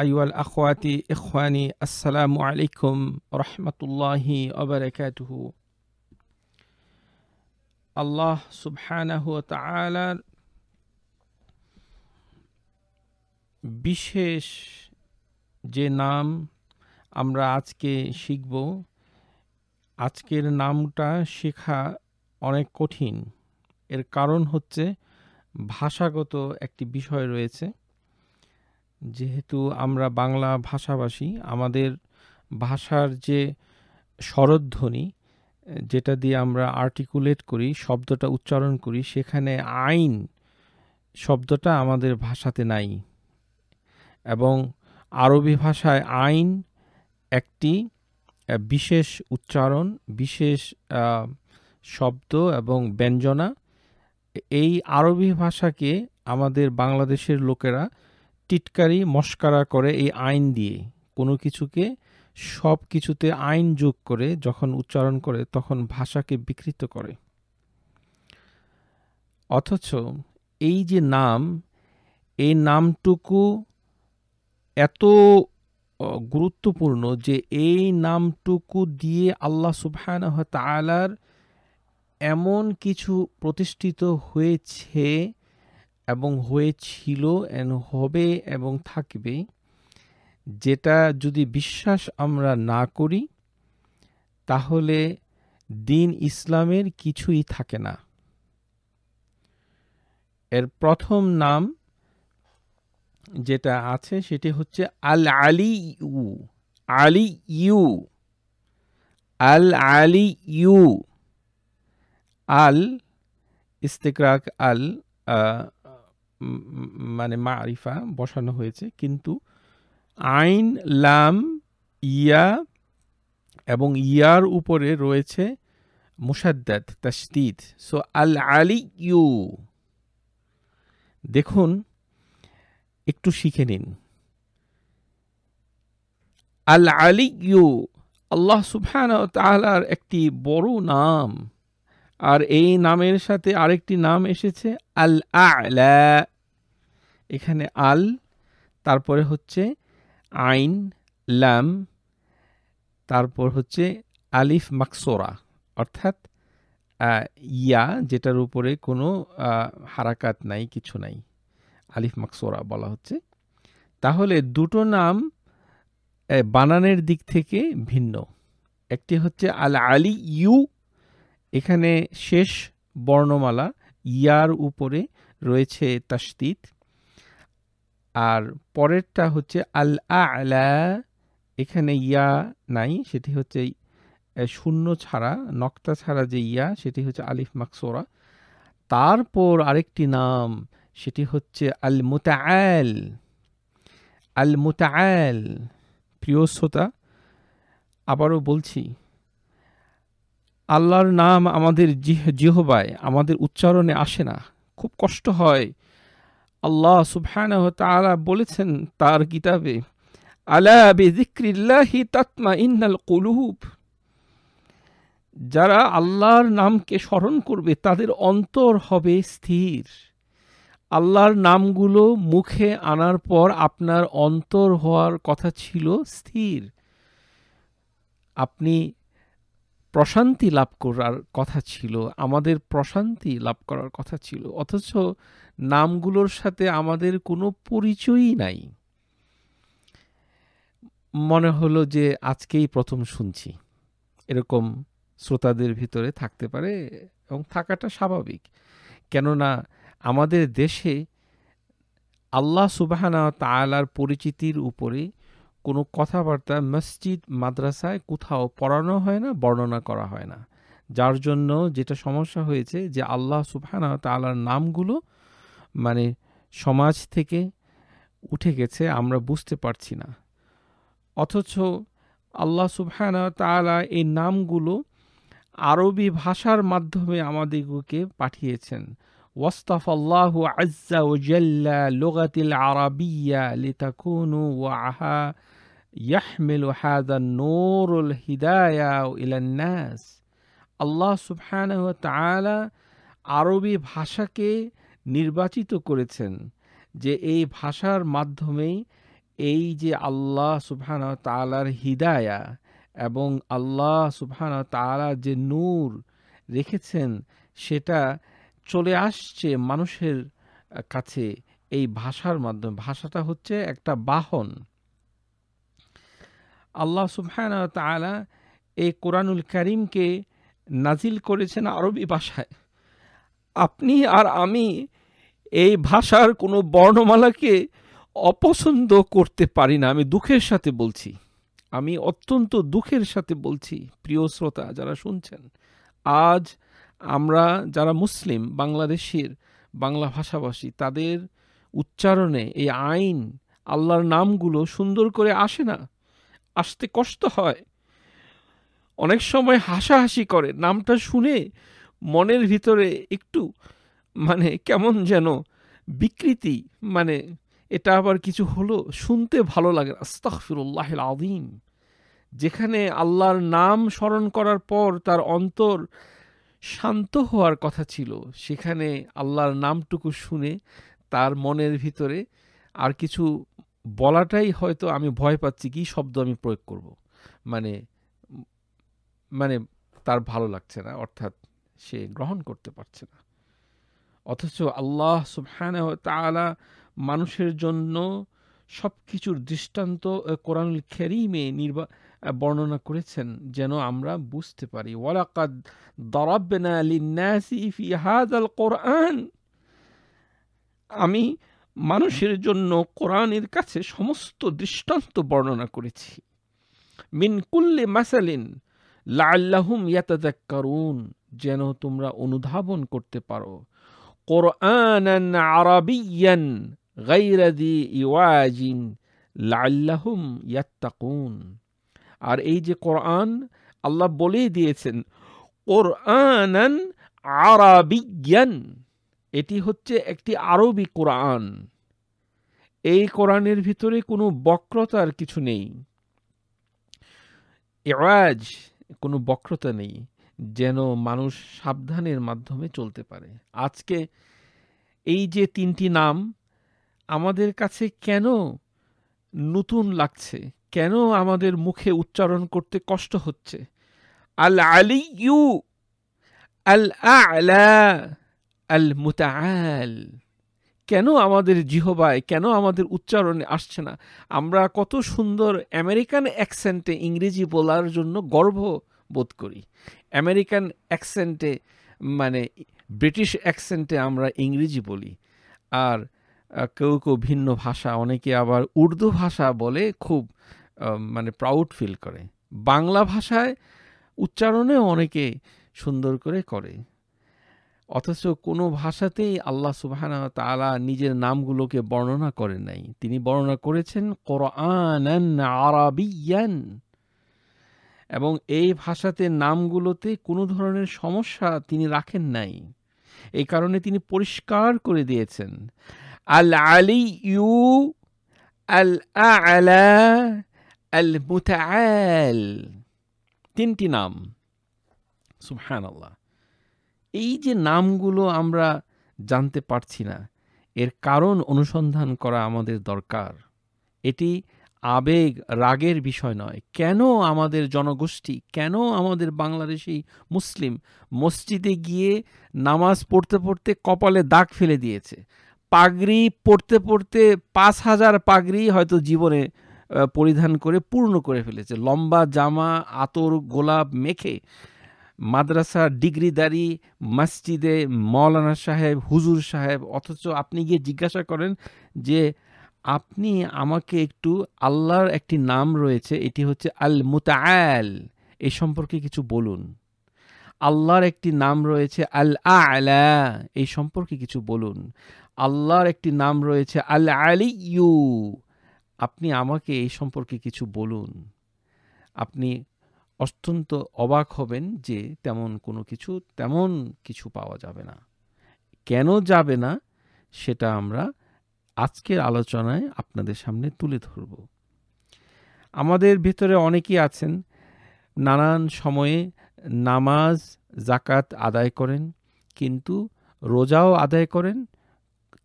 আইওয়াল আখওয়াতি ইখওয়ানি আসসালামু আলাইকুম রহমতুল্লাহি অবরাকাতুহু আল্লাহ সুবহানাহ তালার বিশেষ যে নাম আমরা আজকে শিখব আজকের নামটা শেখা অনেক কঠিন এর কারণ হচ্ছে ভাষাগত একটি বিষয় রয়েছে যেহেতু আমরা বাংলা ভাষাভাষী আমাদের ভাষার যে স্বরধ্বনি যেটা দিয়ে আমরা আর্টিকুলেট করি শব্দটা উচ্চারণ করি সেখানে আইন শব্দটা আমাদের ভাষাতে নাই এবং আরবি ভাষায় আইন একটি বিশেষ উচ্চারণ বিশেষ শব্দ এবং ব্যঞ্জনা এই আরবি ভাষাকে আমাদের বাংলাদেশের লোকেরা টিটকারি মস্কারা করে এই আইন দিয়ে কোনো কিছুকে সব কিছুতে আইন যোগ করে যখন উচ্চারণ করে তখন ভাষাকে বিকৃত করে অথচ এই যে নাম এই নামটুকু এত গুরুত্বপূর্ণ যে এই নামটুকু দিয়ে আল্লাহ সুফায়ন তালার এমন কিছু প্রতিষ্ঠিত হয়েছে এবং হয়েছিল হবে এবং থাকবে যেটা যদি বিশ্বাস আমরা না করি তাহলে দিন ইসলামের কিছুই থাকে না এর প্রথম নাম যেটা আছে সেটি হচ্ছে আল আলী ইউ আলি ইউ আল আলি ইউ আল ইস্তেকরাক আল মানে মারিফা বসানো হয়েছে কিন্তু আইন লাম ইয়া এবং ইয়ার উপরে রয়েছে মুসাদ্দাদ তাসদিদ সো আল আলী ইউ দেখুন একটু শিখে নিন আল আলী ইউ আল্লাহ সুফান তাহলার একটি বড় নাম আর এই নামের সাথে আরেকটি নাম এসেছে আল আলা এখানে আল তারপরে হচ্ছে আইন লাম তারপর হচ্ছে আলিফ মাকসোরা অর্থাৎ ইয়া যেটার উপরে কোনো হারাকাত নাই কিছু নাই আলিফ মাকসোরা বলা হচ্ছে তাহলে দুটো নাম বানানের দিক থেকে ভিন্ন একটি হচ্ছে আল আলি ইউ এখানে শেষ বর্ণমালা ইয়ার উপরে রয়েছে তাস্তিত আর পরেরটা হচ্ছে আল আলা এখানে ইয়া নাই সেটি হচ্ছে শূন্য ছাড়া নক্তা ছাড়া যে ইয়া সেটি হচ্ছে আলিফ মাকসোরা তারপর আরেকটি নাম সেটি হচ্ছে আল মোতায়াল আল মোতায়াল প্রিয় শ্রোতা আবারও বলছি আল্লাহর নাম আমাদের জিহবায় আমাদের উচ্চারণে আসে না খুব কষ্ট হয় আল্লাহ সুবহান তালা বলেছেন তার কিতাবে আলা বেজিক্রিল্লাহি যারা আল্লাহর নামকে স্মরণ করবে তাদের অন্তর হবে স্থির আল্লাহর নামগুলো মুখে আনার পর আপনার অন্তর হওয়ার কথা ছিল স্থির আপনি প্রশান্তি লাভ করার কথা ছিল আমাদের প্রশান্তি লাভ করার কথা ছিল অথচ নামগুলোর সাথে আমাদের কোনো পরিচয়ই নাই মনে হলো যে আজকেই প্রথম শুনছি এরকম শ্রোতাদের ভিতরে থাকতে পারে এবং থাকাটা স্বাভাবিক কেননা আমাদের দেশে আল্লাহ সুবাহানা তালার পরিচিতির উপরে কোনো কথাবার্তা মসজিদ মাদ্রাসায় কোথাও পড়ানো হয় না বর্ণনা করা হয় না যার জন্য যেটা সমস্যা হয়েছে যে আল্লাহ সুবহানা তালার নামগুলো মানে সমাজ থেকে উঠে গেছে আমরা বুঝতে পারছি না অথচ আল্লাহ সুফানা তালা এই নামগুলো আরবি ভাষার মাধ্যমে আমাদেরকে পাঠিয়েছেন ওয়াস্তাফ আল্লাহ ও জেল্লা লোগাতিল আরাবিয়া লিতাকুনু ওয়াহা আহা ইয়াহমিল হাদা নোরুল হিদায়া ইলান্নাস আল্লাহ সুবহান তালা আরবি ভাষাকে নির্বাচিত করেছেন যে এই ভাষার মাধ্যমেই এই যে আল্লাহ সুবহান তালার হিদায়া এবং আল্লাহ সুবহান তালা যে নূর রেখেছেন সেটা চলে আসছে মানুষের কাছে এই ভাষার মাধ্যমে ভাষাটা হচ্ছে একটা বাহন আল্লাহ সুবহান তালা এই কোরআনুল করিমকে নাজিল করেছেন আরবি ভাষায় আপনি আর আমি এই ভাষার কোনো বর্ণমালাকে অপছন্দ করতে পারি না আমি দুঃখের সাথে বলছি আমি অত্যন্ত দুঃখের সাথে বলছি প্রিয় শ্রোতা যারা শুনছেন আজ আমরা যারা মুসলিম বাংলাদেশের বাংলা ভাষাভাষী তাদের উচ্চারণে এই আইন আল্লাহর নামগুলো সুন্দর করে আসে না আসতে কষ্ট হয় অনেক সময় হাসাহাসি করে নামটা শুনে মনের ভিতরে একটু মানে কেমন যেন বিকৃতি মানে এটা আবার কিছু হলো শুনতে ভালো লাগে আস্তাকফিরুল্লাহ আদিম যেখানে আল্লাহর নাম স্মরণ করার পর তার অন্তর শান্ত হওয়ার কথা ছিল সেখানে আল্লাহর নামটুকু শুনে তার মনের ভিতরে আর কিছু বলাটাই হয়তো আমি ভয় পাচ্ছি কি শব্দ আমি প্রয়োগ করব মানে মানে তার ভালো লাগছে না অর্থাৎ সে গ্রহণ করতে পারছে না অথচ আল্লাহ সুবহান তালা মানুষের জন্য সব কিছুর দৃষ্টান্ত কোরআনুল খেরিমে নির্বা বর্ণনা করেছেন যেন আমরা বুঝতে পারি কোরআন আমি মানুষের জন্য কোরআনের কাছে সমস্ত দৃষ্টান্ত বর্ণনা করেছি মিনকুল্লে মাসালিন লাল্লাহুম ইয়াতাজাক করুন যেন তোমরা অনুধাবন করতে পারো কোরআন আরবিয়ান গাইরাদি ইওয়াজিন লাল্লাহুম ইয়াত্তাকুন আর এই যে কোরআন আল্লাহ বলেই দিয়েছেন কোরআন আরবিয়ান এটি হচ্ছে একটি আরবি কোরআন এই কোরআনের ভিতরে কোনো বক্রতার কিছু নেই এওয়াজ কোনো বক্রতা নেই যেন মানুষ সাবধানের মাধ্যমে চলতে পারে আজকে এই যে তিনটি নাম আমাদের কাছে কেন নতুন লাগছে কেন আমাদের মুখে উচ্চারণ করতে কষ্ট হচ্ছে আল ইউ আল আলা আল মুতাআল কেন আমাদের জিহবায় কেন আমাদের উচ্চারণে আসছে না আমরা কত সুন্দর আমেরিকান অ্যাকসেন্টে ইংরেজি বলার জন্য গর্ব বোধ করি আমেরিকান অ্যাকসেন্টে মানে ব্রিটিশ অ্যাকসেন্টে আমরা ইংরেজি বলি আর কেউ কেউ ভিন্ন ভাষা অনেকে আবার উর্দু ভাষা বলে খুব মানে প্রাউড ফিল করে বাংলা ভাষায় উচ্চারণে অনেকে সুন্দর করে করে অথচ কোনো ভাষাতেই আল্লাহ সুবাহানা তালা নিজের নামগুলোকে বর্ণনা করেন নাই তিনি বর্ণনা করেছেন কোরআন আরাবিয়ান এবং এই ভাষাতে নামগুলোতে কোনো ধরনের সমস্যা তিনি রাখেন নাই এই কারণে তিনি পরিষ্কার করে দিয়েছেন আল আলি ইউ আল আলা আল মুতাল তিনটি নাম সুবহান আল্লাহ এই যে নামগুলো আমরা জানতে পারছি না এর কারণ অনুসন্ধান করা আমাদের দরকার এটি আবেগ রাগের বিষয় নয় কেন আমাদের জনগোষ্ঠী কেন আমাদের বাংলাদেশি মুসলিম মসজিদে গিয়ে নামাজ পড়তে পড়তে কপালে দাগ ফেলে দিয়েছে পাগড়ি পড়তে পড়তে পাঁচ হাজার পাগড়ি হয়তো জীবনে পরিধান করে পূর্ণ করে ফেলেছে লম্বা জামা আতর গোলাপ মেখে মাদ্রাসা ডিগ্রিদারি মসজিদে মৌলানা সাহেব হুজুর সাহেব অথচ আপনি গিয়ে জিজ্ঞাসা করেন যে আপনি আমাকে একটু আল্লাহর একটি নাম রয়েছে এটি হচ্ছে আল মুতায়াল এ সম্পর্কে কিছু বলুন আল্লাহর একটি নাম রয়েছে আল আলা এই সম্পর্কে কিছু বলুন আল্লাহর একটি নাম রয়েছে আল আলিউ আপনি আমাকে এই সম্পর্কে কিছু বলুন আপনি অত্যন্ত অবাক হবেন যে তেমন কোনো কিছু তেমন কিছু পাওয়া যাবে না কেন যাবে না সেটা আমরা আজকের আলোচনায় আপনাদের সামনে তুলে ধরব আমাদের ভেতরে অনেকেই আছেন নানান সময়ে নামাজ জাকাত আদায় করেন কিন্তু রোজাও আদায় করেন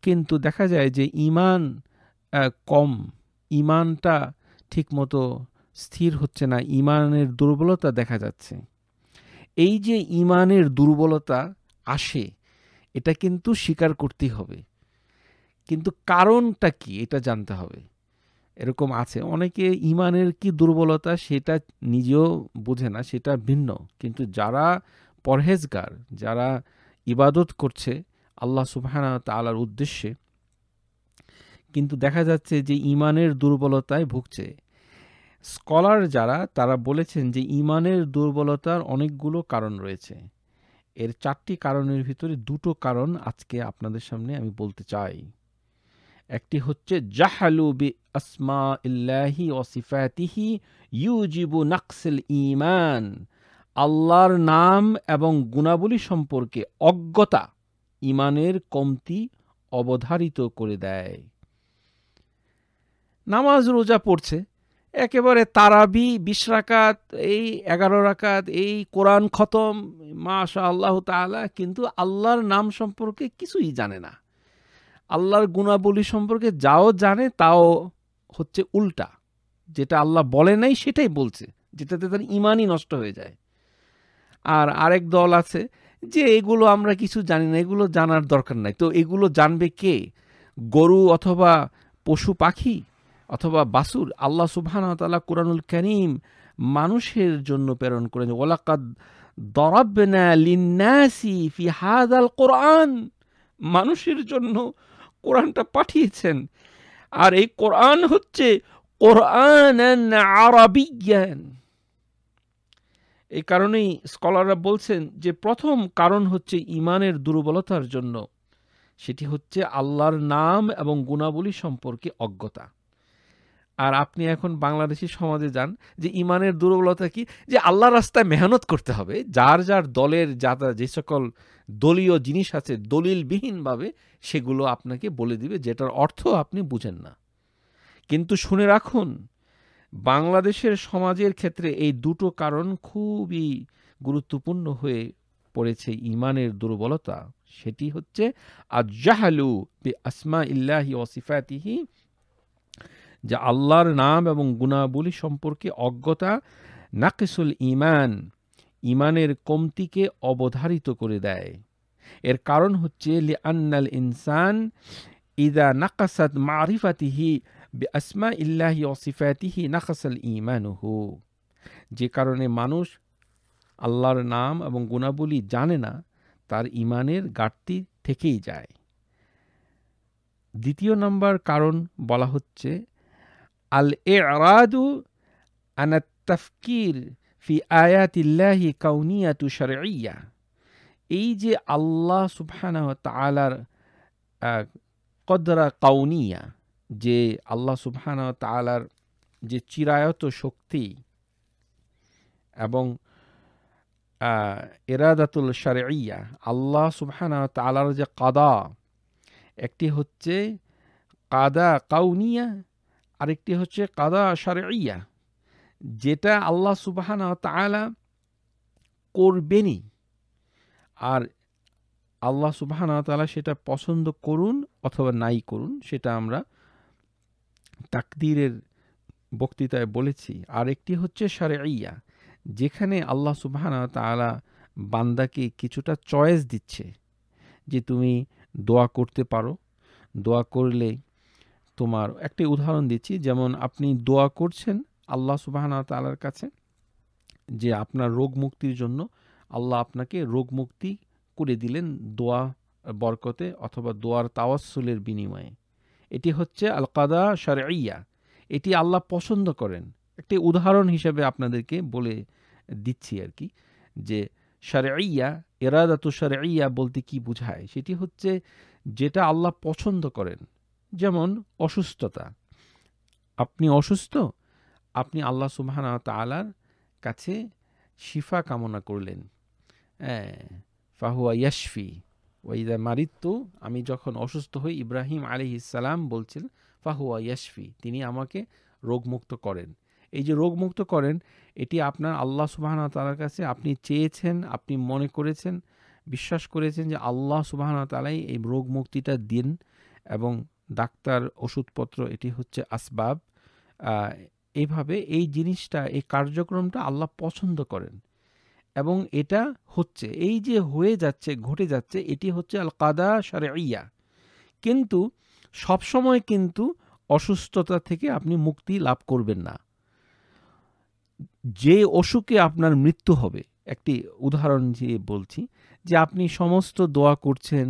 কিন্তু দেখা যায় যে ইমান কম ইমানটা ঠিকমতো স্থির হচ্ছে না ইমানের দুর্বলতা দেখা যাচ্ছে এই যে ইমানের দুর্বলতা আসে এটা কিন্তু স্বীকার করতেই হবে কিন্তু কারণটা কি এটা জানতে হবে এরকম আছে অনেকে ইমানের কি দুর্বলতা সেটা নিজেও বোঝে না সেটা ভিন্ন কিন্তু যারা পরহেজগার যারা ইবাদত করছে আল্লাহ সুবাহানা তালার উদ্দেশ্যে কিন্তু দেখা যাচ্ছে যে ইমানের দুর্বলতায় ভুগছে স্কলার যারা তারা বলেছেন যে ইমানের দুর্বলতার অনেকগুলো কারণ রয়েছে এর চারটি কারণের ভিতরে দুটো কারণ আজকে আপনাদের সামনে আমি বলতে চাই একটি হচ্ছে জাহালু বি আসমা ইল্লাহি ওসিফাতিহি ইউজিবু নাকসিল ইমান আল্লাহর নাম এবং গুণাবলী সম্পর্কে অজ্ঞতা ইমানের কমতি অবধারিত করে দেয় নামাজ রোজা পড়ছে একেবারে তারাবি বিশ রাকাত এই এগারো রাকাত এই কোরআন খতম মাশা আল্লাহ তালা কিন্তু আল্লাহর নাম সম্পর্কে কিছুই জানে না আল্লাহর গুণাবলী সম্পর্কে যাও জানে তাও হচ্ছে উল্টা যেটা আল্লাহ বলে নাই সেটাই বলছে যেটাতে তার ইমানই নষ্ট হয়ে যায় আর আরেক দল আছে যে এগুলো আমরা কিছু জানি না এগুলো জানার দরকার নাই তো এগুলো জানবে কে গরু অথবা পশু পাখি অথবা বাসুর আল্লাহ সুবহানতালা কোরআনুল করিম মানুষের জন্য প্রেরণ করেন ওলাকাদ দরাবনা লিন্নাসি ফি হাদাল কোরআন মানুষের জন্য কোরআনটা পাঠিয়েছেন আর এই কোরআন হচ্ছে কোরআন জ্ঞান এই কারণেই স্কলাররা বলছেন যে প্রথম কারণ হচ্ছে ইমানের দুর্বলতার জন্য সেটি হচ্ছে আল্লাহর নাম এবং গুণাবলী সম্পর্কে অজ্ঞতা আর আপনি এখন বাংলাদেশি সমাজে যান যে ইমানের দুর্বলতা কি যে আল্লাহ রাস্তায় মেহনত করতে হবে যার যার দলের যা যে সকল দলীয় জিনিস আছে দলিলবিহীনভাবে সেগুলো আপনাকে বলে দিবে যেটার অর্থ আপনি বুঝেন না কিন্তু শুনে রাখুন বাংলাদেশের সমাজের ক্ষেত্রে এই দুটো কারণ খুবই গুরুত্বপূর্ণ হয়ে পড়েছে ইমানের দুর্বলতা সেটি হচ্ছে আজাহালু আসমা ইল্লাহি ওসিফাতিহি যে আল্লাহর নাম এবং গুণাবলী সম্পর্কে অজ্ঞতা নাকিসুল ইমান ইমানের কমতিকে অবধারিত করে দেয় এর কারণ হচ্ছে লি আন্নাল ইনসান ইদা নাকাসাত মারিফাতিহি আসমা ইল্লাহি অসিফাতিহি নাকাসাল হু যে কারণে মানুষ আল্লাহর নাম এবং গুণাবলী জানে না তার ইমানের ঘাটতি থেকেই যায় দ্বিতীয় নম্বর কারণ বলা হচ্ছে আল এ আরাদু আনাত তফকির ফি আয়াতিল্লাহি কাউনিয়া তুষার ইয়া এই যে আল্লাহ সুবহানাহ তালার কদরা কাউনিয়া যে আল্লাহ সুবহানাহ তালার যে চিরায়ত শক্তি এবং এরাদাতুল সারিয়া আল্লাহ সুবহানা তালার যে কাদা একটি হচ্ছে কাদা কাউনিয়া আরেকটি হচ্ছে কাদা সারিয়া যেটা আল্লাহ সুবাহান তালা করবেনই আর আল্লাহ সুবাহান তালা সেটা পছন্দ করুন অথবা নাই করুন সেটা আমরা তাকদিরের বক্তৃতায় বলেছি আর একটি হচ্ছে সারিয়া যেখানে আল্লাহ সুবাহান তালা বান্দাকে কিছুটা চয়েস দিচ্ছে যে তুমি দোয়া করতে পারো দোয়া করলে তোমার একটি উদাহরণ দিচ্ছি যেমন আপনি দোয়া করছেন আল্লাহ সুবাহান তালার কাছে যে আপনার রোগ মুক্তির জন্য আল্লাহ আপনাকে রোগ মুক্তি করে দিলেন দোয়া বরকতে অথবা দোয়ার তাওয়াসুলের বিনিময়ে এটি হচ্ছে আল কাদা সারাইয়া এটি আল্লাহ পছন্দ করেন একটি উদাহরণ হিসেবে আপনাদেরকে বলে দিচ্ছি আর কি যে সারাইয়া এরাদাতু সারাইয়া বলতে কি বুঝায় সেটি হচ্ছে যেটা আল্লাহ পছন্দ করেন যেমন অসুস্থতা আপনি অসুস্থ আপনি আল্লাহ সুবাহানা তালার কাছে শিফা কামনা করলেন হ্যাঁ, ফাহুয়া ইয়াসফি ওয়াইদা মারিত্য আমি যখন অসুস্থ হই ইব্রাহিম আলি ইসালাম বলছেন ফাহুয়া ইয়াসফি তিনি আমাকে রোগমুক্ত করেন এই যে রোগমুক্ত করেন এটি আপনার আল্লাহ সুবাহানা তালার কাছে আপনি চেয়েছেন আপনি মনে করেছেন বিশ্বাস করেছেন যে আল্লাহ সুবাহানা তালাই এই রোগমুক্তিটা দিন এবং ডাক্তার ওষুধপত্র এটি হচ্ছে আসবাব এইভাবে এই জিনিসটা এই কার্যক্রমটা আল্লাহ পছন্দ করেন এবং এটা হচ্ছে এই যে হয়ে যাচ্ছে ঘটে যাচ্ছে এটি হচ্ছে আল কাদা সারে ইয়া কিন্তু সবসময় কিন্তু অসুস্থতা থেকে আপনি মুক্তি লাভ করবেন না যে অসুখে আপনার মৃত্যু হবে একটি উদাহরণ দিয়ে বলছি যে আপনি সমস্ত দোয়া করছেন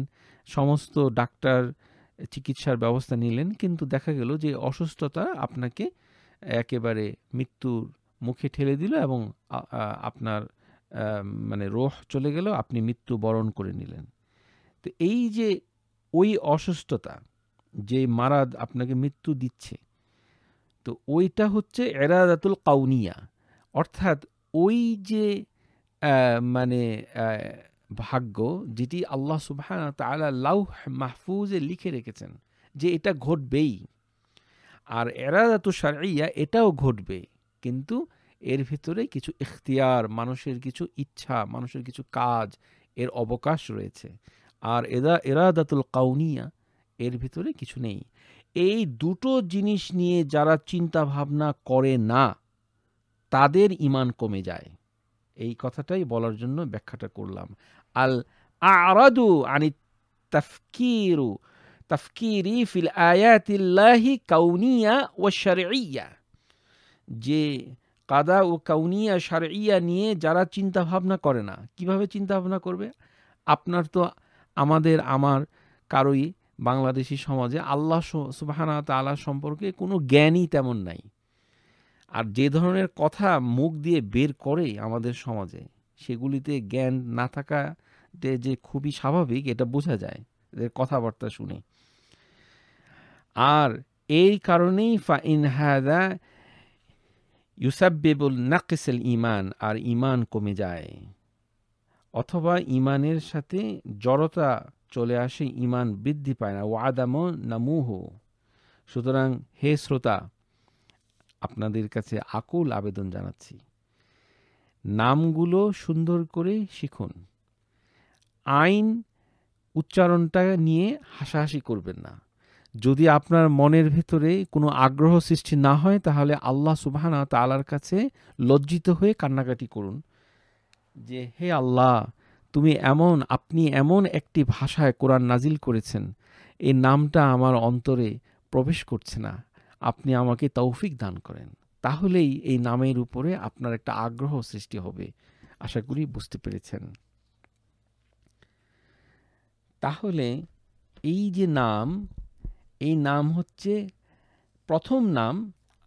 সমস্ত ডাক্তার চিকিৎসার ব্যবস্থা নিলেন কিন্তু দেখা গেল যে অসুস্থতা আপনাকে একেবারে মৃত্যুর মুখে ঠেলে দিল এবং আপনার মানে রোহ চলে গেল আপনি মৃত্যু বরণ করে নিলেন তো এই যে ওই অসুস্থতা যে মারাদ আপনাকে মৃত্যু দিচ্ছে তো ওইটা হচ্ছে এরাদাতুল কাউনিয়া অর্থাৎ ওই যে মানে ভাগ্য যেটি আল্লাহ সুবহান তালা লাউহ মাহফুজে লিখে রেখেছেন যে এটা ঘটবেই আর এরাদাতু সারিয়া এটাও ঘটবে কিন্তু এর ভিতরে কিছু ইখতিয়ার মানুষের কিছু ইচ্ছা মানুষের কিছু কাজ এর অবকাশ রয়েছে আর এরা এরাদাতুল কাউনিয়া এর ভিতরে কিছু নেই এই দুটো জিনিস নিয়ে যারা চিন্তা ভাবনা করে না তাদের ইমান কমে যায় এই কথাটাই বলার জন্য ব্যাখ্যাটা করলাম আল আরাদু আনি তাফকিরু তাফকিরি ফিল আয়াতিল্লাহি কাউনিয়া ও শারইয়া যে কাদা ও কাউনিয়া সারিয়া নিয়ে যারা চিন্তা ভাবনা করে না কিভাবে চিন্তা ভাবনা করবে আপনার তো আমাদের আমার কারোই বাংলাদেশি সমাজে আল্লাহ সুবাহানা তালা সম্পর্কে কোনো জ্ঞানই তেমন নাই আর যে ধরনের কথা মুখ দিয়ে বের করে আমাদের সমাজে সেগুলিতে জ্ঞান না থাকা মধ্যে যে খুবই স্বাভাবিক এটা বোঝা যায় এদের কথাবার্তা শুনে আর এই কারণেই ফা ইনহাদা ইউসাব্বেবুল নাকিসেল ইমান আর ইমান কমে যায় অথবা ইমানের সাথে জড়তা চলে আসে ইমান বৃদ্ধি পায় না ওয়াদাম নামুহ সুতরাং হে শ্রোতা আপনাদের কাছে আকুল আবেদন জানাচ্ছি নামগুলো সুন্দর করে শিখুন আইন উচ্চারণটা নিয়ে হাসাহাসি করবেন না যদি আপনার মনের ভেতরে কোনো আগ্রহ সৃষ্টি না হয় তাহলে আল্লাহ সুবাহানা তালার কাছে লজ্জিত হয়ে কান্নাকাটি করুন যে হে আল্লাহ তুমি এমন আপনি এমন একটি ভাষায় কোরআন নাজিল করেছেন এই নামটা আমার অন্তরে প্রবেশ করছে না আপনি আমাকে তৌফিক দান করেন তাহলেই এই নামের উপরে আপনার একটা আগ্রহ সৃষ্টি হবে আশা করি বুঝতে পেরেছেন তাহলে এই যে নাম এই নাম হচ্ছে প্রথম নাম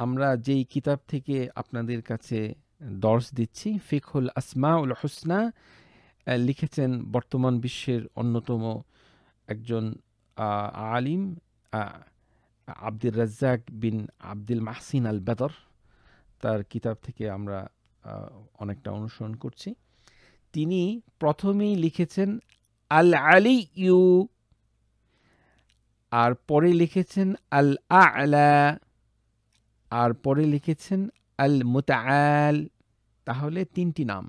আমরা যেই কিতাব থেকে আপনাদের কাছে দর্শ দিচ্ছি ফিখুল আসমা উল লিখেছেন বর্তমান বিশ্বের অন্যতম একজন আলিম আব্দুল রাজ্জাক বিন আব্দুল মাহসিন আল বেদর তার কিতাব থেকে আমরা অনেকটা অনুসরণ করছি তিনি প্রথমেই লিখেছেন আল আলি ইউ আর পরে লিখেছেন আল আলা আর পরে লিখেছেন আল মুতাল তাহলে তিনটি নাম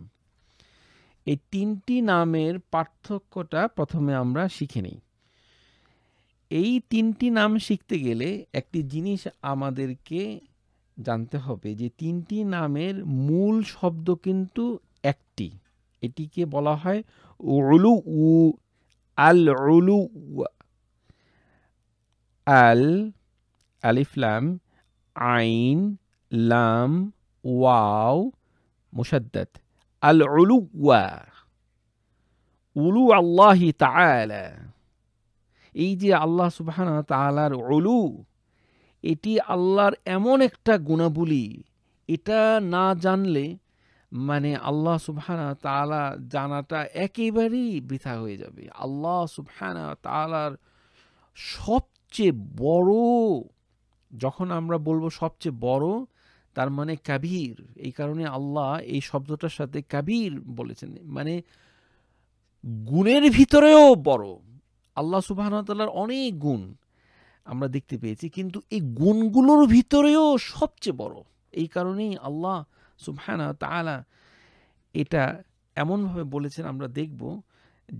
এই তিনটি নামের পার্থক্যটা প্রথমে আমরা শিখে নিই এই তিনটি নাম শিখতে গেলে একটি জিনিস আমাদেরকে জানতে হবে যে তিনটি নামের মূল শব্দ কিন্তু একটি এটিকে বলা হয় উলু উ আল উলু আল আলিফলাম আইন লাম ওয়াও মুসাদ আল উলু উলু আল্লাহি তাআলা এই যে আল্লাহ সুবাহান তালার উলু এটি আল্লাহর এমন একটা গুণাবলী এটা না জানলে মানে আল্লাহ সুবহানা তালা জানাটা একেবারেই বৃথা হয়ে যাবে আল্লাহ সুবহানা তালার সবচেয়ে বড় যখন আমরা বলবো সবচেয়ে বড় তার মানে কাবির এই কারণে আল্লাহ এই শব্দটার সাথে কাবির বলেছেন মানে গুণের ভিতরেও বড় আল্লাহ তালার অনেক গুণ আমরা দেখতে পেয়েছি কিন্তু এই গুণগুলোর ভিতরেও সবচেয়ে বড় এই কারণেই আল্লাহ সুবহানা তালা এটা এমনভাবে বলেছেন আমরা দেখব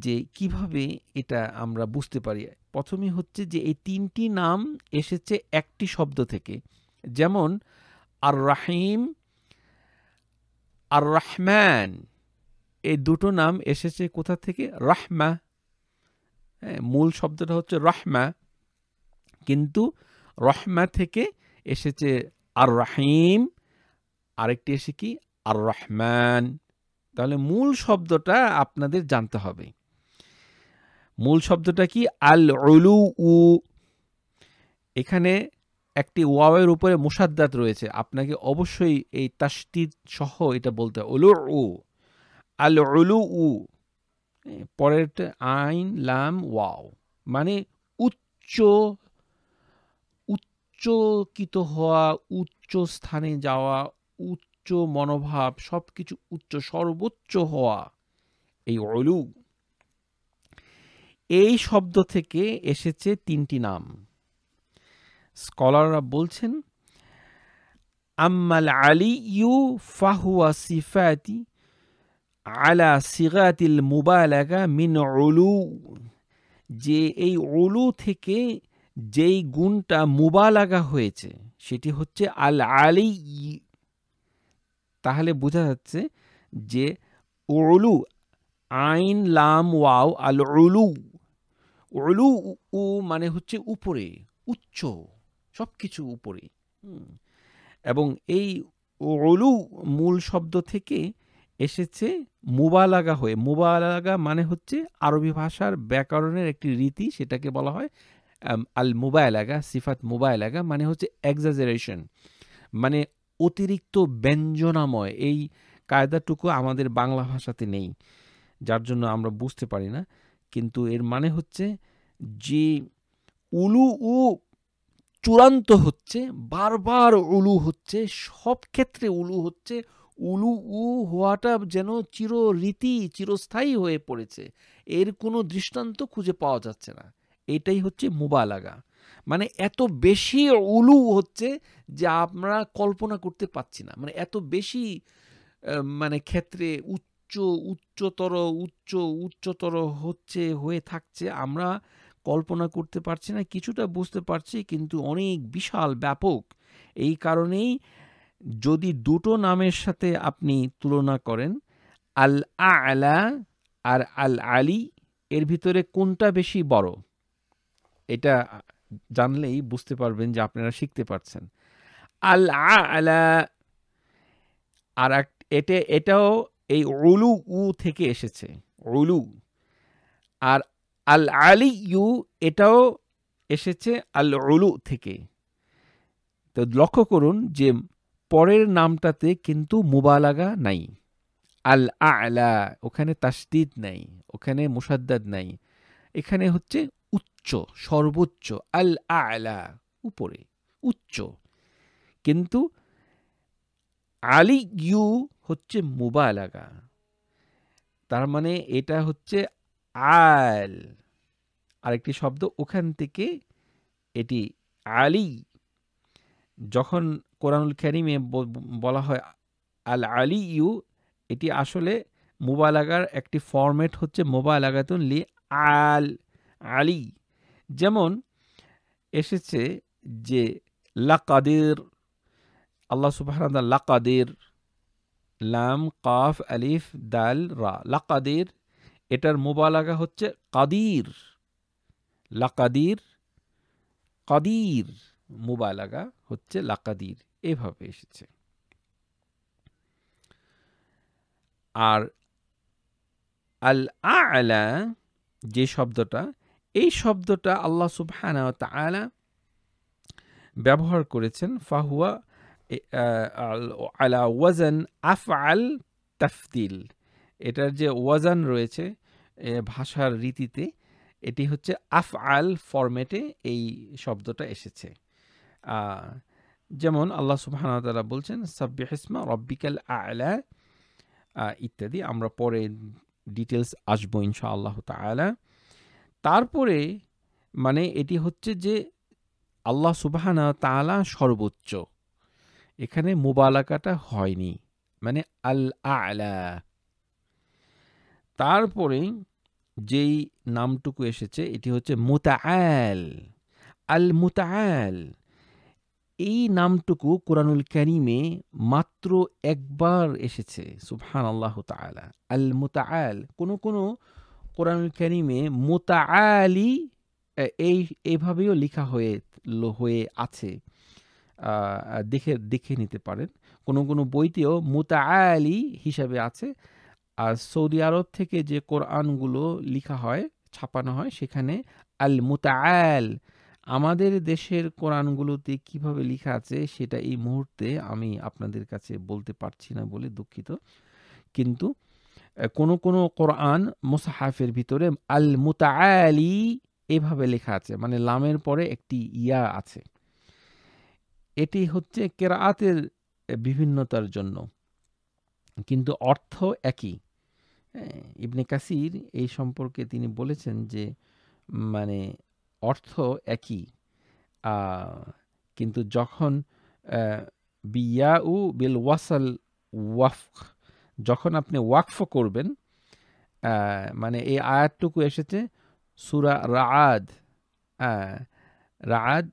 যে কিভাবে এটা আমরা বুঝতে পারি প্রথমে হচ্ছে যে এই তিনটি নাম এসেছে একটি শব্দ থেকে যেমন আর রাহিম আর রাহমান এই দুটো নাম এসেছে কোথা থেকে রাহমা হ্যাঁ মূল শব্দটা হচ্ছে রহমা কিন্তু রহমা থেকে এসেছে আর রাহিম আরেকটি এসে কি আর রহমান তাহলে মূল শব্দটা আপনাদের জানতে হবে মূল শব্দটা কি আল উলু উ এখানে একটি ওয়াওয়ের উপরে মুসাদ্দাত রয়েছে আপনাকে অবশ্যই এই তাস্তিদ সহ এটা বলতে অলু উ আল উলু উ পরের আইন লাম ওয়াও মানে উচ্চ উচ্চকিত হওয়া উচ্চ স্থানে যাওয়া উচ্চ মনোভাব সব কিছু উচ্চ সর্বোচ্চ হওয়া এই অলু এই শব্দ থেকে এসেছে তিনটি নাম স্কলাররা বলছেন আম্মাল আলী ইউ ফাহুয়া সিফাতি আলা সিগাতিল মুবালাগা মিন অলু যে এই অলু থেকে যেই গুণটা মুবালাগা হয়েছে সেটি হচ্ছে আল আলী তাহলে বোঝা যাচ্ছে যে উলু আইন লাম ওয়াও আল উলু উলু উ মানে হচ্ছে উপরে উচ্চ সব কিছু উপরে এবং এই উলু মূল শব্দ থেকে এসেছে মুবালাগা হয়ে মুবালাগা মানে হচ্ছে আরবি ভাষার ব্যাকরণের একটি রীতি সেটাকে বলা হয় আল আগা সিফাত আগা মানে হচ্ছে এক্সাজারেশন মানে অতিরিক্ত ব্যঞ্জনাময় এই কায়দাটুকু আমাদের বাংলা ভাষাতে নেই যার জন্য আমরা বুঝতে পারি না কিন্তু এর মানে হচ্ছে যে উলু উ চূড়ান্ত হচ্ছে বারবার উলু হচ্ছে সব ক্ষেত্রে উলু হচ্ছে উলু উ হওয়াটা যেন চিররীতি চিরস্থায়ী হয়ে পড়েছে এর কোনো দৃষ্টান্ত খুঁজে পাওয়া যাচ্ছে না এটাই হচ্ছে মুবালাগা মানে এত বেশি উলু হচ্ছে যে আমরা কল্পনা করতে পাচ্ছি না মানে এত বেশি মানে ক্ষেত্রে উচ্চ উচ্চতর উচ্চ উচ্চতর হচ্ছে হয়ে থাকছে আমরা কল্পনা করতে পারছি না কিছুটা বুঝতে পারছি কিন্তু অনেক বিশাল ব্যাপক এই কারণেই যদি দুটো নামের সাথে আপনি তুলনা করেন আল আলা আর আল আলী এর ভিতরে কোনটা বেশি বড় এটা জানলেই বুঝতে পারবেন যে আপনারা শিখতে পারছেন আল আলা আর এটা এটাও এই উলু উ থেকে এসেছে উলু আর আল আলি ইউ এটাও এসেছে আল উলু থেকে তো লক্ষ্য করুন যে পরের নামটাতে কিন্তু মুবালাগা নাই আল আলা ওখানে তাসদিদ নাই ওখানে মুসাদ্দাদ নাই এখানে হচ্ছে উচ্চ সর্বোচ্চ আল আলা উপরে উচ্চ কিন্তু আলি ইউ হচ্ছে মুবালাগা তার মানে এটা হচ্ছে আল আরেকটি শব্দ ওখান থেকে এটি আলি যখন কোরআনুল খ্যারিমে বলা হয় আল আলি ইউ এটি আসলে মোবাইল আগার একটি ফর্মেট হচ্ছে মোবাইল আগাতুন লি আল আলী যেমন এসেছে যে লাকাদের আল্লাহ সুবাহান লাকাদের লাম কাফ আলিফ দাল রা লাকাদের এটার মোবালাগা হচ্ছে কাদির লাকাদির কাদির মোবালাগা হচ্ছে লাকাদির এভাবে এসেছে আর আল আলা যে শব্দটা এই শব্দটা আল্লাহ সুবহানা তালা ব্যবহার করেছেন ফাহুয়া আলা ওয়াজান আফ আল তাফতিল এটার যে ওয়াজান রয়েছে ভাষার রীতিতে এটি হচ্ছে আফ আল ফরম্যাটে এই শব্দটা এসেছে যেমন আল্লাহ সুবাহতালা বলছেন সাব্বি রব্বিকাল আলা ইত্যাদি আমরা পরে ডিটেলস আসবো ইনশা আল্লাহ তালা তারপরে মানে এটি হচ্ছে যে আল্লাহ সুবাহানা তালা সর্বোচ্চ এখানে মোবালাকাটা হয়নি মানে আল আলা তারপরে যেই নামটুকু এসেছে এটি হচ্ছে মোতায়াল আল মোতায়াল এই নামটুকু কোরআনুল ক্যানিমে মাত্র একবার এসেছে সুবহান আল্লাহ তালা আল মোতায়াল কোনো কোনো কোরআনুল করিমে আলি এই এইভাবেও লেখা হয়ে হয়ে আছে দেখে দেখে নিতে পারেন কোনো কোনো বইতেও মোতাআলি হিসাবে আছে আর সৌদি আরব থেকে যে কোরআনগুলো লেখা হয় ছাপানো হয় সেখানে আল আল আমাদের দেশের কোরআনগুলোতে কিভাবে লেখা আছে সেটা এই মুহূর্তে আমি আপনাদের কাছে বলতে পারছি না বলে দুঃখিত কিন্তু কোনো কোনো কোরআন মুসাহাফের ভিতরে আল মুতাআলি এভাবে লেখা আছে মানে লামের পরে একটি ইয়া আছে এটি হচ্ছে কেরাতের বিভিন্নতার জন্য কিন্তু অর্থ একই হ্যাঁ, ইবনে কাসির এই সম্পর্কে তিনি বলেছেন যে মানে অর্থ একই কিন্তু যখন বিয়া উ বিল ওয়াসাল ওয়াফ যখন আপনি ওয়াকফ করবেন মানে এই আয়াতটুকু এসেছে সুরা রাদ রাদ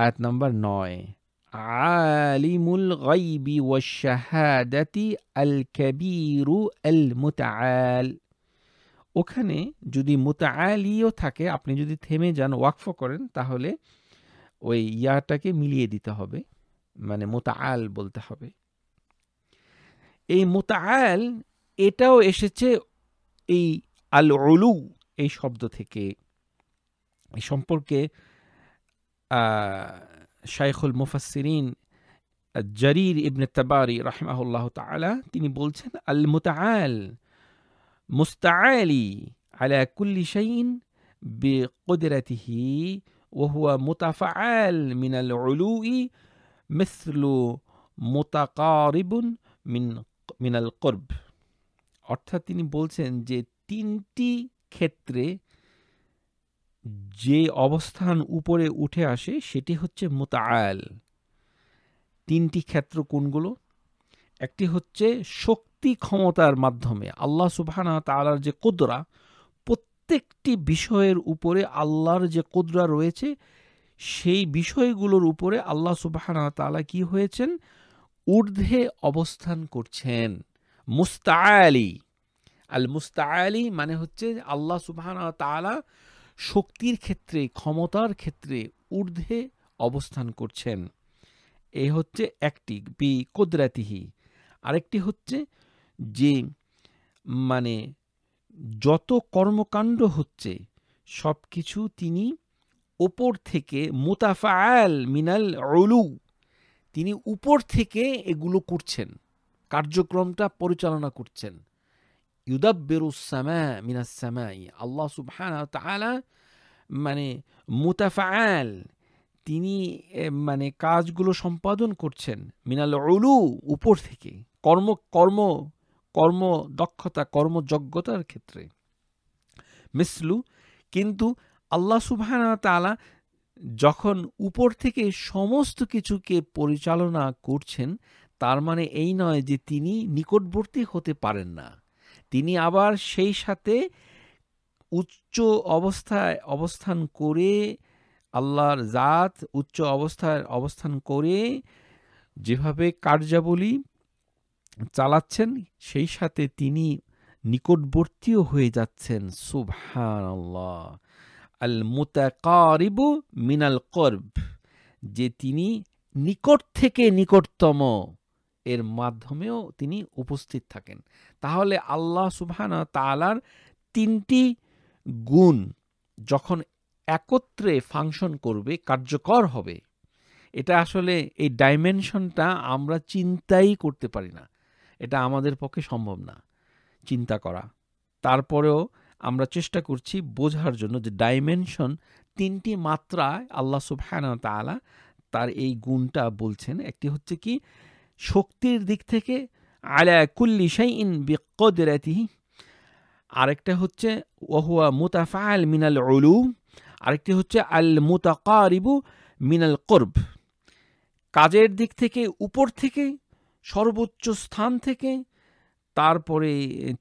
আয়াত নম্বর নয় আলিমুল গাইবি ওয়াশাহাদাতি আল কাবীরু আল মুতাআল ওখানে যদি মুতাআলিও থাকে আপনি যদি থেমে যান ওয়াকফ করেন তাহলে ওই ইয়াটাকে মিলিয়ে দিতে হবে মানে মোতাআল বলতে হবে এই মুতাআল এটাও এসেছে এই আল উলু এই শব্দ থেকে এই সম্পর্কে শাইখুল মুফাসসিরিন জারির ইবনে তাবারি রাহিমাহুল্লাহ তাআলা তিনি বলছেন আল মুতাআল মুস্তাআলি আলা কুল্লি শাইন بقدرته وهو متفعال من العلو مثل متقارب من মিনাল করব অর্থাৎ তিনি বলছেন যে তিনটি ক্ষেত্রে যে অবস্থান উপরে উঠে আসে সেটি হচ্ছে মোতায়াল তিনটি ক্ষেত্র কোনগুলো একটি হচ্ছে শক্তি ক্ষমতার মাধ্যমে আল্লাহ সুবহানা তালার যে কুদরা প্রত্যেকটি বিষয়ের উপরে আল্লাহর যে কুদরা রয়েছে সেই বিষয়গুলোর উপরে আল্লাহ সুবহানা তালা কি হয়েছেন ঊর্ধ্বে অবস্থান করছেন মুস্তাআলি আল মুস্তাআলি মানে হচ্ছে আল্লাহ সুবহান তালা শক্তির ক্ষেত্রে ক্ষমতার ক্ষেত্রে ঊর্ধ্বে অবস্থান করছেন এ হচ্ছে একটি বি কোদরাতিহি আরেকটি হচ্ছে যে মানে যত কর্মকাণ্ড হচ্ছে সব কিছু তিনি ওপর থেকে মুতাফায়াল মিনাল অলু তিনি উপর থেকে এগুলো করছেন কার্যক্রমটা পরিচালনা করছেন আল্লাহ মানে মুতাফাল তিনি মানে কাজগুলো সম্পাদন করছেন মিনাল অলু উপর থেকে কর্ম কর্ম কর্ম দক্ষতা কর্মযোগ্যতার ক্ষেত্রে মিসলু কিন্তু আল্লাহ সুবাহ তালা যখন উপর থেকে সমস্ত কিছুকে পরিচালনা করছেন তার মানে এই নয় যে তিনি নিকটবর্তী হতে পারেন না তিনি আবার সেই সাথে উচ্চ অবস্থায় অবস্থান করে আল্লাহর জাত উচ্চ অবস্থায় অবস্থান করে যেভাবে কার্যাবলী চালাচ্ছেন সেই সাথে তিনি নিকটবর্তীও হয়ে যাচ্ছেন সুভান আল্লাহ আল মুতাকারিবু মিনাল করব যে তিনি নিকট থেকে নিকটতম এর মাধ্যমেও তিনি উপস্থিত থাকেন তাহলে আল্লাহ সুবহানা তালার তিনটি গুণ যখন একত্রে ফাংশন করবে কার্যকর হবে এটা আসলে এই ডাইমেনশনটা আমরা চিন্তাই করতে পারি না এটা আমাদের পক্ষে সম্ভব না চিন্তা করা তারপরেও আমরা চেষ্টা করছি বোঝার জন্য যে ডাইমেনশন তিনটি মাত্রায় আল্লাহ সুবহানা তালা তার এই গুণটা বলছেন একটি হচ্ছে কি শক্তির দিক থেকে আলা কুল্লি শাই ইন বিকদরাতিহি আরেকটা হচ্ছে ওহুয়া মুতাফাল মিনাল অলু আরেকটি হচ্ছে আল মুতাকারিবু মিনাল করব কাজের দিক থেকে উপর থেকে সর্বোচ্চ স্থান থেকে তারপরে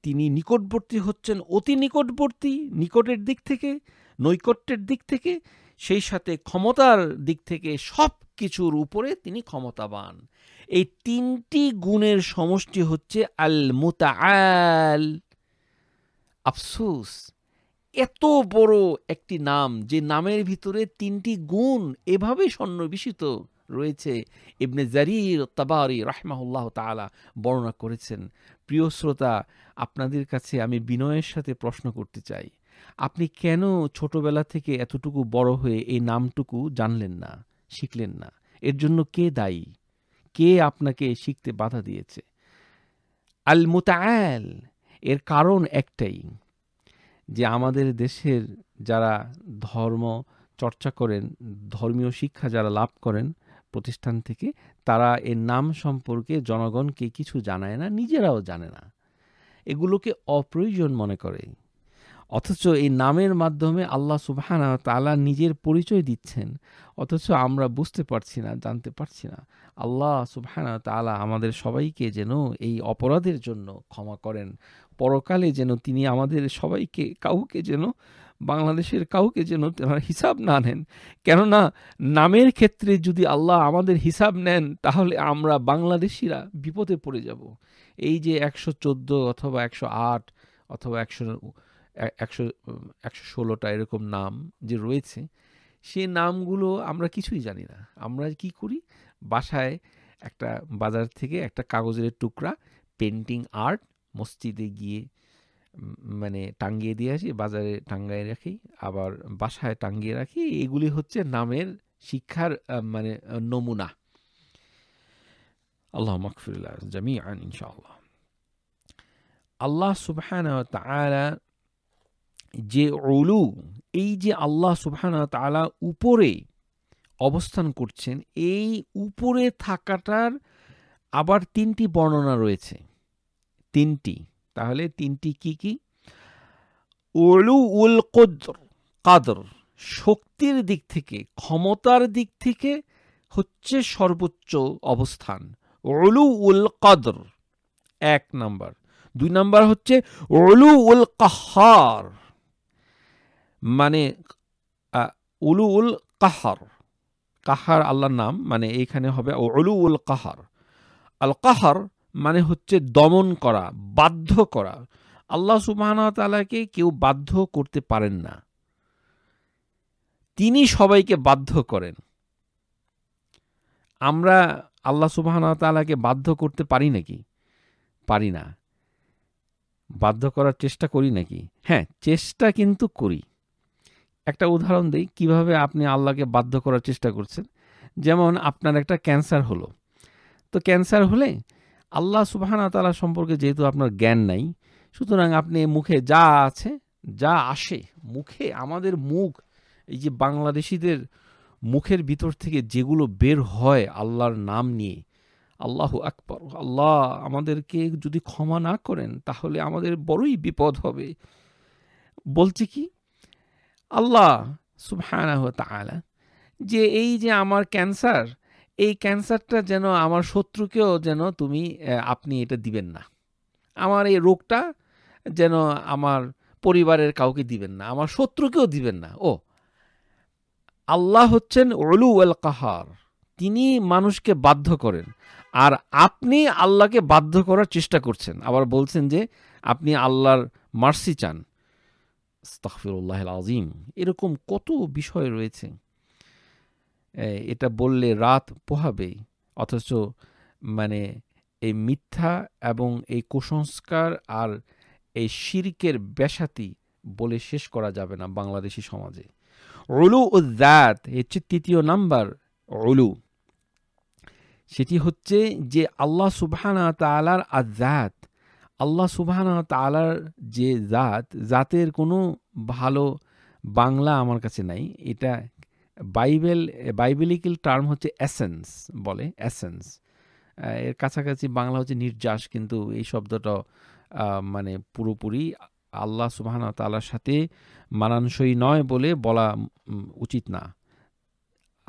তিনি নিকটবর্তী হচ্ছেন অতি নিকটবর্তী নিকটের দিক থেকে নৈকট্যের দিক থেকে সেই সাথে ক্ষমতার দিক থেকে সব কিছুর উপরে তিনি ক্ষমতাবান এই তিনটি গুণের সমষ্টি হচ্ছে আল মুতাল আফসুস এত বড় একটি নাম যে নামের ভিতরে তিনটি গুণ এভাবে সন্নিবেশিত রয়েছে ইবনে জারির তাবারি রাহমাহুল্লাহ তালা বর্ণনা করেছেন প্রিয় শ্রোতা আপনাদের কাছে আমি বিনয়ের সাথে প্রশ্ন করতে চাই আপনি কেন ছোটবেলা থেকে এতটুকু বড় হয়ে এই নামটুকু জানলেন না শিখলেন না এর জন্য কে দায়ী কে আপনাকে শিখতে বাধা দিয়েছে আল মুতায়াল এর কারণ একটাই যে আমাদের দেশের যারা ধর্ম চর্চা করেন ধর্মীয় শিক্ষা যারা লাভ করেন প্রতিষ্ঠান থেকে তারা এর নাম সম্পর্কে জনগণকে কিছু জানায় না নিজেরাও জানে না এগুলোকে অপ্রয়োজন মনে করে অথচ এই নামের মাধ্যমে আল্লাহ সুবাহানা তালা নিজের পরিচয় দিচ্ছেন অথচ আমরা বুঝতে পারছি না জানতে পারছি না আল্লাহ সুবাহানা তালা আমাদের সবাইকে যেন এই অপরাধের জন্য ক্ষমা করেন পরকালে যেন তিনি আমাদের সবাইকে কাউকে যেন বাংলাদেশের কাউকে যেন তারা হিসাব না নেন কেননা নামের ক্ষেত্রে যদি আল্লাহ আমাদের হিসাব নেন তাহলে আমরা বাংলাদেশিরা বিপদে পড়ে যাব এই যে একশো চোদ্দো অথবা একশো আট অথবা একশো একশো একশো ষোলোটা এরকম নাম যে রয়েছে সে নামগুলো আমরা কিছুই জানি না আমরা কি করি বাসায় একটা বাজার থেকে একটা কাগজের টুকরা পেন্টিং আর্ট মসজিদে গিয়ে মানে টাঙ্গিয়ে দিয়ে আসি বাজারে টাঙ্গাই রাখি আবার বাসায় টাঙ্গিয়ে রাখি এগুলি হচ্ছে নামের শিক্ষার মানে নমুনা আল্লাহ মকফুল্লাহ জামি আন ইনশাআল্লাহ আল্লাহ সুবহান যে অলু এই যে আল্লাহ সুবহান তালা উপরে অবস্থান করছেন এই উপরে থাকাটার আবার তিনটি বর্ণনা রয়েছে তিনটি তাহলে তিনটি কি কি উলু উল কদর কাদর শক্তির দিক থেকে ক্ষমতার দিক থেকে হচ্ছে সর্বোচ্চ অবস্থান উলু উল কাদর এক নাম্বার দুই নাম্বার হচ্ছে উলু উল কাহার মানে উলু উল কাহার কাহার আল্লাহর নাম মানে এইখানে হবে উলু উল কাহার আল কাহার মানে হচ্ছে দমন করা বাধ্য করা আল্লাহ সুবাহতালাকে কেউ বাধ্য করতে পারেন না তিনি সবাইকে বাধ্য করেন আমরা আল্লাহ সুবাহতালাকে বাধ্য করতে পারি নাকি পারি না বাধ্য করার চেষ্টা করি নাকি হ্যাঁ চেষ্টা কিন্তু করি একটা উদাহরণ দিই কিভাবে আপনি আল্লাহকে বাধ্য করার চেষ্টা করছেন যেমন আপনার একটা ক্যান্সার হলো তো ক্যান্সার হলে আল্লাহ সুবাহানা তালা সম্পর্কে যেহেতু আপনার জ্ঞান নাই সুতরাং আপনি মুখে যা আছে যা আসে মুখে আমাদের মুখ এই যে বাংলাদেশিদের মুখের ভিতর থেকে যেগুলো বের হয় আল্লাহর নাম নিয়ে আল্লাহ আকবর আল্লাহ আমাদেরকে যদি ক্ষমা না করেন তাহলে আমাদের বড়ই বিপদ হবে বলছে কি আল্লাহ সুবহানাহ তালা যে এই যে আমার ক্যান্সার এই ক্যান্সারটা যেন আমার শত্রুকেও যেন তুমি আপনি এটা দিবেন না আমার এই রোগটা যেন আমার পরিবারের কাউকে দিবেন না আমার শত্রুকেও দিবেন না ও আল্লাহ হচ্ছেন অলু ওয়েল কাহার তিনি মানুষকে বাধ্য করেন আর আপনি আল্লাহকে বাধ্য করার চেষ্টা করছেন আবার বলছেন যে আপনি আল্লাহর মার্সি চান ইস্তাকফিরুল্লাহ আজিম এরকম কত বিষয় রয়েছে এটা বললে রাত পোহাবে অথচ মানে এই মিথ্যা এবং এই কুসংস্কার আর এই শিরিকের বেসাতি বলে শেষ করা যাবে না বাংলাদেশি সমাজে ও জাত হচ্ছে তৃতীয় নাম্বার রুলু সেটি হচ্ছে যে আল্লাহ সুবাহানা তালার জাত আল্লাহ সুবাহানা তালার যে জাত জাতের কোনো ভালো বাংলা আমার কাছে নাই এটা বাইবেল বাইবেলিক্যাল টার্ম হচ্ছে অ্যাসেন্স বলে অ্যাসেন্স এর কাছাকাছি বাংলা হচ্ছে নির্যাস কিন্তু এই শব্দটা মানে পুরোপুরি আল্লাহ সুবাহান তালার সাথে মানানসই নয় বলে বলা উচিত না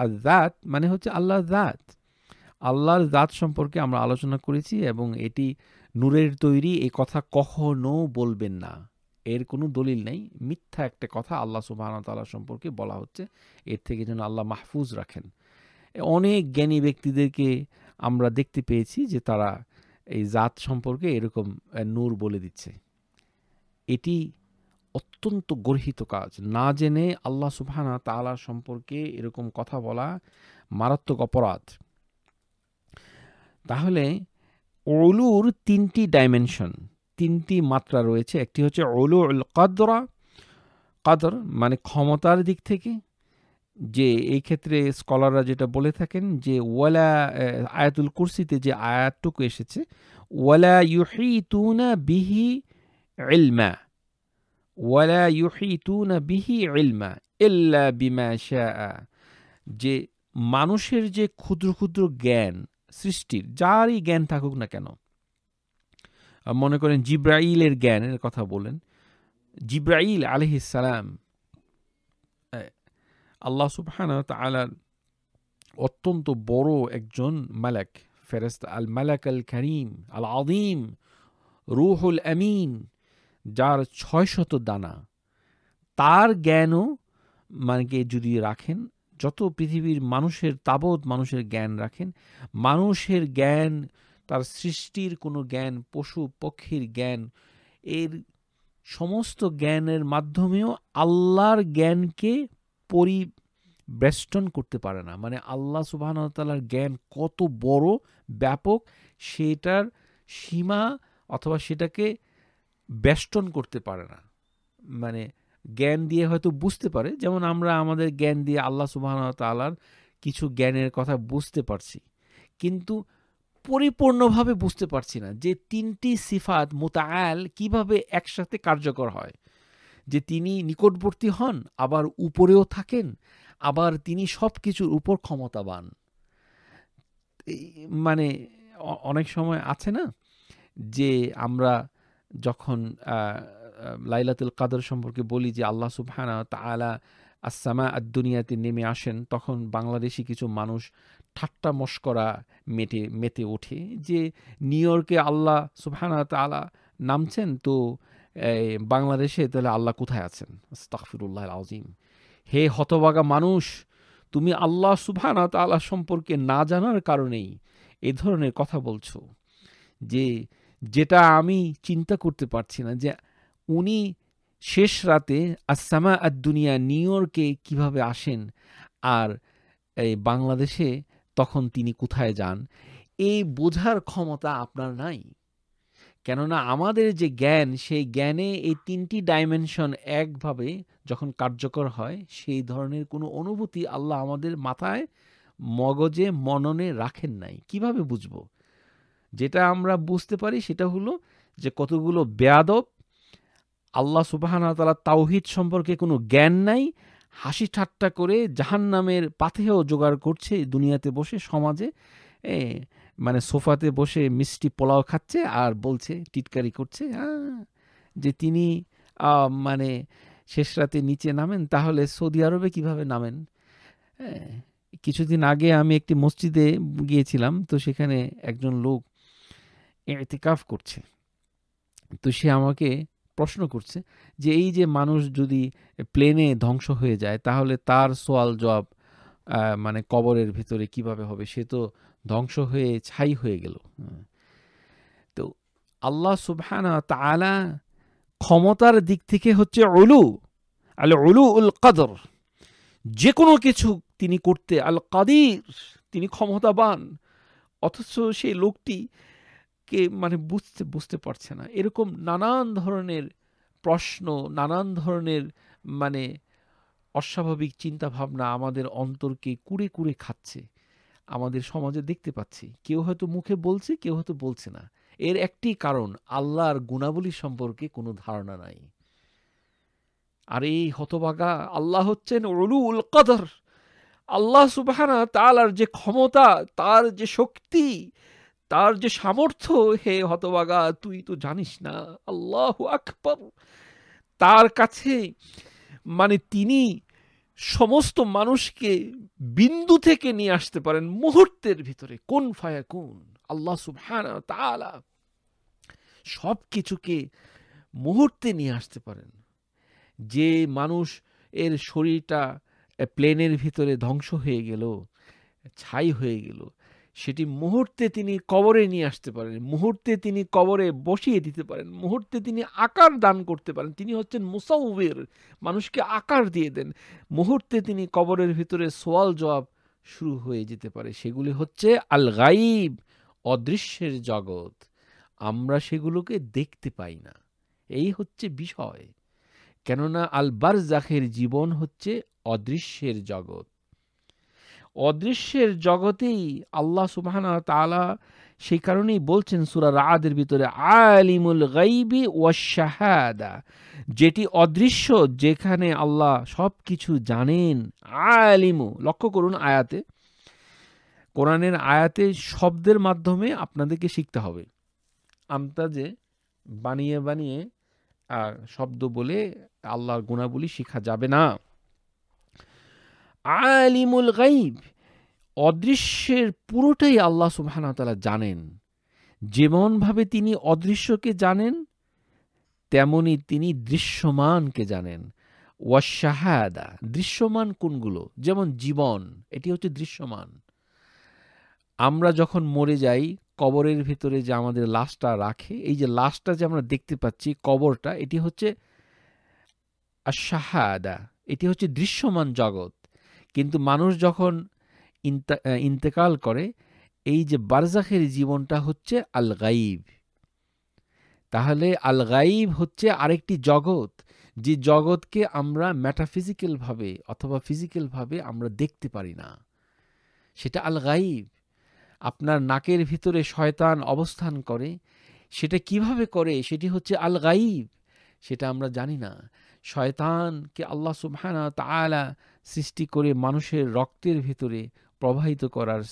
আর জাত মানে হচ্ছে আল্লাহ জাত আল্লাহর জাত সম্পর্কে আমরা আলোচনা করেছি এবং এটি নূরের তৈরি এই কথা কখনো বলবেন না এর কোনো দলিল নেই মিথ্যা একটা কথা আল্লাহ তাল্লাহ সম্পর্কে বলা হচ্ছে এর থেকে যেন আল্লাহ মাহফুজ রাখেন অনেক জ্ঞানী ব্যক্তিদেরকে আমরা দেখতে পেয়েছি যে তারা এই জাত সম্পর্কে এরকম নূর বলে দিচ্ছে এটি অত্যন্ত গর্হিত কাজ না জেনে আল্লাহ সুবহানা তালা সম্পর্কে এরকম কথা বলা মারাত্মক অপরাধ তাহলে ওলুর তিনটি ডাইমেনশন তিনটি মাত্রা রয়েছে একটি হচ্ছে অলু উল কাদরা কাদর মানে ক্ষমতার দিক থেকে যে এই ক্ষেত্রে স্কলাররা যেটা বলে থাকেন যে ওয়ালা আয়াতুল কুরসিতে যে আয়াতটুকু এসেছে ওয়ালা ইউহি তুনা বিহি ইলমা ওয়ালা ইউহি তুনা বিহি ইলমা ইল্লা বিমা শাআ যে মানুষের যে ক্ষুদ্র ক্ষুদ্র জ্ঞান সৃষ্টির যারই জ্ঞান থাকুক না কেন মনে করেন জিব্রাইলের জ্ঞানের কথা বলেন জিব্রাইল আলহিসাল্লাম আল্লাহ সুবহানা তালার অত্যন্ত বড় একজন মালাক ফেরেস্ত আল মালাক আল করিম আল আদিম রুহুল আমিন যার ছয়শত দানা তার জ্ঞানও মানে যদি রাখেন যত পৃথিবীর মানুষের তাবৎ মানুষের জ্ঞান রাখেন মানুষের জ্ঞান তার সৃষ্টির কোনো জ্ঞান পশু পক্ষীর জ্ঞান এর সমস্ত জ্ঞানের মাধ্যমেও আল্লাহর জ্ঞানকে পরিবেষ্টন করতে পারে না মানে আল্লাহ সুবাহতালার জ্ঞান কত বড় ব্যাপক সেটার সীমা অথবা সেটাকে বেষ্টন করতে পারে না মানে জ্ঞান দিয়ে হয়তো বুঝতে পারে যেমন আমরা আমাদের জ্ঞান দিয়ে আল্লাহ সুবাহতালার কিছু জ্ঞানের কথা বুঝতে পারছি কিন্তু পরিপূর্ণভাবে বুঝতে পারছি না যে তিনটি সিফাত মোতায়াল কিভাবে একসাথে কার্যকর হয় যে তিনি নিকটবর্তী হন আবার উপরেও থাকেন আবার তিনি সব কিছুর উপর ক্ষমতাবান মানে অনেক সময় আছে না যে আমরা যখন লাইলাতুল কাদর সম্পর্কে বলি যে আল্লাহ সুবহানা তালা আসামা আদ দুনিয়াতে নেমে আসেন তখন বাংলাদেশি কিছু মানুষ ঠাট্টা মস্করা মেটে মেতে ওঠে যে নিউ ইয়র্কে আল্লাহ সুবহানা তালা নামছেন তো বাংলাদেশে তাহলে আল্লাহ কোথায় আছেন আস্তাকফিরুল্লাহ আজিম হে হতবাগা মানুষ তুমি আল্লাহ সুবহানা তালা সম্পর্কে না জানার কারণেই এ ধরনের কথা বলছো যে যেটা আমি চিন্তা করতে পারছি না যে উনি শেষ রাতে আসামা আর দুনিয়া নিউ ইয়র্কে কীভাবে আসেন আর এই বাংলাদেশে তখন তিনি কোথায় যান এই বোঝার ক্ষমতা আপনার নাই কেননা আমাদের যে জ্ঞান সেই জ্ঞানে এই তিনটি ডাইমেনশন একভাবে যখন কার্যকর হয় সেই ধরনের কোনো অনুভূতি আল্লাহ আমাদের মাথায় মগজে মননে রাখেন নাই কিভাবে বুঝব যেটা আমরা বুঝতে পারি সেটা হলো যে কতগুলো বেয়াদব আল্লাহ সুবাহানা তালা তাওহিদ সম্পর্কে কোনো জ্ঞান নাই হাসি ঠাট্টা করে জাহান নামের পাথেও জোগাড় করছে দুনিয়াতে বসে সমাজে এ মানে সোফাতে বসে মিষ্টি পোলাও খাচ্ছে আর বলছে টিটকারি করছে যে তিনি মানে শেষ রাতে নিচে নামেন তাহলে সৌদি আরবে কিভাবে নামেন কিছুদিন আগে আমি একটি মসজিদে গিয়েছিলাম তো সেখানে একজন লোক এতেকাফ করছে তো সে আমাকে প্রশ্ন করছে যে এই যে মানুষ যদি প্লেনে ধ্বংস হয়ে যায় তাহলে তার সোয়াল জব মানে কবরের ভিতরে কিভাবে হবে সে তো ধ্বংস হয়ে ছাই হয়ে গেল হ্যাঁ। তো আল্লাহ সুবহান তালা ক্ষমতার দিক থেকে হচ্ছে অলু আল অলু উল কাদর যে কোনো কিছু তিনি করতে আল কাদির তিনি ক্ষমতাবান অথচ সেই লোকটি কে মানে বুঝতে বুঝতে পারছে না এরকম নানান ধরনের প্রশ্ন নানান ধরনের মানে অস্বাভাবিক চিন্তাভাবনা আমাদের অন্তরকে কুড়ে কুড়ে খাচ্ছে আমাদের সমাজে দেখতে পাচ্ছি কেউ হয়তো মুখে বলছে কেউ হয়তো বলছে না এর একটি কারণ আল্লাহর গুণাবলী সম্পর্কে কোনো ধারণা নাই আর এই হতবাগা আল্লাহ হচ্ছেন রলুল কদর আল্লাহ সুবাহানা তালার যে ক্ষমতা তার যে শক্তি তার যে সামর্থ্য হে হতবাগা তুই তো জানিস না আল্লাহ আকবর তার কাছে মানে তিনি সমস্ত মানুষকে বিন্দু থেকে নিয়ে আসতে পারেন মুহূর্তের ভিতরে কোন ফায়া কোন আল্লাহ সুহান তালা সব কিছুকে মুহূর্তে নিয়ে আসতে পারেন যে মানুষ এর শরীরটা প্লেনের ভিতরে ধ্বংস হয়ে গেল ছাই হয়ে গেল সেটি মুহূর্তে তিনি কবরে নিয়ে আসতে পারেন মুহূর্তে তিনি কবরে বসিয়ে দিতে পারেন মুহূর্তে তিনি আকার দান করতে পারেন তিনি হচ্ছেন মুসাউবের মানুষকে আকার দিয়ে দেন মুহূর্তে তিনি কবরের ভিতরে সোয়াল জবাব শুরু হয়ে যেতে পারে সেগুলি হচ্ছে আল গাইব অদৃশ্যের জগৎ আমরা সেগুলোকে দেখতে পাই না এই হচ্ছে বিষয় কেননা আল বারজাখের জীবন হচ্ছে অদৃশ্যের জগৎ অদৃশ্যের জগতেই আল্লাহ সুবাহান তালা সেই কারণেই বলছেন সুরা রাদের ভিতরে আলিমুল গাইবি ওয়াশাহাদা যেটি অদৃশ্য যেখানে আল্লাহ সব কিছু জানেন আলিমু লক্ষ্য করুন আয়াতে কোরআনের আয়াতে শব্দের মাধ্যমে আপনাদেরকে শিখতে হবে আমতাজে বানিয়ে বানিয়ে শব্দ বলে আল্লাহর গুণাবলী শেখা যাবে না আলিমুল গাইব অদৃশ্যের পুরোটাই আল্লাহ সুবাহানতালা জানেন যেমনভাবে তিনি অদৃশ্যকে জানেন তেমনি তিনি দৃশ্যমানকে জানেন ওয়াশাহাদা দৃশ্যমান কোনগুলো যেমন জীবন এটি হচ্ছে দৃশ্যমান আমরা যখন মরে যাই কবরের ভিতরে যে আমাদের লাশটা রাখে এই যে লাশটা যে আমরা দেখতে পাচ্ছি কবরটা এটি হচ্ছে আশাহাদা এটি হচ্ছে দৃশ্যমান জগৎ কিন্তু মানুষ যখন ইন্তেকাল করে এই যে বারজাখের জীবনটা হচ্ছে আল গাইব তাহলে আল গাইব হচ্ছে আরেকটি জগৎ যে জগৎকে আমরা ম্যাটাফিজিক্যালভাবে অথবা ফিজিক্যালভাবে আমরা দেখতে পারি না সেটা আল গাইব আপনার নাকের ভিতরে শয়তান অবস্থান করে সেটা কিভাবে করে সেটি হচ্ছে আল গাইব সেটা আমরা জানি না শয়তানকে আল্লাহ সুবহানা তালা সৃষ্টি করে মানুষের রক্তের ভেতরে প্রবাহিত করার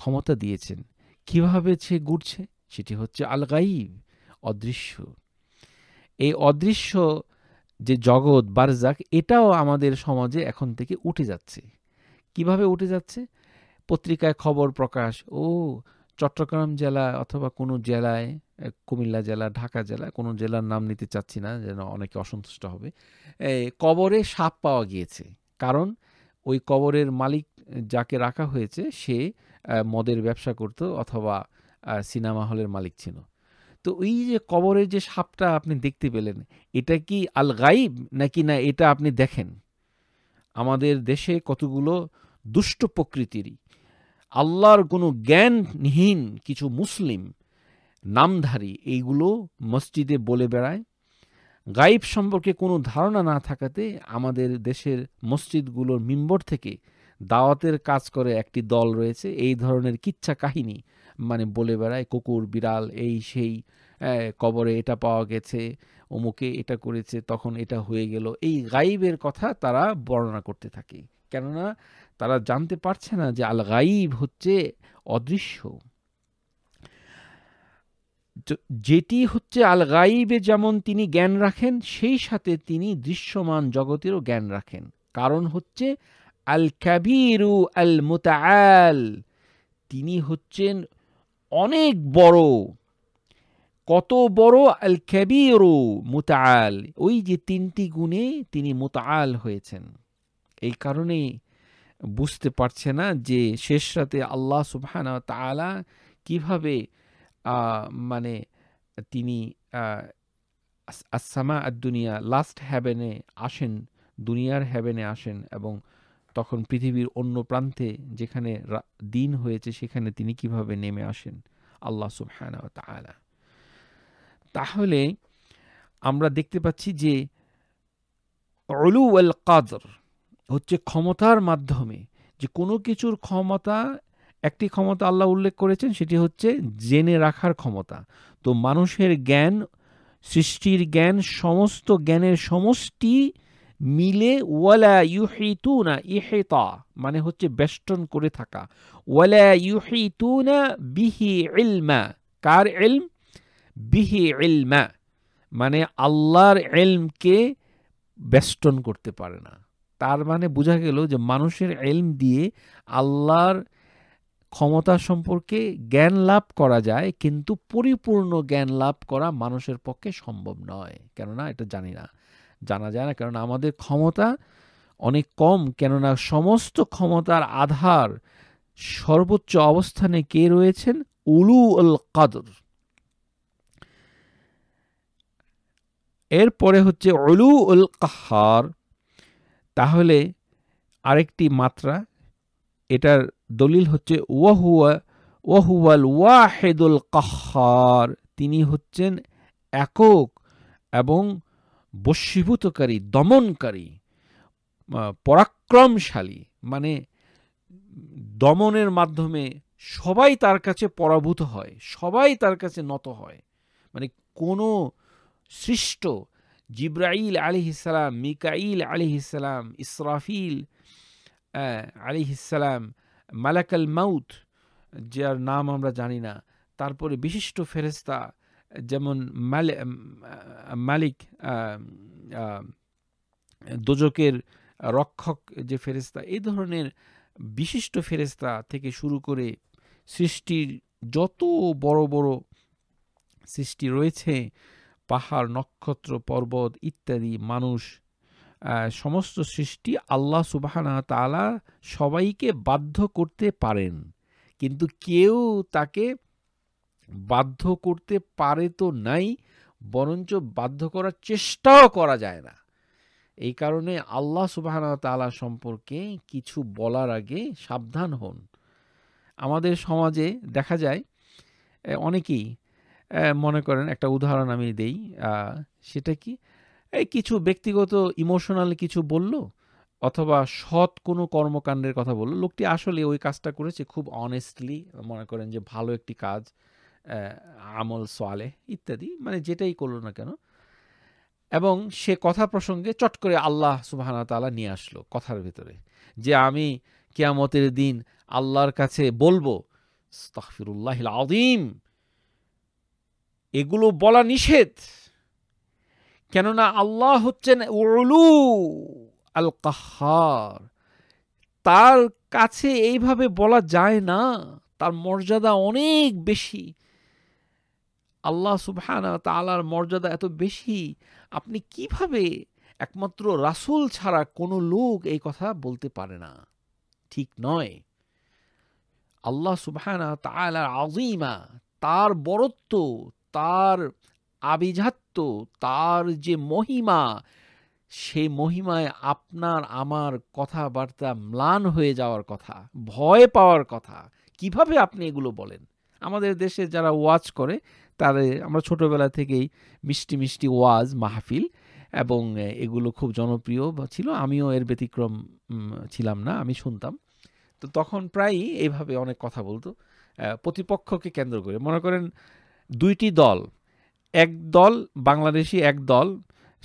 ক্ষমতা দিয়েছেন কিভাবে সে ঘুরছে সেটি হচ্ছে আলগাইব অদৃশ্য এই অদৃশ্য যে জগৎ বারজাক এটাও আমাদের সমাজে এখন থেকে উঠে যাচ্ছে কিভাবে উঠে যাচ্ছে পত্রিকায় খবর প্রকাশ ও চট্টগ্রাম জেলা অথবা কোনো জেলায় কুমিল্লা জেলা ঢাকা জেলা কোনো জেলার নাম নিতে চাচ্ছি না যেন অনেকে অসন্তুষ্ট হবে কবরে সাপ পাওয়া গিয়েছে কারণ ওই কবরের মালিক যাকে রাখা হয়েছে সে মদের ব্যবসা করত অথবা সিনেমা হলের মালিক ছিল তো ওই যে কবরের যে সাপটা আপনি দেখতে পেলেন এটা কি আল গাইব নাকি না এটা আপনি দেখেন আমাদের দেশে কতগুলো দুষ্ট প্রকৃতিরই আল্লাহর কোনো জ্ঞানহীন কিছু মুসলিম নামধারী এইগুলো মসজিদে বলে বেড়ায় গাইব সম্পর্কে কোনো ধারণা না থাকাতে আমাদের দেশের মসজিদগুলোর মিম্বর থেকে দাওয়াতের কাজ করে একটি দল রয়েছে এই ধরনের কিচ্ছা কাহিনী মানে বলে বেড়ায় কুকুর বিড়াল এই সেই কবরে এটা পাওয়া গেছে অমুকে এটা করেছে তখন এটা হয়ে গেল এই গাইবের কথা তারা বর্ণনা করতে থাকে কেননা তারা জানতে পারছে না যে আল গাইব হচ্ছে অদৃশ্য যেটি হচ্ছে আল গাইবে যেমন তিনি জ্ঞান রাখেন সেই সাথে তিনি দৃশ্যমান জগতেরও জ্ঞান রাখেন কারণ হচ্ছে আল কাবিরু আল মোতাল তিনি হচ্ছেন অনেক বড় কত বড় আল ক্যাবিরু মোতাল ওই যে তিনটি গুণে তিনি মোতাল হয়েছেন এই কারণে বুঝতে পারছে না যে শেষ রাতে আল্লাহ সুবহান তালা কিভাবে মানে তিনি আসামা দুনিয়া লাস্ট হ্যাভেনে আসেন দুনিয়ার হ্যাভেনে আসেন এবং তখন পৃথিবীর অন্য প্রান্তে যেখানে দিন হয়েছে সেখানে তিনি কিভাবে নেমে আসেন আল্লাহ সুবহান তালা তাহলে আমরা দেখতে পাচ্ছি যে অলু আল কাদর হচ্ছে ক্ষমতার মাধ্যমে যে কোনো কিছুর ক্ষমতা একটি ক্ষমতা আল্লাহ উল্লেখ করেছেন সেটি হচ্ছে জেনে রাখার ক্ষমতা তো মানুষের জ্ঞান সৃষ্টির জ্ঞান সমস্ত জ্ঞানের সমষ্টি মিলে ওয়ালা ইউহিতু না ইহেতা মানে হচ্ছে বেষ্টন করে থাকা ওয়ালা ইউহিতু না বিহি ইলমা কার এলম বিহি ইলমা মানে আল্লাহর এলমকে বেষ্টন করতে পারে না তার মানে বোঝা গেল যে মানুষের এলম দিয়ে আল্লাহর ক্ষমতা সম্পর্কে জ্ঞান লাভ করা যায় কিন্তু পরিপূর্ণ জ্ঞান লাভ করা মানুষের পক্ষে সম্ভব নয় কেননা এটা জানি না জানা যায় না কেননা আমাদের ক্ষমতা অনেক কম কেননা সমস্ত ক্ষমতার আধার সর্বোচ্চ অবস্থানে কে রয়েছেন উলু উল কাদর এরপরে হচ্ছে উলু উল কাহার তাহলে আরেকটি মাত্রা এটার দলিল হচ্ছে ওয়াহুয়া ওয়াহুয়াল ওয়াহেদুল কাহার তিনি হচ্ছেন একক এবং বশীভূতকারী দমনকারী পরাক্রমশালী মানে দমনের মাধ্যমে সবাই তার কাছে পরাভূত হয় সবাই তার কাছে নত হয় মানে কোনো সৃষ্ট জিব্রাইল আলিহিসাল্লাম মিকাইল আলিহিসাল্লাম ইসরাফিল আলিহিসাল্লাম মালাকাল মাউথ যার নাম আমরা জানি না তারপরে বিশিষ্ট ফেরেস্তা যেমন মালিক দোজকের রক্ষক যে ফেরেস্তা এই ধরনের বিশিষ্ট ফেরেস্তা থেকে শুরু করে সৃষ্টির যত বড় বড় সৃষ্টি রয়েছে পাহাড় নক্ষত্র পর্বত ইত্যাদি মানুষ সমস্ত সৃষ্টি আল্লাহ সুবাহানা তালা সবাইকে বাধ্য করতে পারেন কিন্তু কেউ তাকে বাধ্য করতে পারে তো নাই বরঞ্চ বাধ্য করার চেষ্টাও করা যায় না এই কারণে আল্লাহ সুবাহানা তালা সম্পর্কে কিছু বলার আগে সাবধান হন আমাদের সমাজে দেখা যায় অনেকেই মনে করেন একটা উদাহরণ আমি দেই সেটা কি এই কিছু ব্যক্তিগত ইমোশনাল কিছু বলল অথবা সৎ কোনো কর্মকাণ্ডের কথা বলল লোকটি আসলে ওই কাজটা করেছে খুব অনেস্টলি মনে করেন যে ভালো একটি কাজ আমল সোয়ালে ইত্যাদি মানে যেটাই করলো না কেন এবং সে কথা প্রসঙ্গে চট করে আল্লাহ সুবাহানা তালা নিয়ে আসলো কথার ভিতরে যে আমি কেয়ামতের দিন আল্লাহর কাছে বলবো তহফিরুল্লাহ আদিম এগুলো বলা নিষেধ কেননা আল্লাহ হচ্ছেন উলু আল কাহার তার কাছে এইভাবে বলা যায় না তার মর্যাদা অনেক বেশি আল্লাহ সুবহানা তালার মর্যাদা এত বেশি আপনি কিভাবে একমাত্র রাসুল ছাড়া কোনো লোক এই কথা বলতে পারে না ঠিক নয় আল্লাহ সুবহানা তালার আজিমা তার বরত্ব তার আভিজাত্য তার যে মহিমা সে মহিমায় আপনার আমার কথাবার্তা ম্লান হয়ে যাওয়ার কথা ভয় পাওয়ার কথা কিভাবে আপনি এগুলো বলেন আমাদের দেশে যারা ওয়াজ করে তাদের আমরা ছোটোবেলা থেকেই মিষ্টি মিষ্টি ওয়াজ মাহফিল এবং এগুলো খুব জনপ্রিয় ছিল আমিও এর ব্যতিক্রম ছিলাম না আমি শুনতাম তো তখন প্রায়ই এইভাবে অনেক কথা বলতো প্রতিপক্ষকে কেন্দ্র করে মনে করেন দুইটি দল এক দল বাংলাদেশি এক দল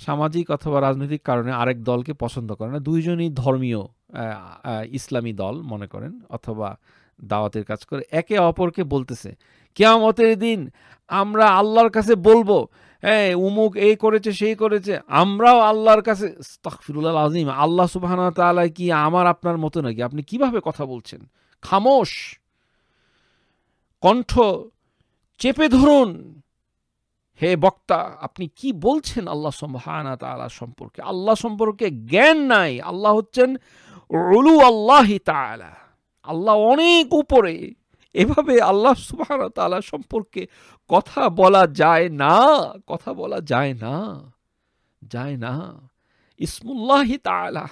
সামাজিক অথবা রাজনৈতিক কারণে আরেক দলকে পছন্দ করে না দুইজনই ধর্মীয় ইসলামী দল মনে করেন অথবা দাওয়াতের কাজ করে একে অপরকে বলতেছে কেয়ামতের দিন আমরা আল্লাহর কাছে বলবো হ্যাঁ উমুক এই করেছে সেই করেছে আমরাও আল্লাহর কাছে তাকফিরুল্লাহ আজিম আল্লাহ সুবাহ তালা কি আমার আপনার মতো নাকি আপনি কিভাবে কথা বলছেন খামোশ কণ্ঠ চেপে ধরুন হে বক্তা আপনি কি বলছেন আল্লাহ সম্ভানা সম্পর্কে আল্লাহ সম্পর্কে জ্ঞান নাই আল্লাহ হচ্ছেন রুলু আল্লাহ আল্লাহ অনেক উপরে এভাবে আল্লাহ সুবহানা তালা সম্পর্কে কথা বলা যায় না কথা বলা যায় না যায় না ইসমুল্লাহি তালা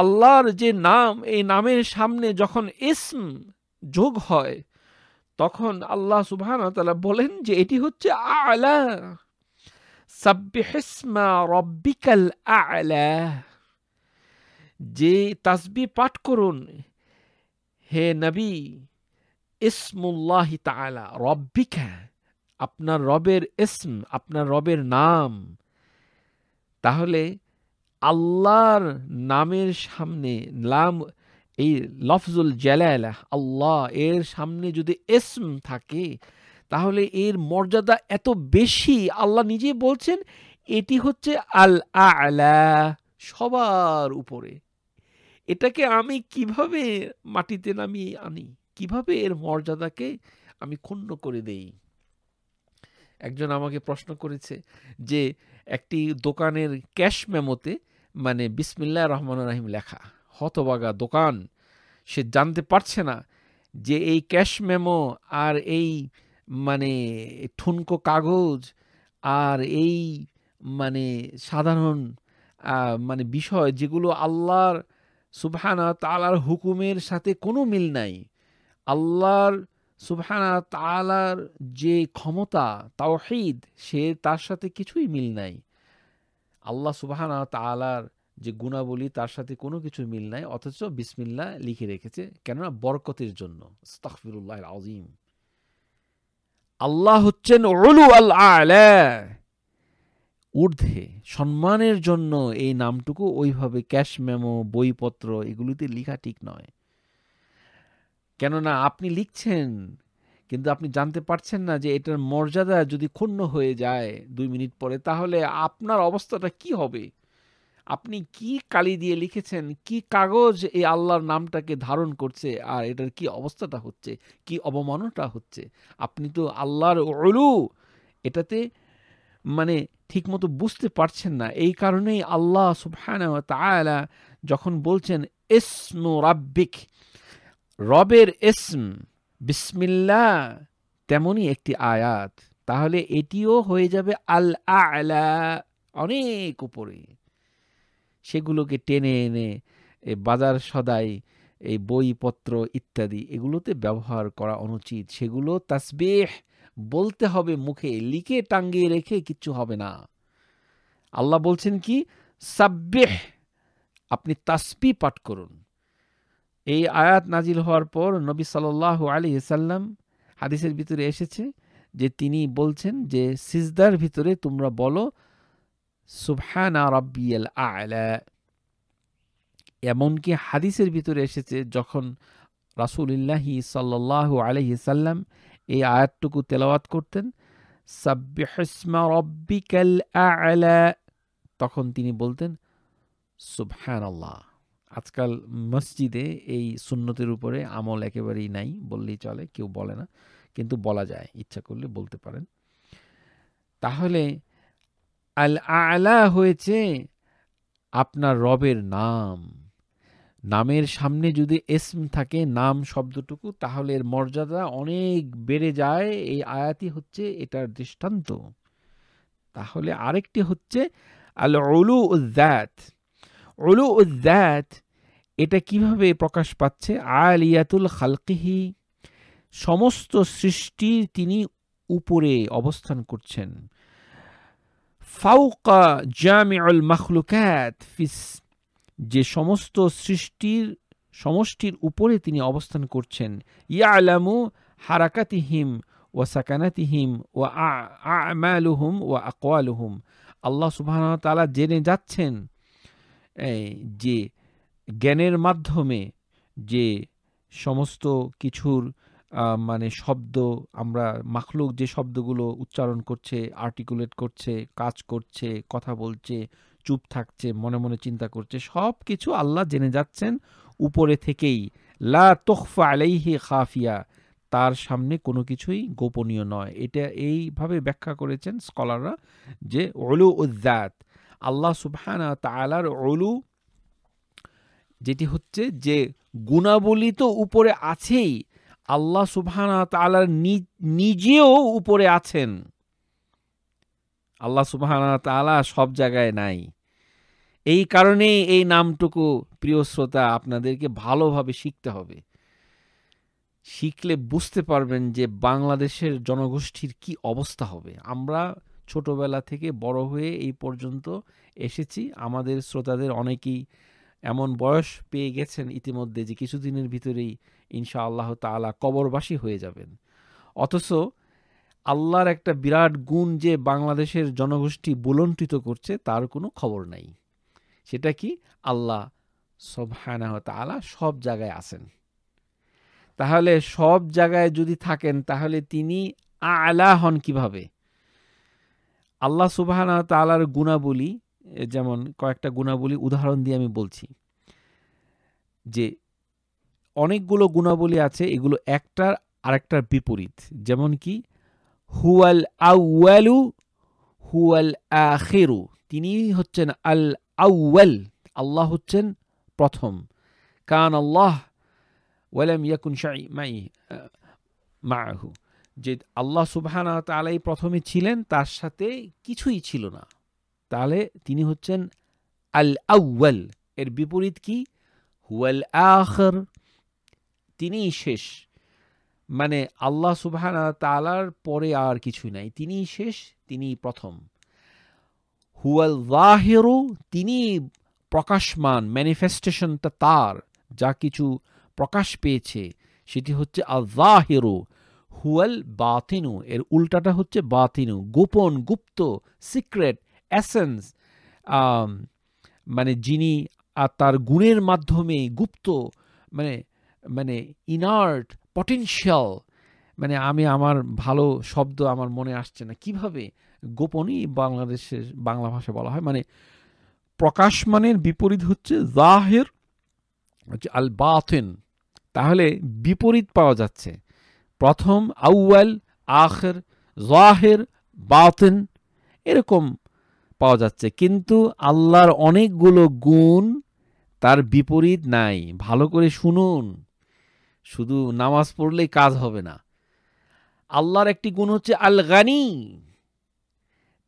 আল্লাহর যে নাম এই নামের সামনে যখন ইসম যোগ হয় তখন আল্লাহ সুবহান তালা বলেন যে এটি হচ্ছে আলা সাব্বিহিসমা রব্বিকাল আলা যে তাসবি পাঠ করুন হে নবী ইসমুল্লাহ তালা রব্বিকা আপনার রবের ইসম আপনার রবের নাম তাহলে আল্লাহর নামের সামনে নাম এই লফজুল জালালা আল্লাহ এর সামনে যদি এসম থাকে তাহলে এর মর্যাদা এত বেশি আল্লাহ নিজে বলছেন এটি হচ্ছে আল আলা সবার উপরে এটাকে আমি কিভাবে মাটিতে নামিয়ে আনি কিভাবে এর মর্যাদাকে আমি ক্ষুণ্ণ করে দেই একজন আমাকে প্রশ্ন করেছে যে একটি দোকানের ক্যাশ মেমোতে মানে বিসমিল্লা রহমান রাহিম লেখা হতবাগা দোকান সে জানতে পারছে না যে এই ক্যাশ মেমো আর এই মানে ঠুনকো কাগজ আর এই মানে সাধারণ মানে বিষয় যেগুলো আল্লাহর সুবহানা তালার হুকুমের সাথে কোনো মিল নাই আল্লাহর সুবহানা তালার যে ক্ষমতা তাওহিদ সে তার সাথে কিছুই মিল নাই আল্লাহ সুবহানা তালার যে গুণাবলী তার সাথে কোনো কিছু মিল নাই অথচ বিসমিল্লা লিখে রেখেছে কেননা বরকতের জন্য স্তাকফিরুল্লাহ আজিম আল্লাহ হচ্ছেন আল ঊর্ধ্বে সম্মানের জন্য এই নামটুকু ওইভাবে ক্যাশ মেমো বইপত্র এগুলিতে লেখা ঠিক নয় কেননা আপনি লিখছেন কিন্তু আপনি জানতে পারছেন না যে এটার মর্যাদা যদি ক্ষুণ্ণ হয়ে যায় দুই মিনিট পরে তাহলে আপনার অবস্থাটা কি হবে আপনি কি কালি দিয়ে লিখেছেন কি কাগজ এই আল্লাহর নামটাকে ধারণ করছে আর এটার কি অবস্থাটা হচ্ছে কি অবমাননাটা হচ্ছে আপনি তো আল্লাহর অলু এটাতে মানে ঠিকমতো বুঝতে পারছেন না এই কারণেই আল্লাহ সুবহানা যখন বলছেন ইসম রাব্বিক রবের এসম বিসমিল্লা তেমনই একটি আয়াত তাহলে এটিও হয়ে যাবে আল আলা অনেক উপরে সেগুলোকে টেনে এনে বাজার সদাই এই বইপত্র ইত্যাদি এগুলোতে ব্যবহার করা অনুচিত সেগুলো তাসবেহ বলতে হবে মুখে লিখে টাঙ্গিয়ে রেখে কিচ্ছু হবে না আল্লাহ বলছেন কি সাব্বেহ আপনি তাসবি পাঠ করুন এই আয়াত নাজিল হওয়ার পর নবী সাল্লাহ আলী সাল্লাম হাদিসের ভিতরে এসেছে যে তিনি বলছেন যে সিজদার ভিতরে তোমরা বলো সুবহানা রব্বিয়াল আলা এমনকি হাদিসের ভিতরে এসেছে যখন রাসুলিল্লাহি সাল্লাহ আলহি সাল্লাম এই আয়াতটুকু তেলাওয়াত করতেন সাব্বিহসমা রব্বিকাল আলা তখন তিনি বলতেন সুবহান আল্লাহ আজকাল মসজিদে এই সুন্নতির উপরে আমল একেবারেই নাই বললেই চলে কেউ বলে না কিন্তু বলা যায় ইচ্ছা করলে বলতে পারেন তাহলে আল আলা হয়েছে আপনার রবের নাম নামের সামনে যদি এসম থাকে নাম শব্দটুকু তাহলে এর মর্যাদা অনেক বেড়ে যায় এই আয়াতি হচ্ছে এটার দৃষ্টান্ত তাহলে আরেকটি হচ্ছে আল অলু উদ্দ্যাত অলু উদ্দ্যাত এটা কিভাবে প্রকাশ পাচ্ছে আলিয়াতুল খালকিহি সমস্ত সৃষ্টির তিনি উপরে অবস্থান করছেন ফাউক জামিউল মখলুকাত ফিস যে সমস্ত সৃষ্টির সমষ্টির উপরে তিনি অবস্থান করছেন ইয়া আলামু হারাকাতিহিম ও সাকানাতিহিম ও আমালুহুম ও আকোয়ালুহুম আল্লাহ সুবাহ তালা জেনে যাচ্ছেন যে জ্ঞানের মাধ্যমে যে সমস্ত কিছুর মানে শব্দ আমরা মাখলুক যে শব্দগুলো উচ্চারণ করছে আর্টিকুলেট করছে কাজ করছে কথা বলছে চুপ থাকছে মনে মনে চিন্তা করছে সব কিছু আল্লাহ জেনে যাচ্ছেন উপরে থেকেই লা তোহফা আলাইহি খাফিয়া তার সামনে কোনো কিছুই গোপনীয় নয় এটা এইভাবে ব্যাখ্যা করেছেন স্কলাররা যে অলু উজ্জাত আল্লাহ সুবহানা তালার অলু যেটি হচ্ছে যে গুণাবলী তো উপরে আছেই আল্লাহ সুবহানা তালার নিজেও উপরে আছেন আল্লাহ সুবহানা তালা সব জায়গায় নাই এই কারণেই এই নামটুকু প্রিয় শ্রোতা আপনাদেরকে ভালোভাবে শিখতে হবে শিখলে বুঝতে পারবেন যে বাংলাদেশের জনগোষ্ঠীর কি অবস্থা হবে আমরা ছোটবেলা থেকে বড় হয়ে এই পর্যন্ত এসেছি আমাদের শ্রোতাদের অনেকেই এমন বয়স পেয়ে গেছেন ইতিমধ্যে যে কিছুদিনের ভিতরেই ইনশা আল্লাহ তালা কবরবাসী হয়ে যাবেন অথচ আল্লাহর একটা বিরাট গুণ যে বাংলাদেশের জনগোষ্ঠী বুলন্টিত করছে তার কোনো খবর নাই সেটা কি আল্লাহ সবহানাহ তালা সব জায়গায় আছেন তাহলে সব জায়গায় যদি থাকেন তাহলে তিনি আলা হন কিভাবে আল্লাহ সুবাহ তালার গুণাবলী যেমন কয়েকটা গুণাবলী উদাহরণ দিয়ে আমি বলছি যে অনেকগুলো গুণাবলী আছে এগুলো একটার আরেকটার বিপরীত যেমন কি হুয়াল আউয়ালু হুয়াল আখেরু তিনি হচ্ছেন আল আউয়াল আল্লাহ হচ্ছেন প্রথম কান আল্লাহ ওয়ালাম ইয়াকুন শাই মাই মাহু যে আল্লাহ সুবহান তালাই প্রথমে ছিলেন তার সাথে কিছুই ছিল না তাহলে তিনি হচ্ছেন আল আউয়াল এর বিপরীত কি হুয়াল আখর তিনিই শেষ মানে আল্লাহ সুবাহানা তালার পরে আর কিছুই নাই তিনিই শেষ তিনিই প্রথম হুয়াল ওয়াহেরু তিনি প্রকাশমান ম্যানিফেস্টেশনটা তার যা কিছু প্রকাশ পেয়েছে সেটি হচ্ছে আল জাহেরু হুয়াল বাতিনু এর উল্টাটা হচ্ছে বাতিনু গোপন গুপ্ত সিক্রেট অ্যাসেন্স মানে যিনি তার গুণের মাধ্যমে গুপ্ত মানে মানে ইনার্ট পটেনশিয়াল মানে আমি আমার ভালো শব্দ আমার মনে আসছে না কিভাবে গোপনই বাংলাদেশের বাংলা ভাষা বলা হয় মানে প্রকাশমানের বিপরীত হচ্ছে জাহের হচ্ছে আল বাথেন তাহলে বিপরীত পাওয়া যাচ্ছে প্রথম আউয়াল আখের জাহের বাথেন এরকম পাওয়া যাচ্ছে কিন্তু আল্লাহর অনেকগুলো গুণ তার বিপরীত নাই ভালো করে শুনুন শুধু নামাজ পড়লেই কাজ হবে না আল্লাহর একটি গুণ হচ্ছে আল গানি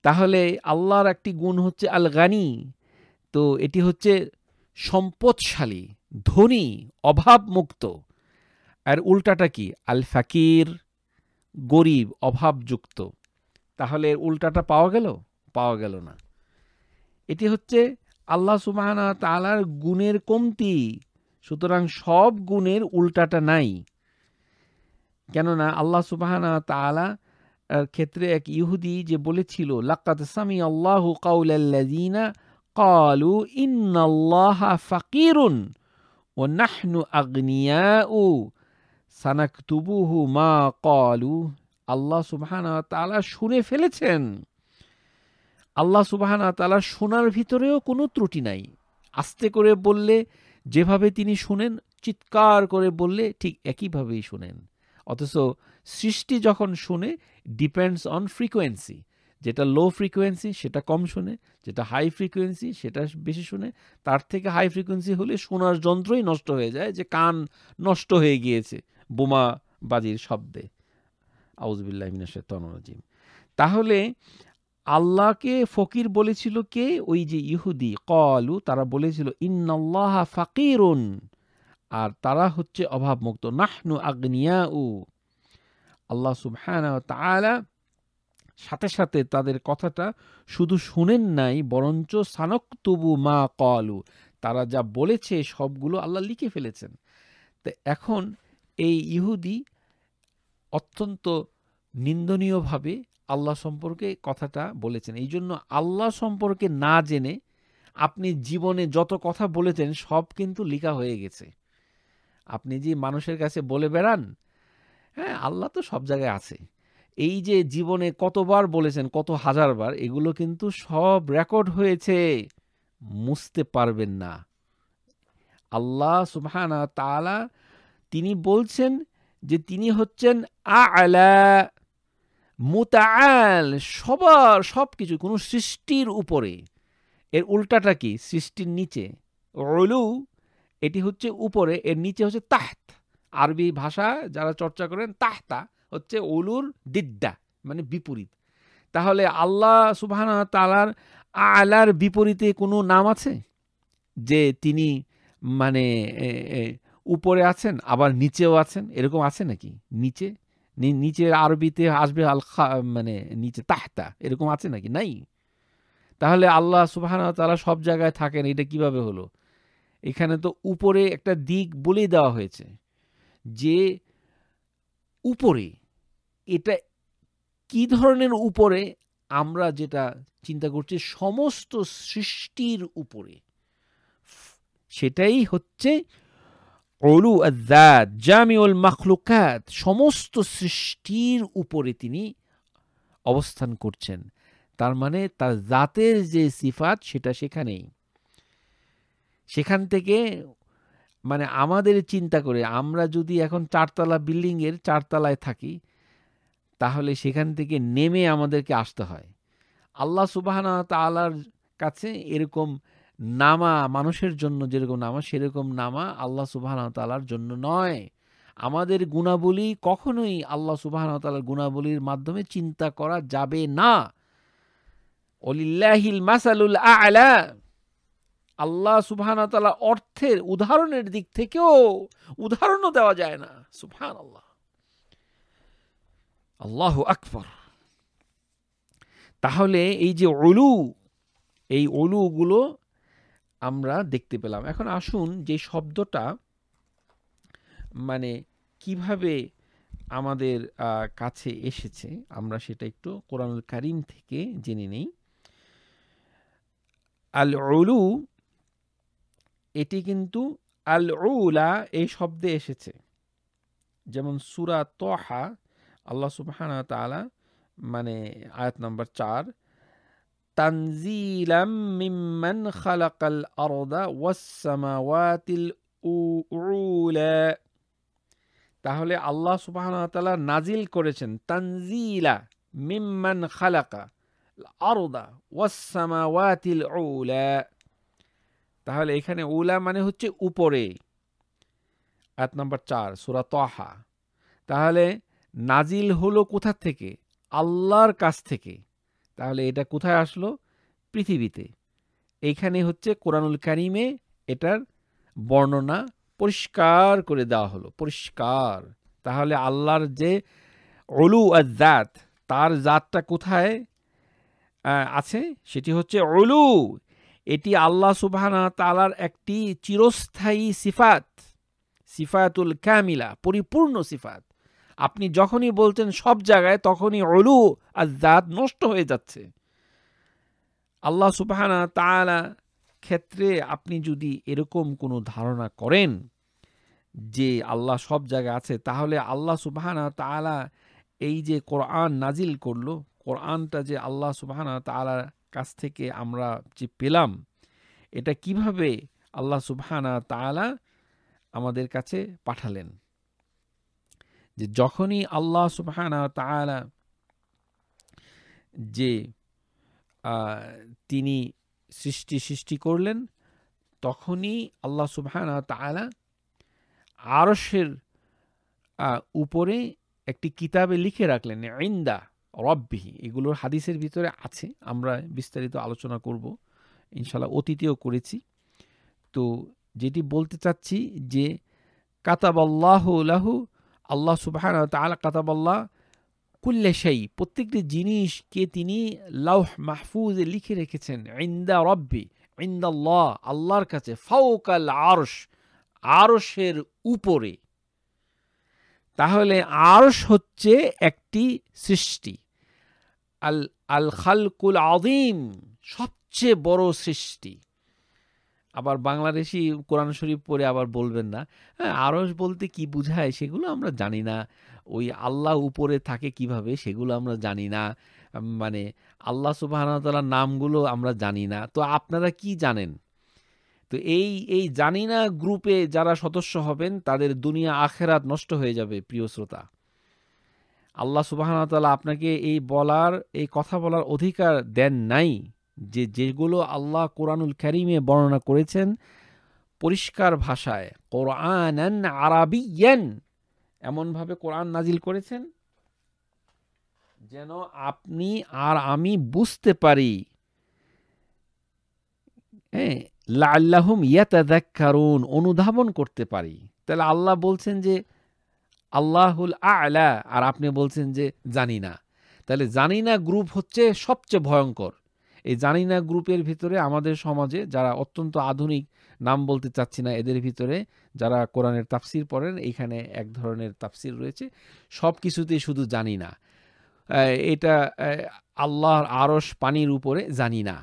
তাহলে আল্লাহর একটি গুণ হচ্ছে আল গানি তো এটি হচ্ছে সম্পদশালী ধনী অভাবমুক্ত আর উল্টাটা কি আল ফাকির গরিব অভাবযুক্ত তাহলে উল্টাটা পাওয়া গেল পাওয়া গেল না এটি হচ্ছে আল্লাহ সুবাহ তালার গুণের কমতি সুতরাং সব গুণের উল্টাটা নাই কেননা আল্লাহ সুবাহানা তালা ক্ষেত্রে এক ইহুদি যে বলেছিল লাকাত সামি আল্লাহ কাউলাল্লাজিনা কালু ইন্নাল্লাহ ফাকিরুন ও নাহনু আগ্নিয়া ও সানাকতুবুহু মা কালু আল্লাহ সুবাহানা তালা শুনে ফেলেছেন আল্লাহ সুবাহানা তালা শোনার ভিতরেও কোনো ত্রুটি নাই আস্তে করে বললে যেভাবে তিনি শুনেন চিৎকার করে বললে ঠিক একইভাবেই শুনেন অথচ সৃষ্টি যখন শুনে ডিপেন্ডস অন ফ্রিকোয়েন্সি যেটা লো ফ্রিকোয়েন্সি সেটা কম শুনে যেটা হাই ফ্রিকোয়েন্সি সেটা বেশি শুনে তার থেকে হাই ফ্রিকোয়েন্সি হলে শোনার যন্ত্রই নষ্ট হয়ে যায় যে কান নষ্ট হয়ে গিয়েছে বোমা বাজির শব্দে আউজবিল্লাহ মিনাশের তনরাজিম তাহলে আল্লাহকে ফকির বলেছিল কে ওই যে ইহুদি কলু তারা বলেছিল ইন্নাল্লাহ ফকির আর তারা হচ্ছে অভাবমুক্ত নাহনু আগ্নিয়া উ আল্লাহ সুবহান সাথে সাথে তাদের কথাটা শুধু শুনেন নাই বরঞ্চ সানক তবু মা কলু তারা যা বলেছে সবগুলো আল্লাহ লিখে ফেলেছেন তো এখন এই ইহুদি অত্যন্ত নিন্দনীয়ভাবে আল্লাহ সম্পর্কে কথাটা বলেছেন এই জন্য আল্লাহ সম্পর্কে না জেনে আপনি জীবনে যত কথা বলেছেন সব কিন্তু লিখা হয়ে গেছে আপনি যে মানুষের কাছে বলে বেড়ান হ্যাঁ আল্লাহ তো সব জায়গায় আছে এই যে জীবনে কতবার বলেছেন কত হাজারবার এগুলো কিন্তু সব রেকর্ড হয়েছে মুছতে পারবেন না আল্লাহ সুবহানা তালা তিনি বলছেন যে তিনি হচ্ছেন আলা মুতাল সবার সব কিছু কোনো সৃষ্টির উপরে এর উল্টাটা কি সৃষ্টির নিচে অলু এটি হচ্ছে উপরে এর নিচে হচ্ছে তাহত আরবি ভাষা যারা চর্চা করেন তাহতা হচ্ছে ওলুর দিদ্দা মানে বিপরীত তাহলে আল্লাহ সুবাহানা তালার আলার বিপরীতে কোনো নাম আছে যে তিনি মানে উপরে আছেন আবার নিচেও আছেন এরকম আছে নাকি নিচে নিচে আরবিতে আসবে আল মানে নিচে তাহতা এরকম আছে নাকি নাই তাহলে আল্লাহ সুবাহানা তারা সব জায়গায় থাকেন এটা কিভাবে হলো এখানে তো উপরে একটা দিক বলে দেওয়া হয়েছে যে উপরে এটা কি ধরনের উপরে আমরা যেটা চিন্তা করছি সমস্ত সৃষ্টির উপরে সেটাই হচ্ছে অলু আজাদ জামিউল মখলুকাত সমস্ত সৃষ্টির উপরে তিনি অবস্থান করছেন তার মানে তার জাতের যে সিফাত সেটা সেখানেই সেখান থেকে মানে আমাদের চিন্তা করে আমরা যদি এখন চারতলা বিল্ডিংয়ের চারতলায় থাকি তাহলে সেখান থেকে নেমে আমাদেরকে আসতে হয় আল্লাহ সুবাহানা তালার কাছে এরকম নামা মানুষের জন্য যেরকম নামা সেরকম নামা আল্লাহ সুবাহ তালার জন্য নয় আমাদের গুণাবলী কখনোই আল্লাহ সুবাহ তালার গুণাবলীর মাধ্যমে চিন্তা করা যাবে না অলিল্লাহিল মাসালুল আলা আল্লাহ সুবাহানতালা অর্থের উদাহরণের দিক থেকেও উদাহরণও দেওয়া যায় না সুফান আল্লাহ আল্লাহ আকবর তাহলে এই যে অলু এই অলুগুলো আমরা দেখতে পেলাম এখন আসুন যে শব্দটা মানে কিভাবে আমাদের কাছে এসেছে আমরা সেটা একটু কোরআনুল কারিম থেকে জেনে নেই আল উলু এটি কিন্তু আল উলা এই শব্দে এসেছে যেমন সুরা তহা আল্লাহ সুবাহ মানে আয়াত নম্বর চার তানজিলাম মিম্মান খালাকাল আরদা ওয়াসসামাওয়াতিল উলা তাহলে আল্লাহ সুবহানাহু ওয়া নাজিল করেছেন তানজিলা মিম্মান খালাকা আরদা ওয়াসসামাওয়াতিল উলা তাহলে এখানে উলা মানে হচ্ছে উপরে এক নম্বর চার সুরা তহা তাহলে নাজিল হলো কোথা থেকে আল্লাহর কাছ থেকে তাহলে এটা কোথায় আসলো পৃথিবীতে এইখানে হচ্ছে কোরআনুল কারিমে এটার বর্ণনা পরিষ্কার করে দেওয়া হলো পরিষ্কার তাহলে আল্লাহর যে অলু জাত তার জাতটা কোথায় আছে সেটি হচ্ছে অলু এটি আল্লাহ সুবাহানা তালার একটি চিরস্থায়ী সিফাত সিফাতুল ক্যামিলা পরিপূর্ণ সিফাত আপনি যখনই বলছেন সব জায়গায় তখনই অলু আর দাঁত নষ্ট হয়ে যাচ্ছে আল্লাহ সুবাহানা তালা ক্ষেত্রে আপনি যদি এরকম কোনো ধারণা করেন যে আল্লাহ সব জায়গায় আছে তাহলে আল্লাহ সুবাহানা তালা এই যে কোরআন নাজিল করলো কোরআনটা যে আল্লাহ সুবাহানা তালার কাছ থেকে আমরা যে পেলাম এটা কিভাবে আল্লাহ সুবহানা তালা আমাদের কাছে পাঠালেন যে যখনই আল্লাহ সুবহান যে তিনি সৃষ্টি সৃষ্টি করলেন তখনই আল্লাহ সুবাহানা তালা আরসের উপরে একটি কিতাবে লিখে রাখলেন আইন্দা রব্বিহি এগুলোর হাদিসের ভিতরে আছে আমরা বিস্তারিত আলোচনা করব ইনশাল্লাহ অতীতেও করেছি তো যেটি বলতে চাচ্ছি যে কাতাবাল্লাহ লাহু আল্লাহ সুবাহান তালা কাতাবাল্লাহ কুল্লে সেই প্রত্যেকটি জিনিসকে তিনি লাউহ মাহফুজে লিখে রেখেছেন ইন্দা রব্বি ইন্দাল্লাহ আল্লাহর কাছে ফাউকাল আরশ আরশের উপরে তাহলে আরশ হচ্ছে একটি সৃষ্টি আল আল খালকুল আদিম সবচেয়ে বড় সৃষ্টি আবার বাংলাদেশি কোরআন শরীফ পড়ে আবার বলবেন না হ্যাঁ আরস বলতে কি বুঝায় সেগুলো আমরা জানি না ওই আল্লাহ উপরে থাকে কিভাবে সেগুলো আমরা জানি না মানে আল্লাহ সুবাহতালার নামগুলো আমরা জানি না তো আপনারা কি জানেন তো এই এই জানি না গ্রুপে যারা সদস্য হবেন তাদের দুনিয়া আখেরাত নষ্ট হয়ে যাবে প্রিয় শ্রোতা আল্লাহ সুবাহতালা আপনাকে এই বলার এই কথা বলার অধিকার দেন নাই যে যেগুলো আল্লাহ কোরআনুল করিমে বর্ণনা করেছেন পরিষ্কার ভাষায় কোরআন আরাবিয়ান এমনভাবে কোরআন নাজিল করেছেন যেন আপনি আর আমি বুঝতে পারি হ্যাঁ লাল্লাহম ইয়াতাদাক্কারুন অনুধাবন করতে পারি তাহলে আল্লাহ বলছেন যে আল্লাহুল আলা আর আপনি বলছেন যে জানি না তাহলে জানি না গ্রুপ হচ্ছে সবচেয়ে ভয়ঙ্কর এই জানি না গ্রুপের ভিতরে আমাদের সমাজে যারা অত্যন্ত আধুনিক নাম বলতে চাচ্ছি না এদের ভিতরে যারা কোরআনের তাফসির পড়েন এইখানে এক ধরনের তাফসির রয়েছে সব কিছুতেই শুধু জানি না এটা আল্লাহর আরস পানির উপরে জানি না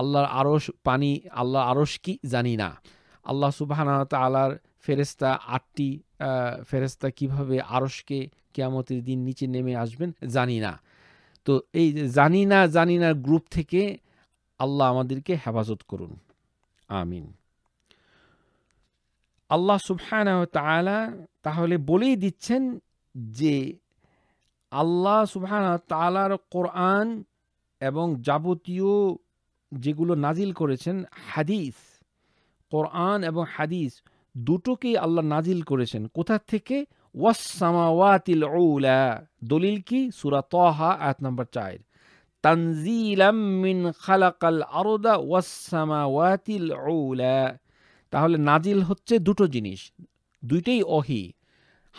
আল্লাহর আরস পানি আল্লাহ আরস কি জানি না আল্লাহ সুবাহানা তালার ফেরেস্তা আটটি ফেরেস্তা কিভাবে আরসকে কেয়ামতের দিন নিচে নেমে আসবেন জানি না তো এই জানি না জানি না গ্রুপ থেকে আল্লাহ আমাদেরকে হেফাজত করুন আমিন আল্লাহ সুবহানাহ তাহলে বলেই দিচ্ছেন যে আল্লাহ সুবহান তালার কোরআন এবং যাবতীয় যেগুলো নাজিল করেছেন হাদিস কোরআন এবং হাদিস দুটোকেই আল্লাহ নাজিল করেছেন কোথা থেকে ওয়াসামাওয়াতিল উলা দলিল কি সুরা তহা আয়াত নম্বর চার তানজিলাম মিন খালাকাল আরদা ওয়াসামাওয়াতিল উলা তাহলে নাজিল হচ্ছে দুটো জিনিস দুইটাই অহি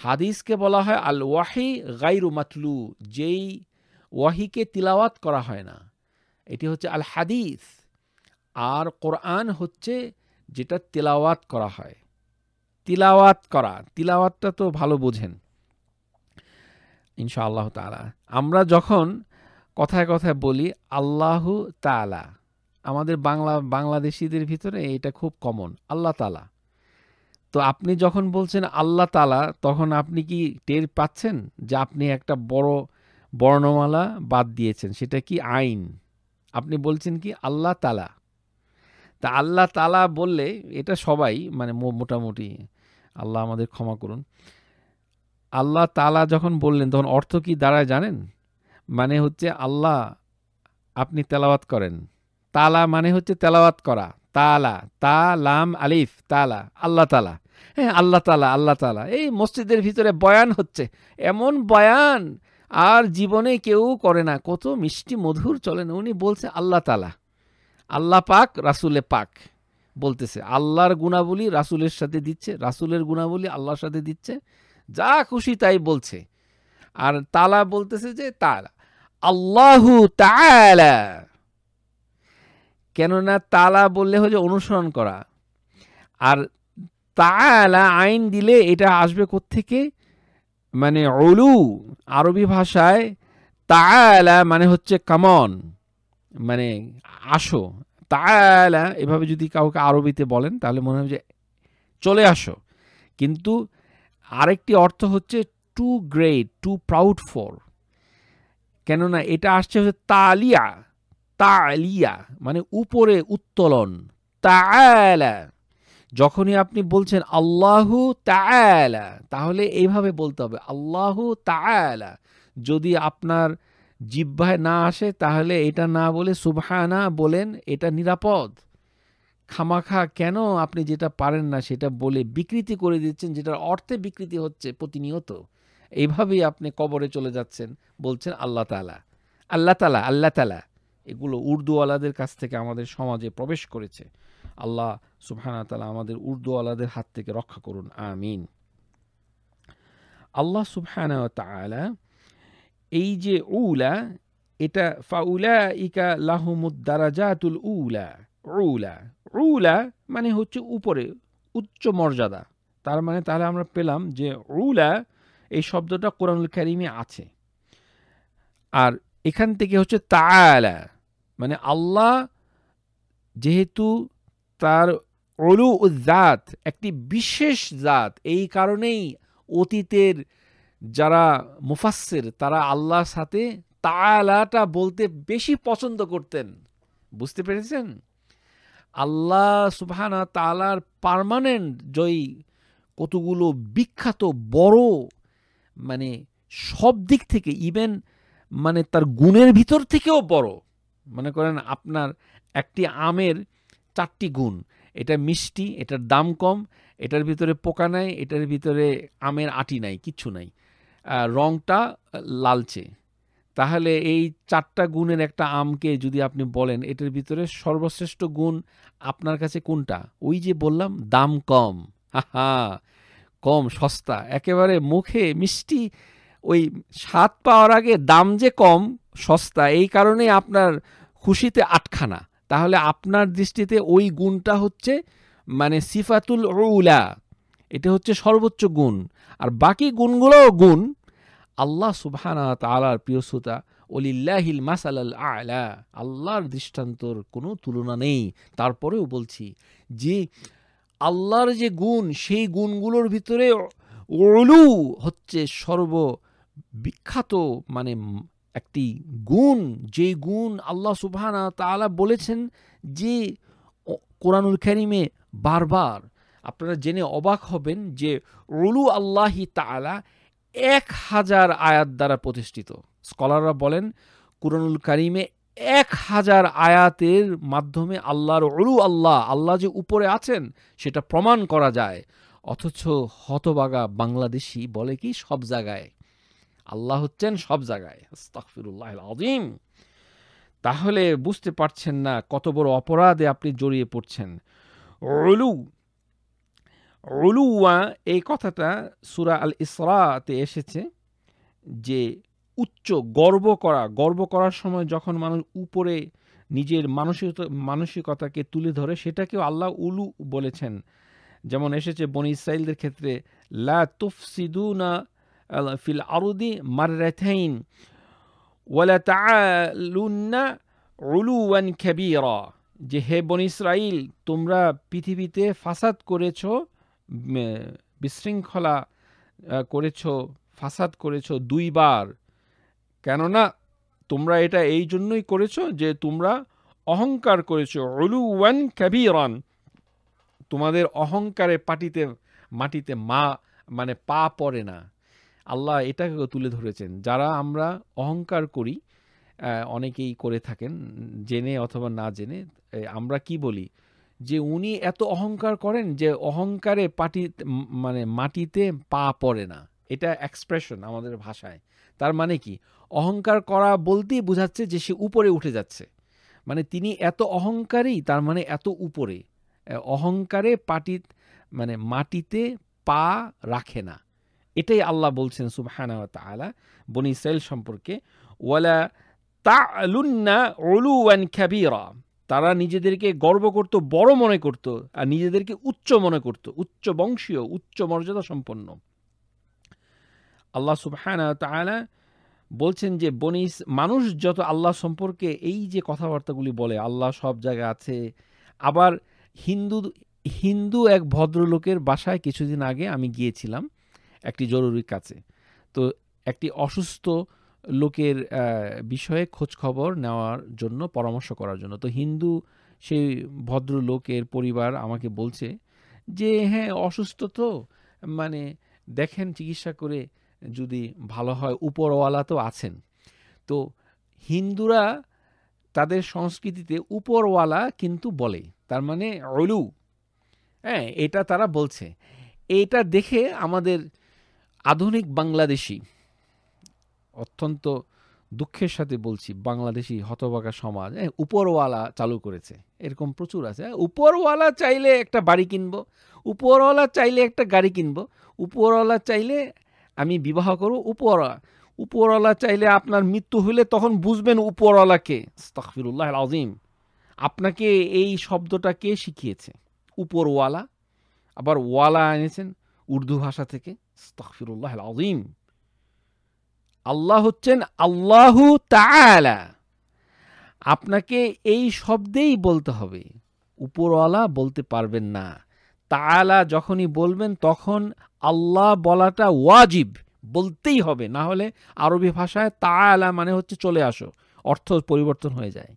হাদিসকে বলা হয় আল ওয়াহি গাইরু মাতলু যেই ওয়াহিকে তিলাওয়াত করা হয় না এটি হচ্ছে আল হাদিস আর কোরআন হচ্ছে যেটা তেলাওয়াত করা হয় তিলাওয়াত করা তিলাওয়াতটা তো ভালো বোঝেন ইনশাআল্লাহ তালা আমরা যখন কথায় কথায় বলি আল্লাহু তালা আমাদের বাংলা বাংলাদেশিদের ভিতরে এটা খুব কমন আল্লাহ তালা তো আপনি যখন বলছেন আল্লাহ তালা তখন আপনি কি টের পাচ্ছেন যে আপনি একটা বড় বর্ণমালা বাদ দিয়েছেন সেটা কি আইন আপনি বলছেন কি আল্লাহ তালা তা আল্লাহ তালা বললে এটা সবাই মানে মোটামুটি আল্লাহ আমাদের ক্ষমা করুন আল্লাহ তালা যখন বললেন তখন অর্থ কি দাঁড়ায় জানেন মানে হচ্ছে আল্লাহ আপনি তেলাওয়াত করেন তালা মানে হচ্ছে তেলাওয়াত করা তালা তা লাম আলিফ তালা আল্লাহ তালা হ্যাঁ আল্লাহ তালা আল্লাহ তালা এই মসজিদের ভিতরে বয়ান হচ্ছে এমন বয়ান আর জীবনে কেউ করে না কত মিষ্টি মধুর চলেন উনি বলছে আল্লাহ তালা আল্লাহ পাক রাসুলে পাক বলতেছে আল্লাহর গুণাবলী রাসুলের সাথে দিচ্ছে রাসুলের গুণাবলী আল্লাহর সাথে দিচ্ছে যা খুশি তাই বলছে আর তালা বলতেছে যে তালা আল্লাহু কেননা তালা বললে হচ্ছে অনুসরণ করা আর তালা আইন দিলে এটা আসবে থেকে মানে অলু আরবি ভাষায় তালা মানে হচ্ছে কামন মানে আসো তালা এভাবে যদি কাউকে আরবিতে বলেন তাহলে মনে হবে যে চলে আসো কিন্তু আরেকটি অর্থ হচ্ছে to great to proud for কেননা এটা আসছে হচ্ছে তালিয়া তালিয়া মানে উপরে উত্তোলন তালা যখনই আপনি বলছেন আল্লাহু তালা তাহলে এইভাবে বলতে হবে আল্লাহু তালা যদি আপনার জিব্বায় না আসে তাহলে এটা না বলে সুবহানা বলেন এটা নিরাপদ খামাখা কেন আপনি যেটা পারেন না সেটা বলে বিকৃতি করে দিচ্ছেন যেটার অর্থে বিকৃতি হচ্ছে প্রতিনিয়ত এইভাবেই আপনি কবরে চলে যাচ্ছেন বলছেন আল্লাহ তালা আল্লাহ তালা আল্লাহ তালা এগুলো উর্দুওয়ালাদের কাছ থেকে আমাদের সমাজে প্রবেশ করেছে আল্লাহ সুবহানা তালা আমাদের উর্দুওয়ালাদের হাত থেকে রক্ষা করুন আমিন আল্লাহ সুবহানা তালা এই যে উলা এটা ফাউলা ইকা দারাজাতুল উলা উলা উলা মানে হচ্ছে উপরে উচ্চ মর্যাদা তার মানে তাহলে আমরা পেলাম যে উলা এই শব্দটা কোরআনুল কারিমে আছে আর এখান থেকে হচ্ছে তালা মানে আল্লাহ যেহেতু তার অলু জাত একটি বিশেষ জাত এই কারণেই অতীতের যারা মুফাসের তারা আল্লাহর সাথে তালাটা বলতে বেশি পছন্দ করতেন বুঝতে পেরেছেন আল্লাহ সুবাহানা তালার পারমানেন্ট জয়ী কতগুলো বিখ্যাত বড় মানে সব দিক থেকে ইভেন মানে তার গুণের ভিতর থেকেও বড় মনে করেন আপনার একটি আমের চারটি গুণ এটা মিষ্টি এটার দাম কম এটার ভিতরে পোকা নাই এটার ভিতরে আমের আটি নাই কিচ্ছু নাই রংটা লালচে তাহলে এই চারটা গুণের একটা আমকে যদি আপনি বলেন এটার ভিতরে সর্বশ্রেষ্ঠ গুণ আপনার কাছে কোনটা ওই যে বললাম দাম কম হা কম সস্তা একেবারে মুখে মিষ্টি ওই স্বাদ পাওয়ার আগে দাম যে কম সস্তা এই কারণে আপনার খুশিতে আটখানা তাহলে আপনার দৃষ্টিতে ওই গুণটা হচ্ছে মানে সিফাতুল রৌলা এটা হচ্ছে সর্বোচ্চ গুণ আর বাকি গুণগুলোও গুণ আল্লাহ সুবহানা তালার প্রিয়সুতা অলিল্লাহিল মাসাল আলা আল্লাহর দৃষ্টান্তর কোনো তুলনা নেই তারপরেও বলছি যে আল্লাহর যে গুণ সেই গুণগুলোর ভিতরে ওলু হচ্ছে সর্ব বিখ্যাত মানে একটি গুণ যে গুণ আল্লাহ সুবহানা তালা বলেছেন যে কোরআনুল কারিমে বারবার আপনারা জেনে অবাক হবেন যে রুলু আল্লাহি তালা এক হাজার আয়াত দ্বারা প্রতিষ্ঠিত স্কলাররা বলেন কুরনুল কারিমে এক হাজার আয়াতের মাধ্যমে আল্লাহর অলু আল্লাহ আল্লাহ যে উপরে আছেন সেটা প্রমাণ করা যায় অথচ হতবাগা বাংলাদেশি বলে কি সব জায়গায় আল্লাহ হচ্ছেন সব জায়গায় তাহলে বুঝতে পারছেন না কত বড় অপরাধে আপনি জড়িয়ে পড়ছেন অলু উলুয়া এই কথাটা সুরা আল ইসরাতে এসেছে যে উচ্চ গর্ব করা গর্ব করার সময় যখন মানুষ উপরে নিজের মানসিকতা মানসিকতাকে তুলে ধরে সেটাকেও আল্লাহ উলু বলেছেন যেমন এসেছে বনি ইসরায়েলদের ক্ষেত্রে লা তুফসিদুনা ফিল আরুদি মারাথাইন ওয়ালা তালুন্না উলুয়ান খেবিরা যে হে বন ইসরাইল তোমরা পৃথিবীতে ফাসাদ করেছো বিশৃঙ্খলা করেছ ফাসাদ করেছ দুইবার কেননা তোমরা এটা এই জন্যই করেছ যে তোমরা অহংকার করেছ অলু ওয়ান ক্যাবিরন তোমাদের অহংকারে পাটিতে মাটিতে মা মানে পা পড়ে না আল্লাহ এটাকে তুলে ধরেছেন যারা আমরা অহংকার করি অনেকেই করে থাকেন জেনে অথবা না জেনে আমরা কি বলি যে উনি এত অহংকার করেন যে অহংকারে পাটি মানে মাটিতে পা পড়ে না এটা এক্সপ্রেশন আমাদের ভাষায় তার মানে কি অহংকার করা বলতেই বোঝাচ্ছে যে সে উপরে উঠে যাচ্ছে মানে তিনি এত অহংকারেই তার মানে এত উপরে অহংকারে পাটি মানে মাটিতে পা রাখে না এটাই আল্লাহ বলছেন সুবাহানা তালা বনি ইসরায়েল সম্পর্কে ওয়ালা তা আলুন্না ওলুয়ান তারা নিজেদেরকে গর্ব করত বড় মনে করত আর নিজেদেরকে উচ্চ মনে করত উচ্চ বংশীয় উচ্চ মর্যাদা সম্পন্ন আল্লাহ সুবহানা তালা বলছেন যে বনিস মানুষ যত আল্লাহ সম্পর্কে এই যে কথাবার্তাগুলি বলে আল্লাহ সব জায়গায় আছে আবার হিন্দু হিন্দু এক ভদ্রলোকের বাসায় কিছুদিন আগে আমি গিয়েছিলাম একটি জরুরি কাছে তো একটি অসুস্থ লোকের বিষয়ে খোঁজখবর নেওয়ার জন্য পরামর্শ করার জন্য তো হিন্দু সেই ভদ্রলোকের পরিবার আমাকে বলছে যে হ্যাঁ অসুস্থ তো মানে দেখেন চিকিৎসা করে যদি ভালো হয় উপরওয়ালা তো আছেন তো হিন্দুরা তাদের সংস্কৃতিতে উপরওয়ালা কিন্তু বলে তার মানে অলু হ্যাঁ এটা তারা বলছে এটা দেখে আমাদের আধুনিক বাংলাদেশি অত্যন্ত দুঃখের সাথে বলছি বাংলাদেশি হতবাগা সমাজ হ্যাঁ উপরওয়ালা চালু করেছে এরকম প্রচুর আছে হ্যাঁ, উপরওয়ালা চাইলে একটা বাড়ি কিনবো উপরওয়ালা চাইলে একটা গাড়ি কিনবো উপরওয়ালা চাইলে আমি বিবাহ করব উপরওয়ালা উপরওয়ালা চাইলে আপনার মৃত্যু হইলে তখন বুঝবেন উপরওয়ালাকে তখফিরুল্লাহ আজিম আপনাকে এই শব্দটা কে শিখিয়েছে উপরওয়ালা আবার ওয়ালা এনেছেন উর্দু ভাষা থেকে তখফিরুল্লাহ আজিম আল্লাহ হচ্ছেন আল্লাহু তালা আপনাকে এই শব্দেই বলতে হবে উপরওয়ালা বলতে পারবেন না তালা যখনই বলবেন তখন আল্লাহ বলাটা ওয়াজিব বলতেই হবে না হলে আরবি ভাষায় তালা মানে হচ্ছে চলে আসো অর্থ পরিবর্তন হয়ে যায়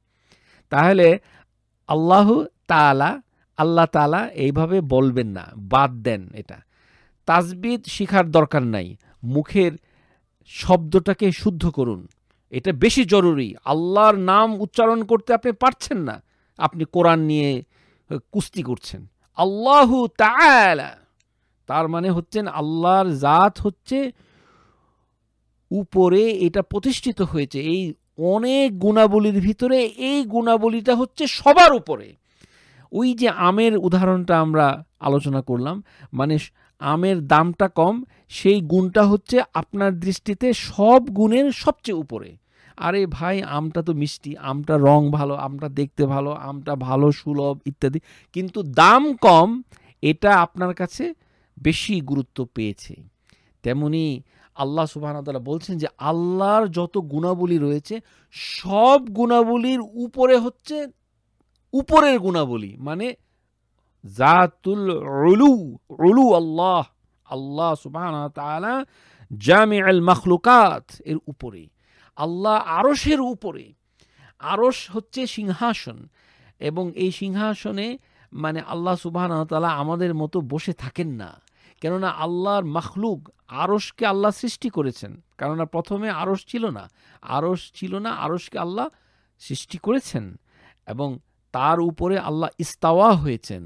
তাহলে আল্লাহ তালা আল্লাহ তালা এইভাবে বলবেন না বাদ দেন এটা তাজবিদ শিখার দরকার নাই মুখের শব্দটাকে শুদ্ধ করুন এটা বেশি জরুরি আল্লাহর নাম উচ্চারণ করতে আপনি পারছেন না আপনি কোরআন নিয়ে কুস্তি করছেন আল্লাহু তার মানে হচ্ছেন আল্লাহর জাত হচ্ছে উপরে এটা প্রতিষ্ঠিত হয়েছে এই অনেক গুণাবলীর ভিতরে এই গুণাবলীটা হচ্ছে সবার উপরে ওই যে আমের উদাহরণটা আমরা আলোচনা করলাম মানে আমের দামটা কম সেই গুণটা হচ্ছে আপনার দৃষ্টিতে সব গুণের সবচেয়ে উপরে আরে ভাই আমটা তো মিষ্টি আমটা রং ভালো আমটা দেখতে ভালো আমটা ভালো সুলভ ইত্যাদি কিন্তু দাম কম এটা আপনার কাছে বেশি গুরুত্ব পেয়েছে তেমনি আল্লাহ সুবাহতালা বলছেন যে আল্লাহর যত গুণাবলী রয়েছে সব গুণাবলীর উপরে হচ্ছে উপরের গুণাবলী মানে জাতুল উলু উলু আল্লাহ আল্লাহ সুবাহ তালা জামি আল মখলুকাত এর উপরে আল্লাহ আরসের উপরে আরস হচ্ছে সিংহাসন এবং এই সিংহাসনে মানে আল্লাহ সুবাহ তালা আমাদের মতো বসে থাকেন না কেননা আল্লাহর মখলুক আরসকে আল্লাহ সৃষ্টি করেছেন কেননা প্রথমে আরস ছিল না আরস ছিল না আরসকে আল্লাহ সৃষ্টি করেছেন এবং তার উপরে আল্লাহ ইস্তাওয়া হয়েছেন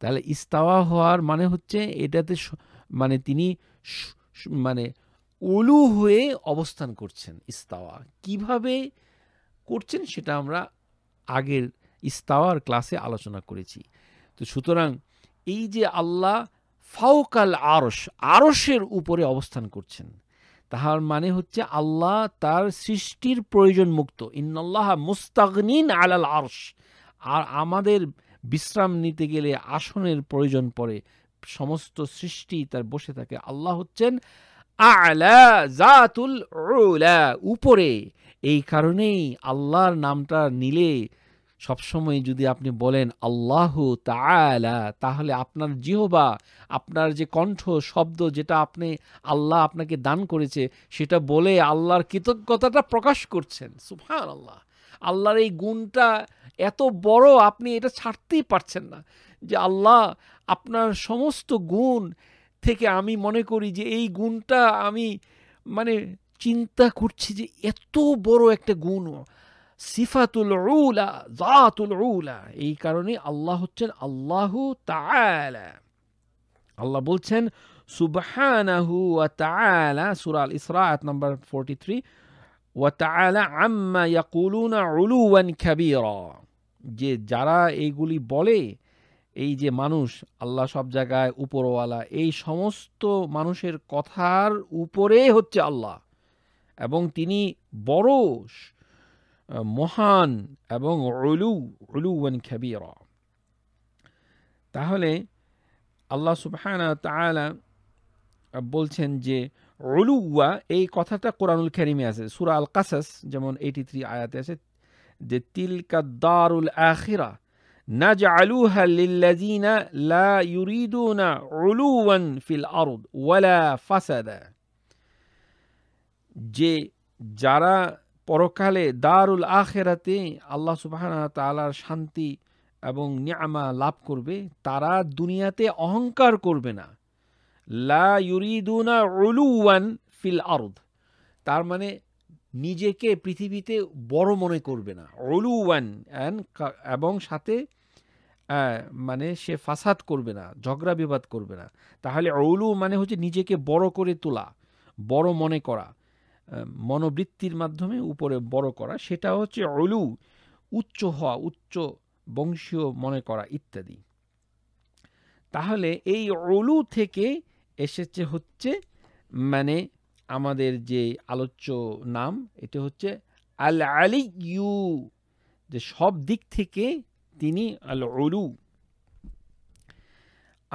তাহলে ইস্তাওয়া হওয়ার মানে হচ্ছে এটাতে মানে তিনি মানে উলু হয়ে অবস্থান করছেন ইস্তাওয়া কিভাবে করছেন সেটা আমরা আগের ইস্তাওয়ার ক্লাসে আলোচনা করেছি তো সুতরাং এই যে আল্লাহ ফাউকাল আরস আরসের উপরে অবস্থান করছেন তাহার মানে হচ্ছে আল্লাহ তার সৃষ্টির প্রয়োজন মুক্ত ইন্নআল্লাহ মুস্তাগনিন আলাল আরস আর আমাদের বিশ্রাম নিতে গেলে আসনের প্রয়োজন পড়ে সমস্ত সৃষ্টি তার বসে থাকে আল্লাহ হচ্ছেন আলা জাতুল উলা উপরে এই কারণেই আল্লাহর নামটা নিলে সবসময় যদি আপনি বলেন আল্লাহ তালা তাহলে আপনার জিহবা আপনার যে কণ্ঠ শব্দ যেটা আপনি আল্লাহ আপনাকে দান করেছে সেটা বলে আল্লাহর কৃতজ্ঞতাটা প্রকাশ করছেন সুফান আল্লাহ আল্লাহর এই গুণটা এত বড় আপনি এটা ছাড়তেই পারছেন না যে আল্লাহ আপনার সমস্ত গুণ থেকে আমি মনে করি যে এই গুণটা আমি মানে চিন্তা করছি যে এত বড় একটা গুণ সিফাতুল রুলা জাতুল রুলা এই কারণে আল্লাহ হচ্ছেন আল্লাহ তাআলা আল্লাহ বলছেন সুবহানাহু ওয়া তাআলা সূরা আল ইসরা আয়াত নাম্বার ওয়াতালা আম্মা ইয়াকুলুনা উলুয়ান খাবিরা যে যারা এইগুলি বলে এই যে মানুষ আল্লাহ সব জায়গায় উপরওয়ালা এই সমস্ত মানুষের কথার উপরে হচ্ছে আল্লাহ এবং তিনি বড় মহান এবং অলু অলুয়ান খাবিরা তাহলে আল্লাহ সুবহান তালা বলছেন যে রুলুয়া এই কথাটা কোরআনুল খেরিমে আছে সুরা আল কাসাস যেমন এইটি থ্রি আয়াতে আছে যে তিলকা দারুল আখিরা نجعلوها للذين لا يريدون علوا في الأرض ولا فسدا যে যারা পরকালে দারুল আখেরাতে আল্লাহ সুবাহ তালার শান্তি এবং নিয়ামা লাভ করবে তারা দুনিয়াতে অহংকার করবে না লা ইউরিদুনা উলুয়ান ফিল আরদ তার মানে নিজেকে পৃথিবীতে বড় মনে করবে না অলুওয়ান অ্যান্ড এবং সাথে মানে সে ফাসাদ করবে না ঝগড়া বিবাদ করবে না তাহলে অলু মানে হচ্ছে নিজেকে বড় করে তোলা বড় মনে করা মনোবৃত্তির মাধ্যমে উপরে বড় করা সেটা হচ্ছে অলু উচ্চ হওয়া উচ্চ বংশীয় মনে করা ইত্যাদি তাহলে এই অলু থেকে এসেছে হচ্ছে মানে আমাদের যে আলোচ্য নাম এটা হচ্ছে আল আলি ইউ যে সব দিক থেকে তিনি আল অলু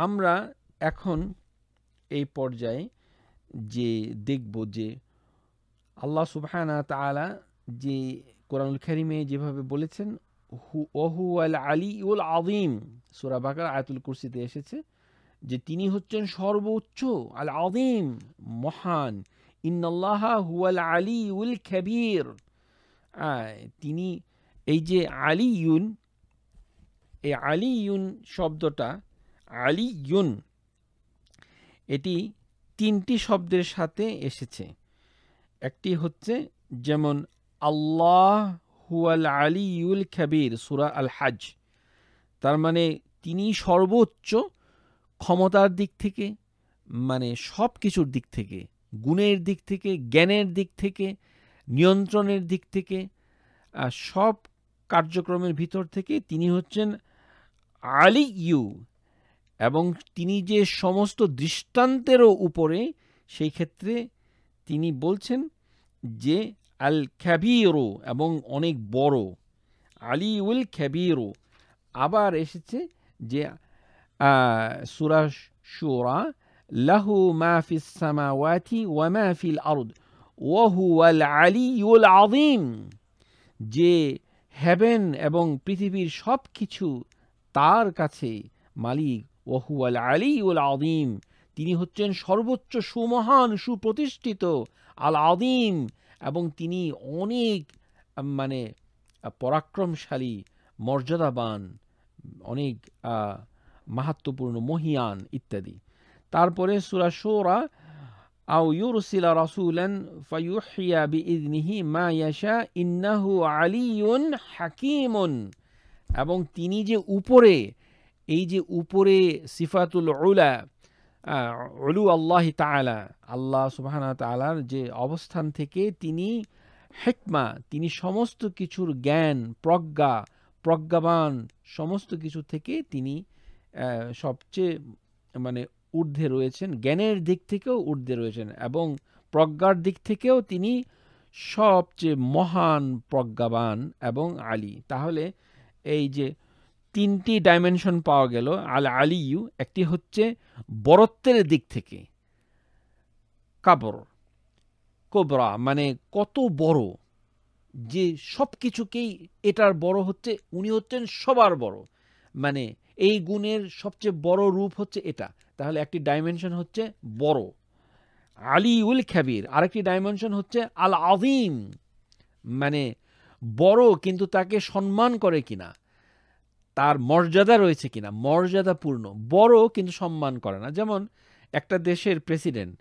আমরা এখন এই পর্যায়ে যে দেখব যে আল্লাহ সুবাহানা তালা যে কোরআনুল খারিমে যেভাবে বলেছেন হু ওহু আল আলী উল আদিম সুরাবাকার বাকার কুরসিতে এসেছে যে তিনি হচ্ছেন সর্বোচ্চ আল আদিম মহান ইন্নাল্লাহা হুয়াল আলী উল খাবির তিনি এই যে আলিউন এই আলী ইউন শব্দটা আলিউন এটি তিনটি শব্দের সাথে এসেছে একটি হচ্ছে যেমন আল্লাহ হুয়াল আলিউল খাবির সুরা আল হাজ তার মানে তিনি সর্বোচ্চ ক্ষমতার দিক থেকে মানে সব কিছুর দিক থেকে গুণের দিক থেকে জ্ঞানের দিক থেকে নিয়ন্ত্রণের দিক থেকে সব কার্যক্রমের ভিতর থেকে তিনি হচ্ছেন আলি ইউ এবং তিনি যে সমস্ত দৃষ্টান্তেরও উপরে সেই ক্ষেত্রে তিনি বলছেন যে আল খ্যাবিরো এবং অনেক বড় আলি উল খ্যাবিরো আবার এসেছে যে সুরা শুরা লাহু মাহফিস সামাওয়াতি ওয়া মাহফিল আরদ ওয়াহু আল আলী উল আদিম যে হ্যাভেন এবং পৃথিবীর সব কিছু তার কাছে মালিক ওয়াহু আল আলী উল আদিম তিনি হচ্ছেন সর্বোচ্চ সুমহান সুপ্রতিষ্ঠিত আল আদিম এবং তিনি অনেক মানে পরাক্রমশালী মর্যাদাবান অনেক মাহাত্মপূর্ণ মহিয়ান ইত্যাদি তারপরে সুরা সৌরা আউ ইউরসিলা রসুলেন ফাইহিয়া বি ইদনিহি মা ইয়াশা ইন্নাহু আলিউন হাকিমুন এবং তিনি যে উপরে এই যে উপরে সিফাতুল উলা অলু আল্লাহ তালা আল্লাহ সুবাহানা তালার যে অবস্থান থেকে তিনি হেকমা তিনি সমস্ত কিছুর জ্ঞান প্রজ্ঞা প্রজ্ঞাবান সমস্ত কিছু থেকে তিনি সবচেয়ে মানে ঊর্ধ্বে রয়েছেন জ্ঞানের দিক থেকেও ঊর্ধ্বে রয়েছেন এবং প্রজ্ঞার দিক থেকেও তিনি সবচেয়ে মহান প্রজ্ঞাবান এবং আলী তাহলে এই যে তিনটি ডাইমেনশন পাওয়া গেল আল আলিউ একটি হচ্ছে বরত্বের দিক থেকে কাবর কোবরা মানে কত বড় যে সব কিছুকেই এটার বড় হচ্ছে উনি হচ্ছেন সবার বড় মানে এই গুণের সবচেয়ে বড় রূপ হচ্ছে এটা তাহলে একটি ডাইমেনশন হচ্ছে বড় আলী উল খ্যাবির আরেকটি ডাইমেনশন হচ্ছে আল আজিম মানে বড় কিন্তু তাকে সম্মান করে কিনা তার মর্যাদা রয়েছে কিনা মর্যাদাপূর্ণ বড় কিন্তু সম্মান করে না যেমন একটা দেশের প্রেসিডেন্ট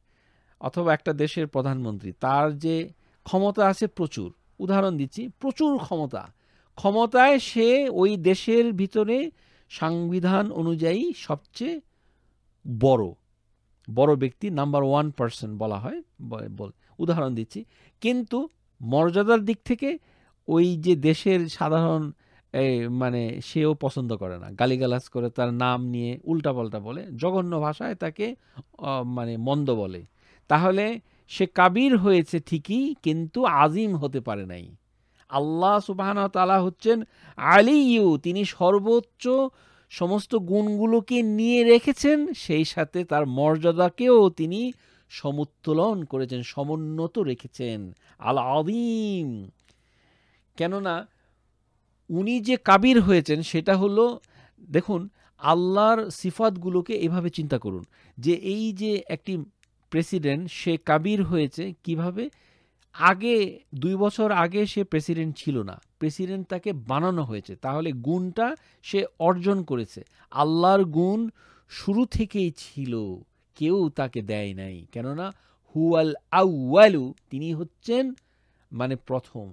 অথবা একটা দেশের প্রধানমন্ত্রী তার যে ক্ষমতা আছে প্রচুর উদাহরণ দিচ্ছি প্রচুর ক্ষমতা ক্ষমতায় সে ওই দেশের ভিতরে সংবিধান অনুযায়ী সবচেয়ে বড় বড় ব্যক্তি নাম্বার ওয়ান পার্সন বলা হয় বল উদাহরণ দিচ্ছি কিন্তু মর্যাদার দিক থেকে ওই যে দেশের সাধারণ মানে সেও পছন্দ করে না গালিগালাজ করে তার নাম নিয়ে উল্টাপাল্টা বলে জঘন্য ভাষায় তাকে মানে মন্দ বলে তাহলে সে কাবির হয়েছে ঠিকই কিন্তু আজিম হতে পারে নাই আল্লাহ সুবাহানা তালা হচ্ছেন আলিউ তিনি সর্বোচ্চ সমস্ত গুণগুলোকে নিয়ে রেখেছেন সেই সাথে তার মর্যাদাকেও তিনি সমুত্তোলন করেছেন সমুন্নত রেখেছেন আল আদিম কেননা উনি যে কাবির হয়েছেন সেটা হলো দেখুন আল্লাহর সিফাতগুলোকে এভাবে চিন্তা করুন যে এই যে একটি প্রেসিডেন্ট সে কাবির হয়েছে কিভাবে আগে দুই বছর আগে সে প্রেসিডেন্ট ছিল না প্রেসিডেন্ট তাকে বানানো হয়েছে তাহলে গুণটা সে অর্জন করেছে আল্লাহর গুণ শুরু থেকেই ছিল কেউ তাকে দেয় নাই কেননা হুয়াল আউয়ালু তিনি হচ্ছেন মানে প্রথম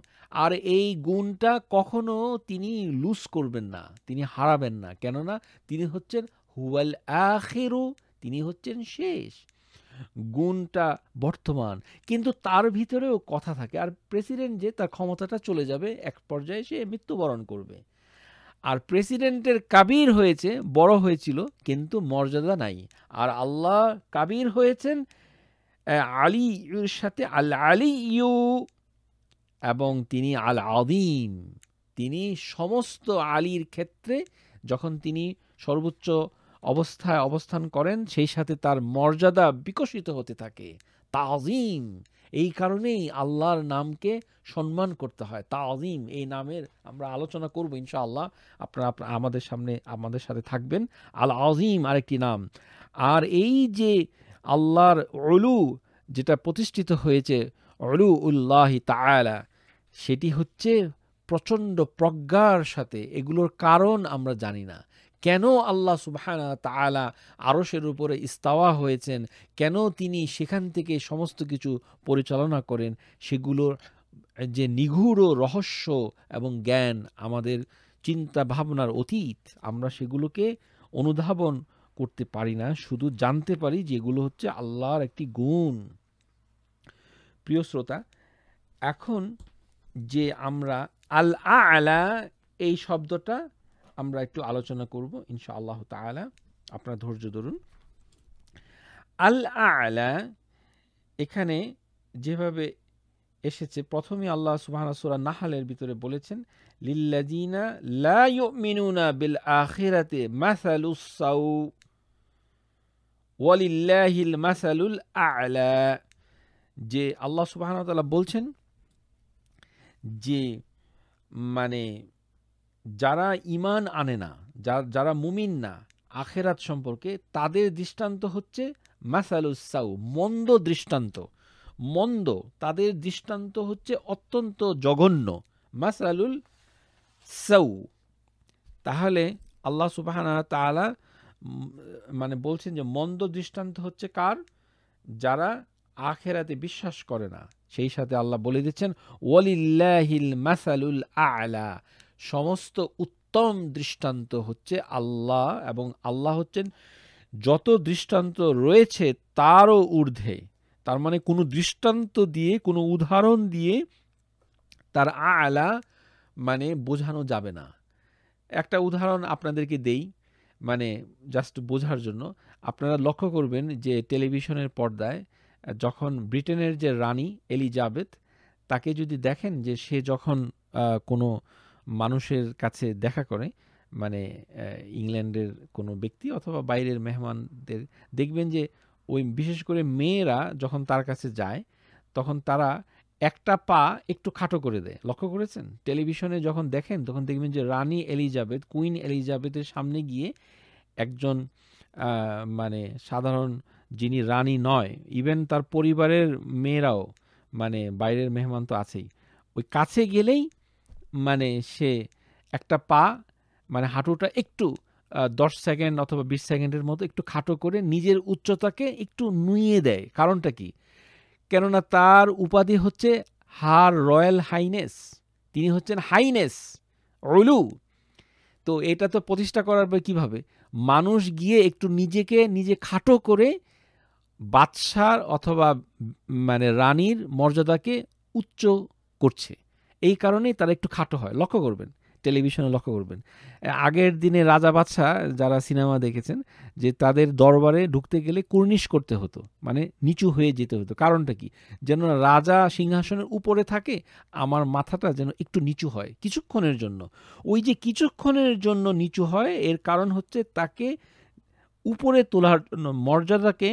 আর এই গুণটা কখনো তিনি লুজ করবেন না তিনি হারাবেন না কেননা তিনি হচ্ছেন হুয়াল আখেরু তিনি হচ্ছেন শেষ গুণটা বর্তমান কিন্তু তার ভিতরেও কথা থাকে আর প্রেসিডেন্ট যে তার ক্ষমতাটা চলে যাবে এক পর্যায়ে সে মৃত্যুবরণ করবে আর প্রেসিডেন্টের কাবির হয়েছে বড় হয়েছিল কিন্তু মর্যাদা নাই আর আল্লাহ কাবির হয়েছেন আলী ইউর সাথে আল আলী ইউ এবং তিনি আল আদিম তিনি সমস্ত আলীর ক্ষেত্রে যখন তিনি সর্বোচ্চ অবস্থায় অবস্থান করেন সেই সাথে তার মর্যাদা বিকশিত হতে থাকে তাজিম এই কারণেই আল্লাহর নামকে সম্মান করতে হয় তাজিম এই নামের আমরা আলোচনা করব ইনশাআল্লাহ আপনারা আমাদের সামনে আমাদের সাথে থাকবেন আল আজিম আরেকটি নাম আর এই যে আল্লাহর অলু যেটা প্রতিষ্ঠিত হয়েছে অলু উল্লাহি তায়ালা সেটি হচ্ছে প্রচণ্ড প্রজ্ঞার সাথে এগুলোর কারণ আমরা জানি না কেন আল্লাহ সুবহান তালা আরশের উপরে ইস্তাওয়া হয়েছেন কেন তিনি সেখান থেকে সমস্ত কিছু পরিচালনা করেন সেগুলোর যে নিগূঢ় রহস্য এবং জ্ঞান আমাদের চিন্তা ভাবনার অতীত আমরা সেগুলোকে অনুধাবন করতে পারি না শুধু জানতে পারি যেগুলো হচ্ছে আল্লাহর একটি গুণ প্রিয় শ্রোতা এখন যে আমরা আল আলা এই শব্দটা আমরা একটু আলোচনা করব ইনশা আল্লাহ তালা আপনার ধৈর্য ধরুন আল আলা এখানে যেভাবে এসেছে প্রথমে আল্লাহ সুবাহানা সুরা নাহালের ভিতরে বলেছেন লিল্লাজিনা লা ইউমিনুনা বিল আখিরাতে মাসালুস সাউ ওয়ালিল্লাহিল মাসালুল আলা যে আল্লাহ সুবাহানা বলছেন যে মানে যারা ইমান আনে না যারা মুমিন না আখেরাত সম্পর্কে তাদের দৃষ্টান্ত হচ্ছে মাসালুসাউ মন্দ দৃষ্টান্ত মন্দ তাদের দৃষ্টান্ত হচ্ছে অত্যন্ত জঘন্য মাসালুল সাউ তাহলে আল্লাহ সুবাহানা তালা মানে বলছেন যে মন্দ দৃষ্টান্ত হচ্ছে কার যারা আখেরাতে বিশ্বাস করে না সেই সাথে আল্লাহ বলে দিচ্ছেন ওয়ালিল্লাহিল মাসালুল আলা সমস্ত উত্তম দৃষ্টান্ত হচ্ছে আল্লাহ এবং আল্লাহ হচ্ছেন যত দৃষ্টান্ত রয়েছে তারও ঊর্ধ্বে তার মানে কোনো দৃষ্টান্ত দিয়ে কোনো উদাহরণ দিয়ে তার আলা মানে বোঝানো যাবে না একটা উদাহরণ আপনাদেরকে দেই মানে জাস্ট বোঝার জন্য আপনারা লক্ষ্য করবেন যে টেলিভিশনের পর্দায় যখন ব্রিটেনের যে রানী এলিজাবেথ তাকে যদি দেখেন যে সে যখন কোনো মানুষের কাছে দেখা করে মানে ইংল্যান্ডের কোনো ব্যক্তি অথবা বাইরের মেহমানদের দেখবেন যে ওই বিশেষ করে মেয়েরা যখন তার কাছে যায় তখন তারা একটা পা একটু খাটো করে দেয় লক্ষ্য করেছেন টেলিভিশনে যখন দেখেন তখন দেখবেন যে রানী এলিজাবেথ কুইন এলিজাবেথের সামনে গিয়ে একজন মানে সাধারণ যিনি রানী নয় ইভেন তার পরিবারের মেয়েরাও মানে বাইরের মেহমান তো আছেই ওই কাছে গেলেই মানে সে একটা পা মানে হাঁটুটা একটু দশ সেকেন্ড অথবা বিশ সেকেন্ডের মতো একটু খাটো করে নিজের উচ্চতাকে একটু নুইয়ে দেয় কারণটা কি কেননা তার উপাধি হচ্ছে হার রয়্যাল হাইনেস তিনি হচ্ছেন হাইনেস রলু তো এটা তো প্রতিষ্ঠা করার পর কীভাবে মানুষ গিয়ে একটু নিজেকে নিজে খাটো করে বাদশার অথবা মানে রানীর মর্যাদাকে উচ্চ করছে এই কারণেই তারা একটু খাটো হয় লক্ষ্য করবেন টেলিভিশনে লক্ষ্য করবেন আগের দিনে রাজা বাদশাহ যারা সিনেমা দেখেছেন যে তাদের দরবারে ঢুকতে গেলে কুর্নিশ করতে হতো মানে নিচু হয়ে যেতে হতো কারণটা কি যেন রাজা সিংহাসনের উপরে থাকে আমার মাথাটা যেন একটু নিচু হয় কিছুক্ষণের জন্য ওই যে কিছুক্ষণের জন্য নিচু হয় এর কারণ হচ্ছে তাকে উপরে তোলার জন্য মর্যাদাকে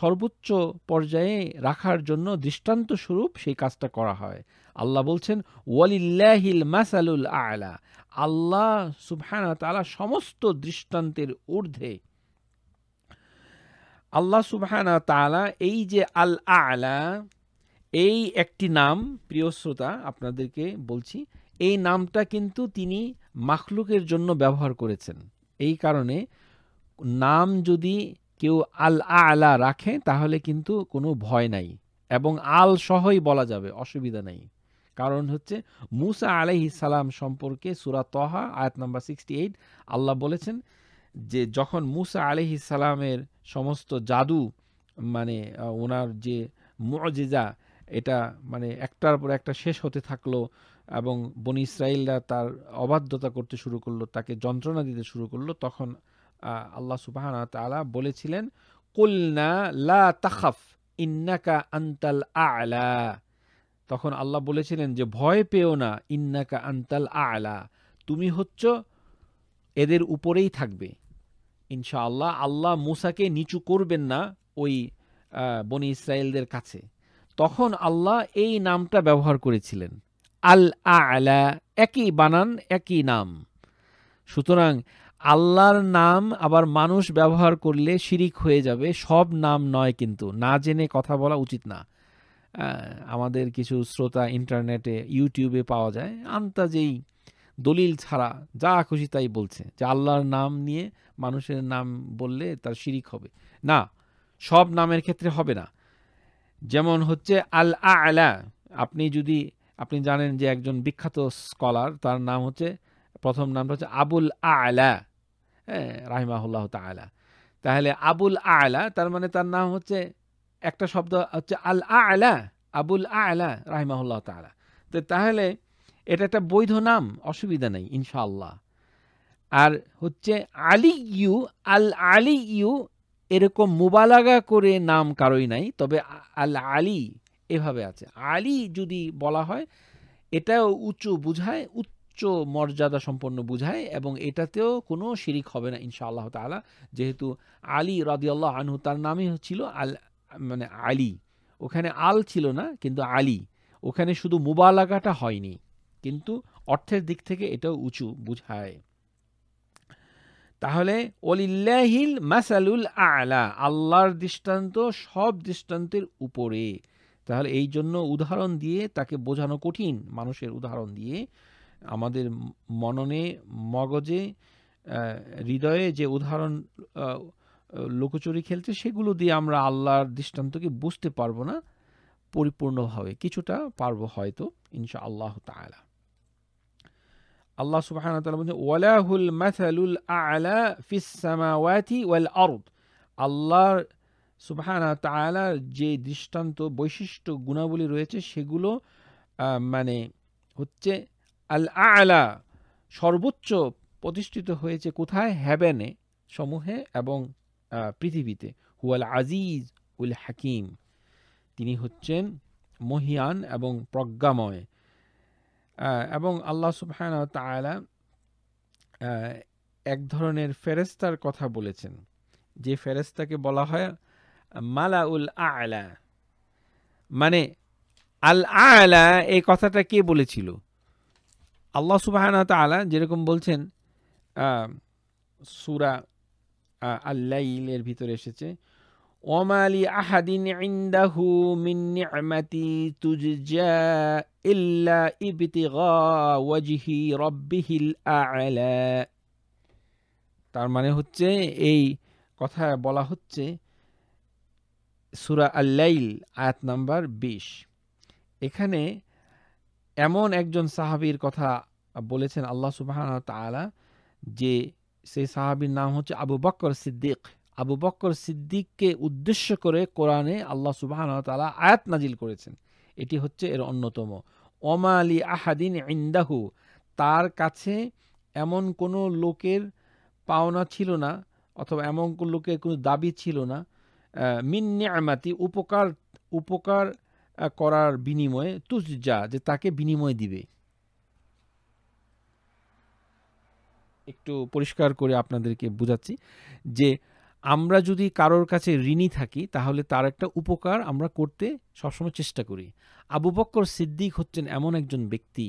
সর্বোচ্চ পর্যায়ে রাখার জন্য দৃষ্টান্ত স্বরূপ সেই কাজটা করা হয় আল্লাহ বলছেন ওয়ালিল্লাহিল মাসালুল আলা আল্লাহ সুবহান তালা সমস্ত দৃষ্টান্তের ঊর্ধ্বে আল্লাহ সুবহানা তালা এই যে আল আলা এই একটি নাম প্রিয় শ্রোতা আপনাদেরকে বলছি এই নামটা কিন্তু তিনি মাখলুকের জন্য ব্যবহার করেছেন এই কারণে নাম যদি কেউ আল আলা রাখে তাহলে কিন্তু কোনো ভয় নাই এবং আল সহই বলা যাবে অসুবিধা নাই কারণ হচ্ছে মুসা আলাইহি সালাম সম্পর্কে সুরা তহা আয়াত নাম্বার সিক্সটি এইট আল্লাহ বলেছেন যে যখন মুসা আলাইহি সালামের সমস্ত জাদু মানে ওনার যে মজেজা এটা মানে একটার পর একটা শেষ হতে থাকলো এবং বনি ইসরায়েলরা তার অবাধ্যতা করতে শুরু করলো তাকে যন্ত্রণা দিতে শুরু করলো তখন আল্লাহ সুবাহানা তালা বলেছিলেন কুলনা লা তাখাফ ইন্নাকা আন্তাল আলা তখন আল্লাহ বলেছিলেন যে ভয় পেও না ইন্নাকা আন্তাল আলা তুমি হচ্ছ এদের উপরেই থাকবে ইনশাআল্লাহ আল্লাহ মুসাকে নিচু করবেন না ওই বনি ইসরায়েলদের কাছে তখন আল্লাহ এই নামটা ব্যবহার করেছিলেন আল আলা একই বানান একই নাম সুতরাং আল্লাহর নাম আবার মানুষ ব্যবহার করলে শিরিক হয়ে যাবে সব নাম নয় কিন্তু না জেনে কথা বলা উচিত না আমাদের কিছু শ্রোতা ইন্টারনেটে ইউটিউবে পাওয়া যায় যেই দলিল ছাড়া যা খুশি তাই বলছে যে আল্লাহর নাম নিয়ে মানুষের নাম বললে তার শিরিক হবে না সব নামের ক্ষেত্রে হবে না যেমন হচ্ছে আল আলা আপনি যদি আপনি জানেন যে একজন বিখ্যাত স্কলার তার নাম হচ্ছে প্রথম নামটা হচ্ছে আবুল আলা হ্যাঁ রাহিমাহুল্লাহ তাহলে আবুল আলা তার মানে তার নাম হচ্ছে একটা শব্দ হচ্ছে আল আলা আবুল আলা রাহিমাহুল্লাহ তালা তো তাহলে এটা একটা বৈধ নাম অসুবিধা নেই ইনশাআল্লাহ আর হচ্ছে আলী ইউ আল আলী ইউ এরকম মুবালাগা করে নাম কারোই নাই তবে আল আলী এভাবে আছে আলী যদি বলা হয় এটাও উঁচু বুঝায় উচ্চ মর্যাদা সম্পন্ন বুঝায় এবং এটাতেও কোনো শিরিক হবে না ইনশাআল্লাহ তালা যেহেতু আলী রদিয়াল্লাহ আনহু তার নামই ছিল আল মানে আলী ওখানে আল ছিল না কিন্তু আলী ওখানে শুধু মুবালাগাটা হয়নি কিন্তু অর্থের দিক থেকে এটাও উঁচু বুঝায় তাহলে অলিল্লাহিল মাসালুল আলা আল্লাহর দৃষ্টান্ত সব দৃষ্টান্তের উপরে তাহলে এই জন্য উদাহরণ দিয়ে তাকে বোঝানো কঠিন মানুষের উদাহরণ দিয়ে আমাদের মননে মগজে হৃদয়ে যে উদাহরণ লুকোচুরি খেলছে সেগুলো দিয়ে আমরা আল্লাহর দৃষ্টান্তকে বুঝতে পারবো না পরিপূর্ণভাবে কিছুটা পারব হয়তো ইনশা আল্লাহ তালা আল্লাহ সুবাহান তালা বলছেন ওয়ালাহুল মাথালুল আলা ফিস সামাওয়াতি ওয়াল আরদ আল্লাহর সুবাহানা তালার যে দৃষ্টান্ত বৈশিষ্ট্য গুণাবলী রয়েছে সেগুলো মানে হচ্ছে আল আলা সর্বোচ্চ প্রতিষ্ঠিত হয়েছে কোথায় হ্যাবেনে সমূহে এবং পৃথিবীতে হুয়াল আজিজ উল হাকিম তিনি হচ্ছেন মহিয়ান এবং প্রজ্ঞাময় এবং আল্লাহ সুবহান তালা এক ধরনের ফেরেস্তার কথা বলেছেন যে ফেরেস্তাকে বলা হয় মালা উল আলা মানে আল আলা এই কথাটা কে বলেছিল আল্লাহ সুবাহানা তালা যেরকম বলছেন সুরা আল্লাইলের ভিতরে এসেছে ওমালি আহাদিন ইন্দাহু মিন নিআমাতি তুজজা ইল্লা ইবতিগা ওয়াজহি রব্বিহিল আ'লা তার মানে হচ্ছে এই কথা বলা হচ্ছে সুরা আল্লাইল আয়াত নাম্বার বিশ এখানে এমন একজন সাহাবির কথা বলেছেন আল্লাহ সুবাহ তালা যে সেই সাহাবির নাম হচ্ছে আবু বক্কর সিদ্দিক আবু বক্কর সিদ্দিককে উদ্দেশ্য করে কোরআনে আল্লাহ সুবাহ তালা আয়াত নাজিল করেছেন এটি হচ্ছে এর অন্যতম আলী আহাদিন ইন্দাহু তার কাছে এমন কোনো লোকের পাওনা ছিল না অথবা এমন কোনো লোকের কোনো দাবি ছিল না মিন্নে আমাতি উপকার উপকার করার বিনিময়ে যা যে তাকে বিনিময় দিবে একটু পরিষ্কার করে আপনাদেরকে বোঝাচ্ছি যে আমরা যদি কারোর কাছে ঋণী থাকি তাহলে তার একটা উপকার আমরা করতে সবসময় চেষ্টা করি আবু বক্কর সিদ্দিক হচ্ছেন এমন একজন ব্যক্তি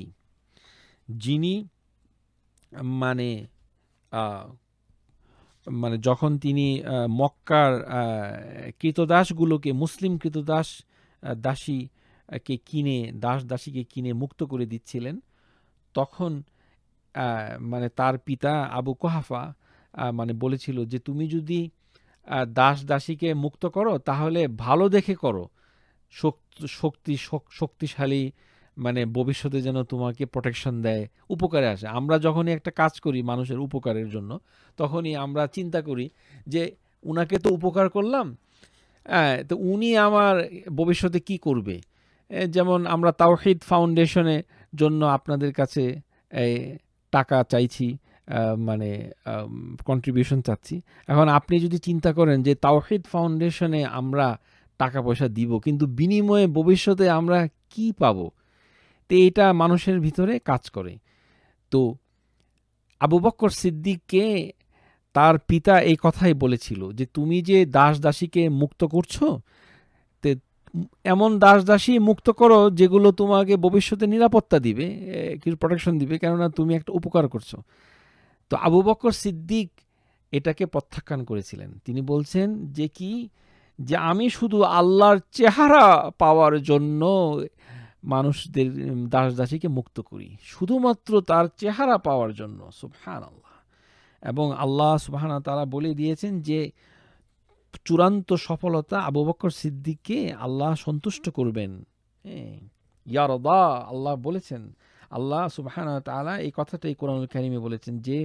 যিনি মানে মানে যখন তিনি মক্কার কৃতদাসগুলোকে মুসলিম কৃতদাস দাসীকে কিনে দাস দাসীকে কিনে মুক্ত করে দিচ্ছিলেন তখন মানে তার পিতা আবু কোহাফা মানে বলেছিল যে তুমি যদি দাস দাসীকে মুক্ত করো তাহলে ভালো দেখে করো শক্তি শক্তিশালী মানে ভবিষ্যতে যেন তোমাকে প্রোটেকশন দেয় উপকারে আসে আমরা যখনই একটা কাজ করি মানুষের উপকারের জন্য তখনই আমরা চিন্তা করি যে উনাকে তো উপকার করলাম হ্যাঁ তো উনি আমার ভবিষ্যতে কি করবে যেমন আমরা তাওহিদ ফাউন্ডেশনের জন্য আপনাদের কাছে টাকা চাইছি মানে কন্ট্রিবিউশন চাচ্ছি এখন আপনি যদি চিন্তা করেন যে তাওহিদ ফাউন্ডেশনে আমরা টাকা পয়সা দিব কিন্তু বিনিময়ে ভবিষ্যতে আমরা কি পাব তো এটা মানুষের ভিতরে কাজ করে তো আবু বক্কর সিদ্দিককে তার পিতা এই কথাই বলেছিল যে তুমি যে দাস দাসীকে মুক্ত করছো এমন দাস দাসী মুক্ত করো যেগুলো তোমাকে ভবিষ্যতে নিরাপত্তা দিবে কিছু প্রোটেকশন দিবে কেননা তুমি একটা উপকার করছো তো আবু বকর সিদ্দিক এটাকে প্রত্যাখ্যান করেছিলেন তিনি বলছেন যে কি যে আমি শুধু আল্লাহর চেহারা পাওয়ার জন্য মানুষদের দাস দাসীকে মুক্ত করি শুধুমাত্র তার চেহারা পাওয়ার জন্য সুবহান আল্লাহ এবং আল্লাহ সুবাহানা তারা বলে দিয়েছেন যে চূড়ান্ত সফলতা আবু বকর সিদ্দিককে আল্লাহ সন্তুষ্ট করবেন হ্যাঁ ইয়ারদা আল্লাহ বলেছেন আল্লাহ সুবাহান তালা এই কথাটাই কোরআন কারিমে বলেছেন যে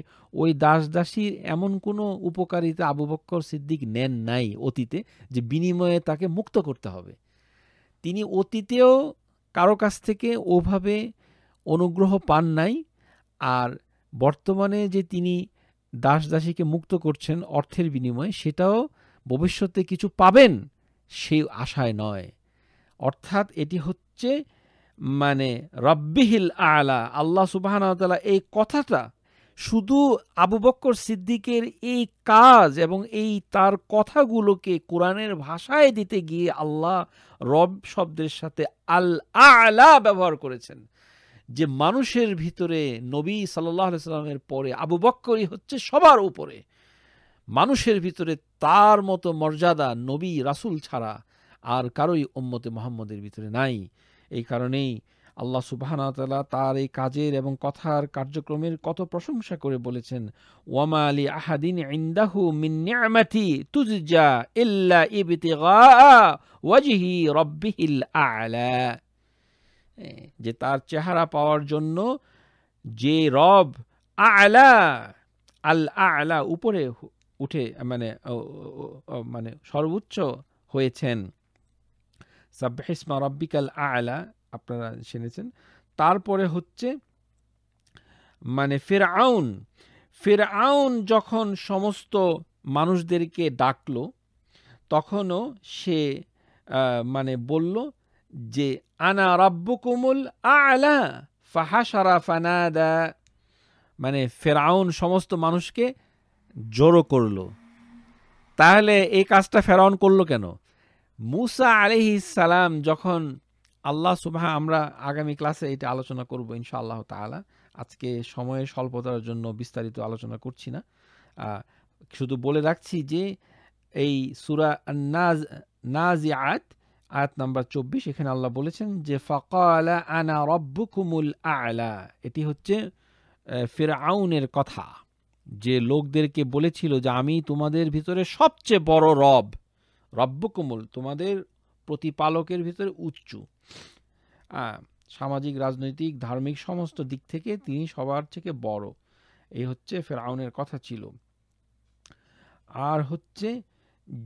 ওই দাস দাসীর এমন কোনো উপকারিতা আবু বক্কর সিদ্দিক নেন নাই অতীতে যে বিনিময়ে তাকে মুক্ত করতে হবে তিনি অতীতেও কারো কাছ থেকে ওভাবে অনুগ্রহ পান নাই আর বর্তমানে যে তিনি দাস দাসীকে মুক্ত করছেন অর্থের বিনিময়ে সেটাও ভবিষ্যতে কিছু পাবেন সেই আশায় নয় অর্থাৎ এটি হচ্ছে মানে রব্বিহিল আলা আল্লাহ সুবাহানতালা এই কথাটা শুধু আবু বক্কর সিদ্দিকের এই কাজ এবং এই তার কথাগুলোকে কোরআনের ভাষায় দিতে গিয়ে আল্লাহ রব শব্দের সাথে আল আলা ব্যবহার করেছেন যে মানুষের ভিতরে নবী সাল্লাহ সাল্লামের পরে আবু বক্করই হচ্ছে সবার উপরে মানুষের ভিতরে তার মতো মর্যাদা নবী রাসুল ছাড়া আর কারোই ওম্মতে মোহাম্মদের ভিতরে নাই এই কারণেই আল্লাহ সুবাহানতালা তার এই কাজের এবং কথার কার্যক্রমের কত প্রশংসা করে বলেছেন ওয়ামা আলী আহাদিন ইন্দাহু মিন্নিয়ামাতি তুজজা ইল্লা ওয়াজিহি রব্বিহিল আলা যে তার চেহারা পাওয়ার জন্য যে রব আলা আল আলা উপরে উঠে মানে মানে সর্বোচ্চ হয়েছেন সাব্বাহিসমা রব্বিকাল আলা আপনারা শুনেছেন তারপরে হচ্ছে মানে ফের আউন ফের আউন যখন সমস্ত মানুষদেরকে ডাকলো তখনও সে মানে বলল যে আনা রব্বুকুমুল আলা ফাহাসারা ফানাদা মানে ফেরাউন সমস্ত মানুষকে জড়ো করল তাহলে এই কাজটা ফেরাউন করলো কেন মুসা আলিহি সালাম যখন আল্লাহ সুবাহ আমরা আগামী ক্লাসে এটা আলোচনা করব ইনশা আল্লাহ তালা আজকে সময়ের স্বল্পতার জন্য বিস্তারিত আলোচনা করছি না শুধু বলে রাখছি যে এই সুরা নাজ নাজ আয়াত আয়াত নাম্বার চব্বিশ এখানে আল্লাহ বলেছেন যে ফকালা আনা রব্বুকুমুল আলা এটি হচ্ছে ফেরাউনের কথা যে লোকদেরকে বলেছিল যে আমি তোমাদের ভিতরে সবচেয়ে বড় রব রব্যকমল তোমাদের প্রতিপালকের ভিতরে উচ্চ সামাজিক রাজনৈতিক ধার্মিক সমস্ত দিক থেকে তিনি সবার থেকে বড় এই হচ্ছে ফেরাউনের কথা ছিল আর হচ্ছে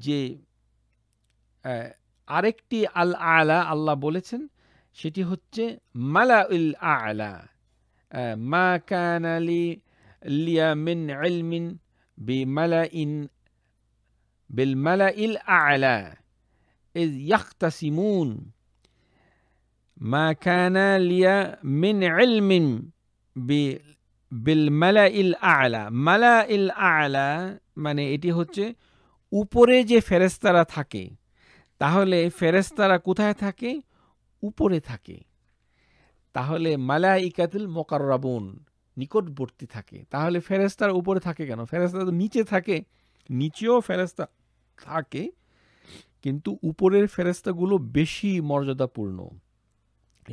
যে আরেকটি আল আলা আল্লাহ বলেছেন সেটি হচ্ছে মালা উল আলা মা কানালি লিয়া মিন ইলমিন বিমালাইন بالملأ الأعلى إذ يختصمون ما كان لي من علم بالملأ الأعلى ملأ الأعلى মানে এটি হচ্ছে উপরে যে ফেরেস্তারা থাকে তাহলে ফেরেস্তারা কোথায় থাকে উপরে থাকে তাহলে মালা মালাইকাতুল মোকাররাবুন নিকটবর্তী থাকে তাহলে ফেরেস্তার উপরে থাকে কেন ফেরেস্তা তো নিচে থাকে নিচেও ফেরেস্তা থাকে কিন্তু উপরের ফেরেস্তাগুলো বেশি মর্যাদাপূর্ণ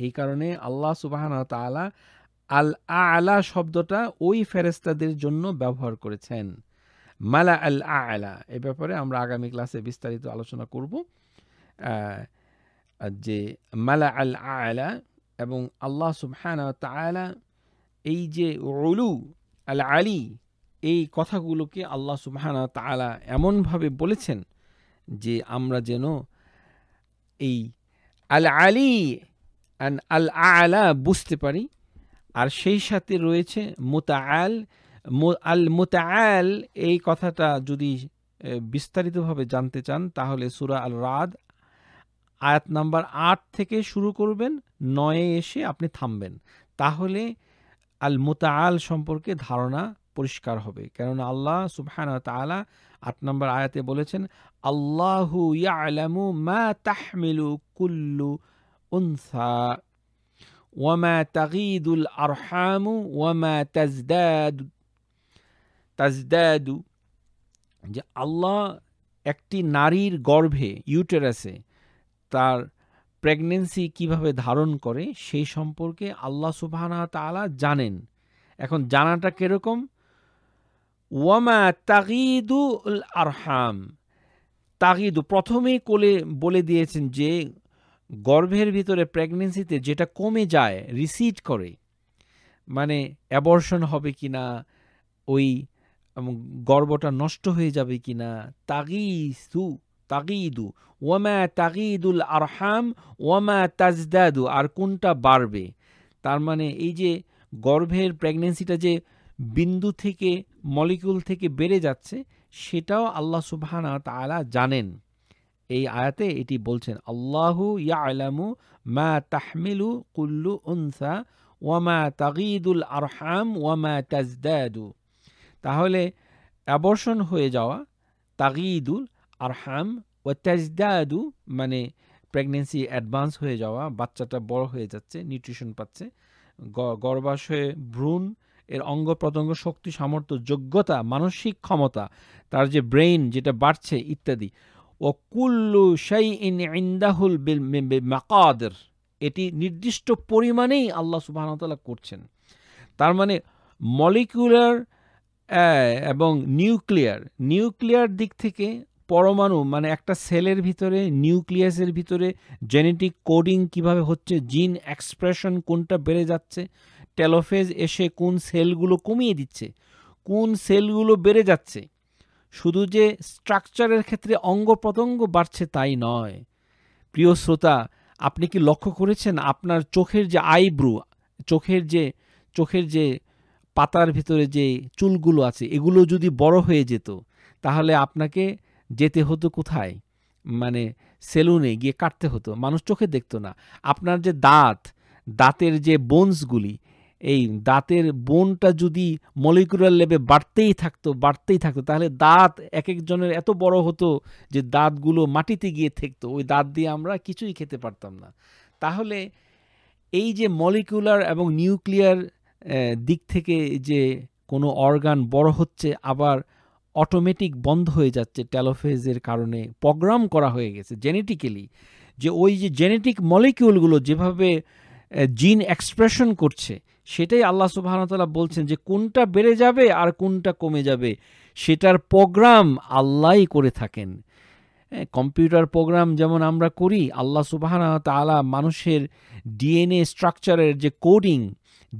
এই কারণে আল্লাহ সুবাহান তালা আল আলা শব্দটা ওই ফেরেস্তাদের জন্য ব্যবহার করেছেন মালা আল আলা এ ব্যাপারে আমরা আগামী ক্লাসে বিস্তারিত আলোচনা করব যে মালা আল আলা এবং আল্লাহ সুবহান তালা এই যে রলু আল আলী এই কথাগুলোকে আল্লাহ সুবাহানা তালা এমনভাবে বলেছেন যে আমরা যেন এই আল আলী অ্যান্ড আল আলা বুঝতে পারি আর সেই সাথে রয়েছে মোতা আল আল মোতা আল এই কথাটা যদি বিস্তারিতভাবে জানতে চান তাহলে সুরা আল রাদ আয়াত নাম্বার আট থেকে শুরু করবেন নয়ে এসে আপনি থামবেন তাহলে আল মোতাআল সম্পর্কে ধারণা পরিষ্কার হবে কেননা আল্লাহ সুবহান তালা আট নম্বর আয়াতে বলেছেন আল্লাহু ইয়ালামু মা তাহমিলু কুল্লু উনসা ওয়ামা তাগিদুল আরহামু ওয়ামা তাজদাদু তাজদাদু যে আল্লাহ একটি নারীর গর্ভে ইউটেরাসে তার প্রেগনেন্সি কিভাবে ধারণ করে সেই সম্পর্কে আল্লাহ সুবাহ তালা জানেন এখন জানাটা কীরকম ওয়ামা তাগিদু আরহাম তাগিদু প্রথমেই কোলে বলে দিয়েছেন যে গর্ভের ভিতরে প্রেগনেন্সিতে যেটা কমে যায় রিসিড করে মানে অ্যাবর্শন হবে কি না ওই গর্বটা নষ্ট হয়ে যাবে কি না তাগিসু তাগিদু ওমা তাগিদুল আরহাম ওমা তাজদাদু আর কোনটা বাড়বে তার মানে এই যে গর্ভের প্রেগনেন্সিটা যে বিন্দু থেকে মলিকিউল থেকে বেড়ে যাচ্ছে সেটাও আল্লাহ সুবাহানা তালা জানেন এই আয়াতে এটি বলছেন আল্লাহু ইয়ালামু মা তাহমিলু কুল্লু উনসা ওয়ামা তাগিদুল আরহাম ওয়ামা তাজদাদু তাহলে অ্যাবর্ষণ হয়ে যাওয়া তাগিদুল আরহাম ও তেজদাদু মানে প্রেগনেন্সি অ্যাডভান্স হয়ে যাওয়া বাচ্চাটা বড় হয়ে যাচ্ছে নিউট্রিশন পাচ্ছে গর্ভাশয়ে ভ্রূণ এর অঙ্গ প্রত্যঙ্গ শক্তি সামর্থ্য যোগ্যতা মানসিক ক্ষমতা তার যে ব্রেইন যেটা বাড়ছে ইত্যাদি ও কুল্লু শাই ইন ইন্দাহুল মাকাদের এটি নির্দিষ্ট পরিমাণেই আল্লাহ সুবাহতাল্লাহ করছেন তার মানে মলিকুলার এবং নিউক্লিয়ার নিউক্লিয়ার দিক থেকে পরমাণু মানে একটা সেলের ভিতরে নিউক্লিয়াসের ভিতরে জেনেটিক কোডিং কিভাবে হচ্ছে জিন এক্সপ্রেশন কোনটা বেড়ে যাচ্ছে টেলোফেজ এসে কোন সেলগুলো কমিয়ে দিচ্ছে কোন সেলগুলো বেড়ে যাচ্ছে শুধু যে স্ট্রাকচারের ক্ষেত্রে অঙ্গ প্রত্যঙ্গ বাড়ছে তাই নয় প্রিয় শ্রোতা আপনি কি লক্ষ্য করেছেন আপনার চোখের যে আইব্রু চোখের যে চোখের যে পাতার ভিতরে যে চুলগুলো আছে এগুলো যদি বড় হয়ে যেত তাহলে আপনাকে যেতে হতো কোথায় মানে সেলুনে গিয়ে কাটতে হতো মানুষ চোখে দেখতো না আপনার যে দাঁত দাঁতের যে বোনসগুলি এই দাঁতের বোনটা যদি মলিকুলার লেভে বাড়তেই থাকতো বাড়তেই থাকতো তাহলে দাঁত এক একজনের এত বড় হতো যে দাঁতগুলো মাটিতে গিয়ে থাকতো ওই দাঁত দিয়ে আমরা কিছুই খেতে পারতাম না তাহলে এই যে মলিকুলার এবং নিউক্লিয়ার দিক থেকে যে কোনো অর্গান বড় হচ্ছে আবার অটোমেটিক বন্ধ হয়ে যাচ্ছে ট্যালোফেজের কারণে প্রোগ্রাম করা হয়ে গেছে জেনেটিক্যালি যে ওই যে জেনেটিক মলিকিউলগুলো যেভাবে জিন এক্সপ্রেশন করছে সেটাই আল্লাহ সুবাহতাল্লাহ বলছেন যে কোনটা বেড়ে যাবে আর কোনটা কমে যাবে সেটার প্রোগ্রাম আল্লাহ করে থাকেন কম্পিউটার প্রোগ্রাম যেমন আমরা করি আল্লাহ সুবাহানা তালা মানুষের ডিএনএ স্ট্রাকচারের যে কোডিং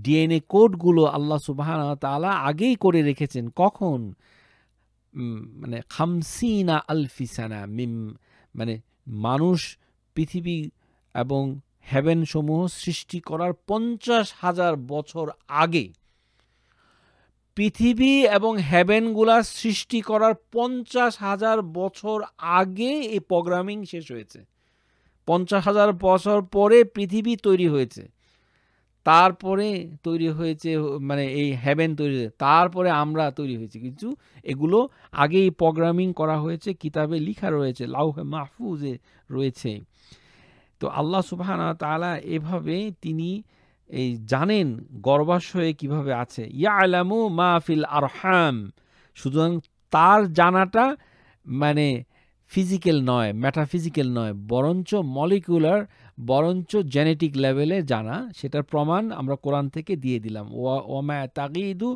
ডিএনএ কোডগুলো আল্লাহ সুবাহানা তালা আগেই করে রেখেছেন কখন মানে খামসিনা আলফিসানা মিম মানে মানুষ পৃথিবী এবং হ্যাভেন সমূহ সৃষ্টি করার পঞ্চাশ হাজার বছর আগে পৃথিবী এবং হ্যাভেনগুলা সৃষ্টি করার পঞ্চাশ হাজার বছর আগে এই প্রোগ্রামিং শেষ হয়েছে পঞ্চাশ হাজার বছর পরে পৃথিবী তৈরি হয়েছে তারপরে তৈরি হয়েছে মানে এই হ্যাভেন তৈরি হয়েছে তারপরে আমরা তৈরি হয়েছে কিন্তু এগুলো আগেই প্রোগ্রামিং করা হয়েছে কিতাবে লিখা রয়েছে লাউহে মাহফুজে রয়েছে তো আল্লাহ সুবাহানা তালা এভাবে তিনি এই জানেন গর্ভাশয়ে কিভাবে আছে ইয়া আলামু মাহফিল আরহাম সুতরাং তার জানাটা মানে ফিজিক্যাল নয় ম্যাটাফিজিক্যাল নয় বরঞ্চ মলিকুলার বরঞ্চ জেনেটিক লেভেলে জানা সেটার প্রমাণ আমরা কোরআন থেকে দিয়ে দিলাম ওয়া ওয়ামা তাগিদু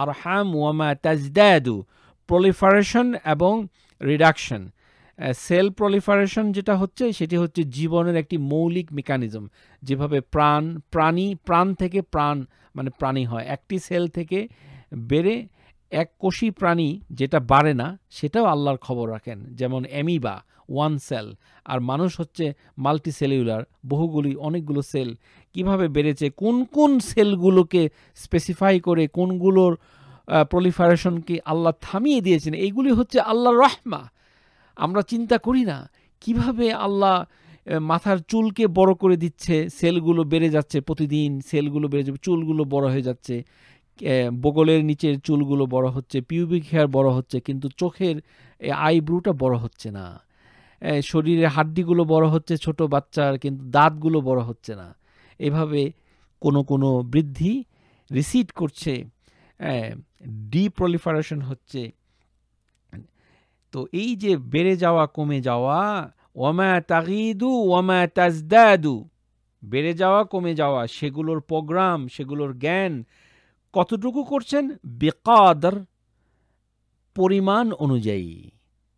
আর হাম ওয়ামা তাজদাদু প্রলিফারেশন এবং রিডাকশন সেল প্রলিফারেশন যেটা হচ্ছে সেটি হচ্ছে জীবনের একটি মৌলিক মেকানিজম যেভাবে প্রাণ প্রাণী প্রাণ থেকে প্রাণ মানে প্রাণী হয় একটি সেল থেকে বেড়ে এক কোষী প্রাণী যেটা বাড়ে না সেটাও আল্লাহর খবর রাখেন যেমন অ্যামিবা ওয়ান সেল আর মানুষ হচ্ছে মাল্টিসেলিউলার বহুগুলি অনেকগুলো সেল কিভাবে বেড়েছে কোন কোন সেলগুলোকে স্পেসিফাই করে কোনগুলোর প্রলিফারেশনকে আল্লাহ থামিয়ে দিয়েছেন এইগুলি হচ্ছে আল্লাহর রহমা আমরা চিন্তা করি না কিভাবে আল্লাহ মাথার চুলকে বড় করে দিচ্ছে সেলগুলো বেড়ে যাচ্ছে প্রতিদিন সেলগুলো বেড়ে যাবে চুলগুলো বড় হয়ে যাচ্ছে বগলের নিচের চুলগুলো বড় হচ্ছে পিউবিক হেয়ার বড় হচ্ছে কিন্তু চোখের আইব্রুটা বড় হচ্ছে না শরীরে হাড্ডিগুলো বড় হচ্ছে ছোট বাচ্চার কিন্তু দাঁতগুলো বড় হচ্ছে না এভাবে কোনো কোনো বৃদ্ধি রিসিট করছে ডিপ্রলিফারেশন হচ্ছে তো এই যে বেড়ে যাওয়া কমে যাওয়া ওমা তাগিদু ওমা তাজদাদু বেড়ে যাওয়া কমে যাওয়া সেগুলোর প্রোগ্রাম সেগুলোর জ্ঞান কতটুকু করছেন বেকাদর পরিমাণ অনুযায়ী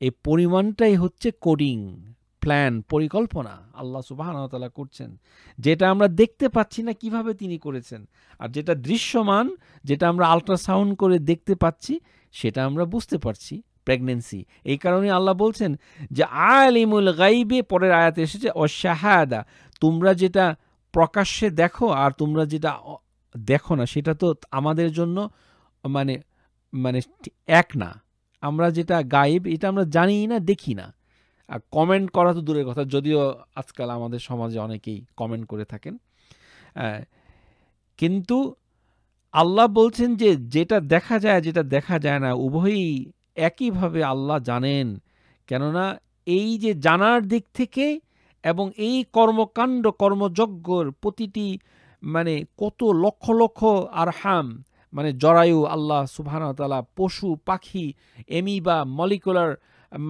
এই পরিমাণটাই হচ্ছে কোডিং প্ল্যান পরিকল্পনা আল্লাহ সুবাহতালা করছেন যেটা আমরা দেখতে পাচ্ছি না কিভাবে তিনি করেছেন আর যেটা দৃশ্যমান যেটা আমরা আলট্রাসাউন্ড করে দেখতে পাচ্ছি সেটা আমরা বুঝতে পারছি প্রেগনেন্সি এই কারণে আল্লাহ বলছেন যে আলিমুল গাইবে পরের আয়াতে এসেছে অশাহাদা তোমরা যেটা প্রকাশ্যে দেখো আর তোমরা যেটা দেখো না সেটা তো আমাদের জন্য মানে মানে এক না আমরা যেটা গাইব এটা আমরা জানি না দেখি না আর কমেন্ট করা তো দূরের কথা যদিও আজকাল আমাদের সমাজে অনেকেই কমেন্ট করে থাকেন কিন্তু আল্লাহ বলছেন যে যেটা দেখা যায় যেটা দেখা যায় না উভয়ই একইভাবে আল্লাহ জানেন কেননা এই যে জানার দিক থেকে এবং এই কর্মকাণ্ড কর্মযজ্ঞর প্রতিটি মানে কত লক্ষ লক্ষ আর হাম মানে জরায়ু আল্লাহ সুবাহানতালা পশু পাখি এমিবা মলিকুলার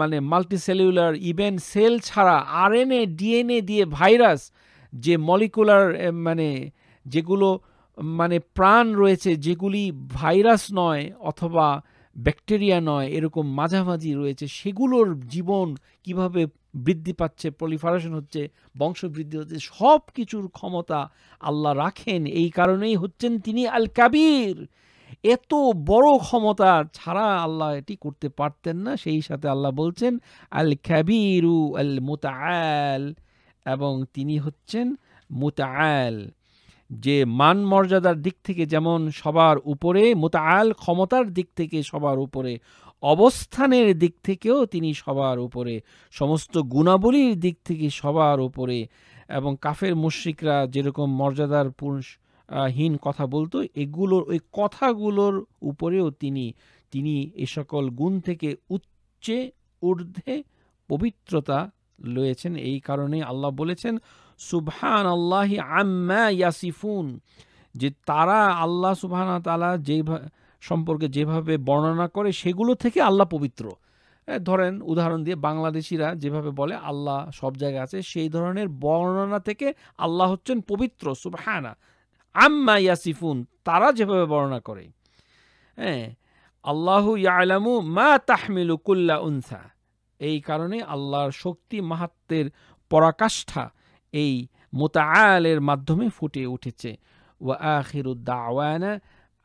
মানে মাল্টিসেলুলার ইভেন সেল ছাড়া আর আরএনএ ডিএনএ দিয়ে ভাইরাস যে মলিকুলার মানে যেগুলো মানে প্রাণ রয়েছে যেগুলি ভাইরাস নয় অথবা ব্যাকটেরিয়া নয় এরকম মাঝামাঝি রয়েছে সেগুলোর জীবন কিভাবে বৃদ্ধি পাচ্ছে প্রলিফারেশন হচ্ছে বংশবৃদ্ধি হচ্ছে সব কিছুর ক্ষমতা আল্লাহ রাখেন এই কারণেই হচ্ছেন তিনি আল কাবির এত বড় ক্ষমতা ছাড়া আল্লাহ এটি করতে পারতেন না সেই সাথে আল্লাহ বলছেন আল ক্যাবিরু আল মোতায়াল এবং তিনি হচ্ছেন মোতায়াল যে মান মর্যাদার দিক থেকে যেমন সবার উপরে মোতায়াল ক্ষমতার দিক থেকে সবার উপরে অবস্থানের দিক থেকেও তিনি সবার উপরে সমস্ত গুণাবলীর দিক থেকে সবার উপরে এবং কাফের মুশ্রিকরা যেরকম মর্যাদার পুরুষ হীন কথা বলতো এগুলোর ওই কথাগুলোর উপরেও তিনি তিনি এ সকল গুণ থেকে উচ্চে ঊর্ধ্বে পবিত্রতা রয়েছেন এই কারণে আল্লাহ বলেছেন সুবহান আল্লাহি আম্মা ইয়াসিফুন যে তারা আল্লাহ সুবহান তালা যেভাবে সম্পর্কে যেভাবে বর্ণনা করে সেগুলো থেকে আল্লাহ পবিত্র ধরেন উদাহরণ দিয়ে বাংলাদেশিরা যেভাবে বলে আল্লাহ সব জায়গায় আছে সেই ধরনের বর্ণনা থেকে আল্লাহ হচ্ছেন পবিত্র সুবহানা আম্মা ইয়াসিফুন তারা যেভাবে বর্ণনা করে হ্যাঁ আল্লাহ ইয়ালামু মা তাহমিলু কুল্লা উনসা এই কারণে আল্লাহর শক্তি মাহাত্মের পরাকাষ্ঠা এই মোতায়ালের মাধ্যমে ফুটে উঠেছে ওয়া আখিরুদ্দাওয়ানা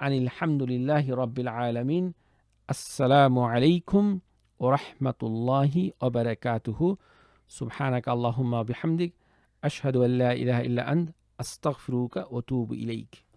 عن الحمد لله رب العالمين السلام عليكم ورحمة الله وبركاته سبحانك اللهم وبحمدك أشهد أن لا إله إلا أنت أستغفرك وأتوب إليك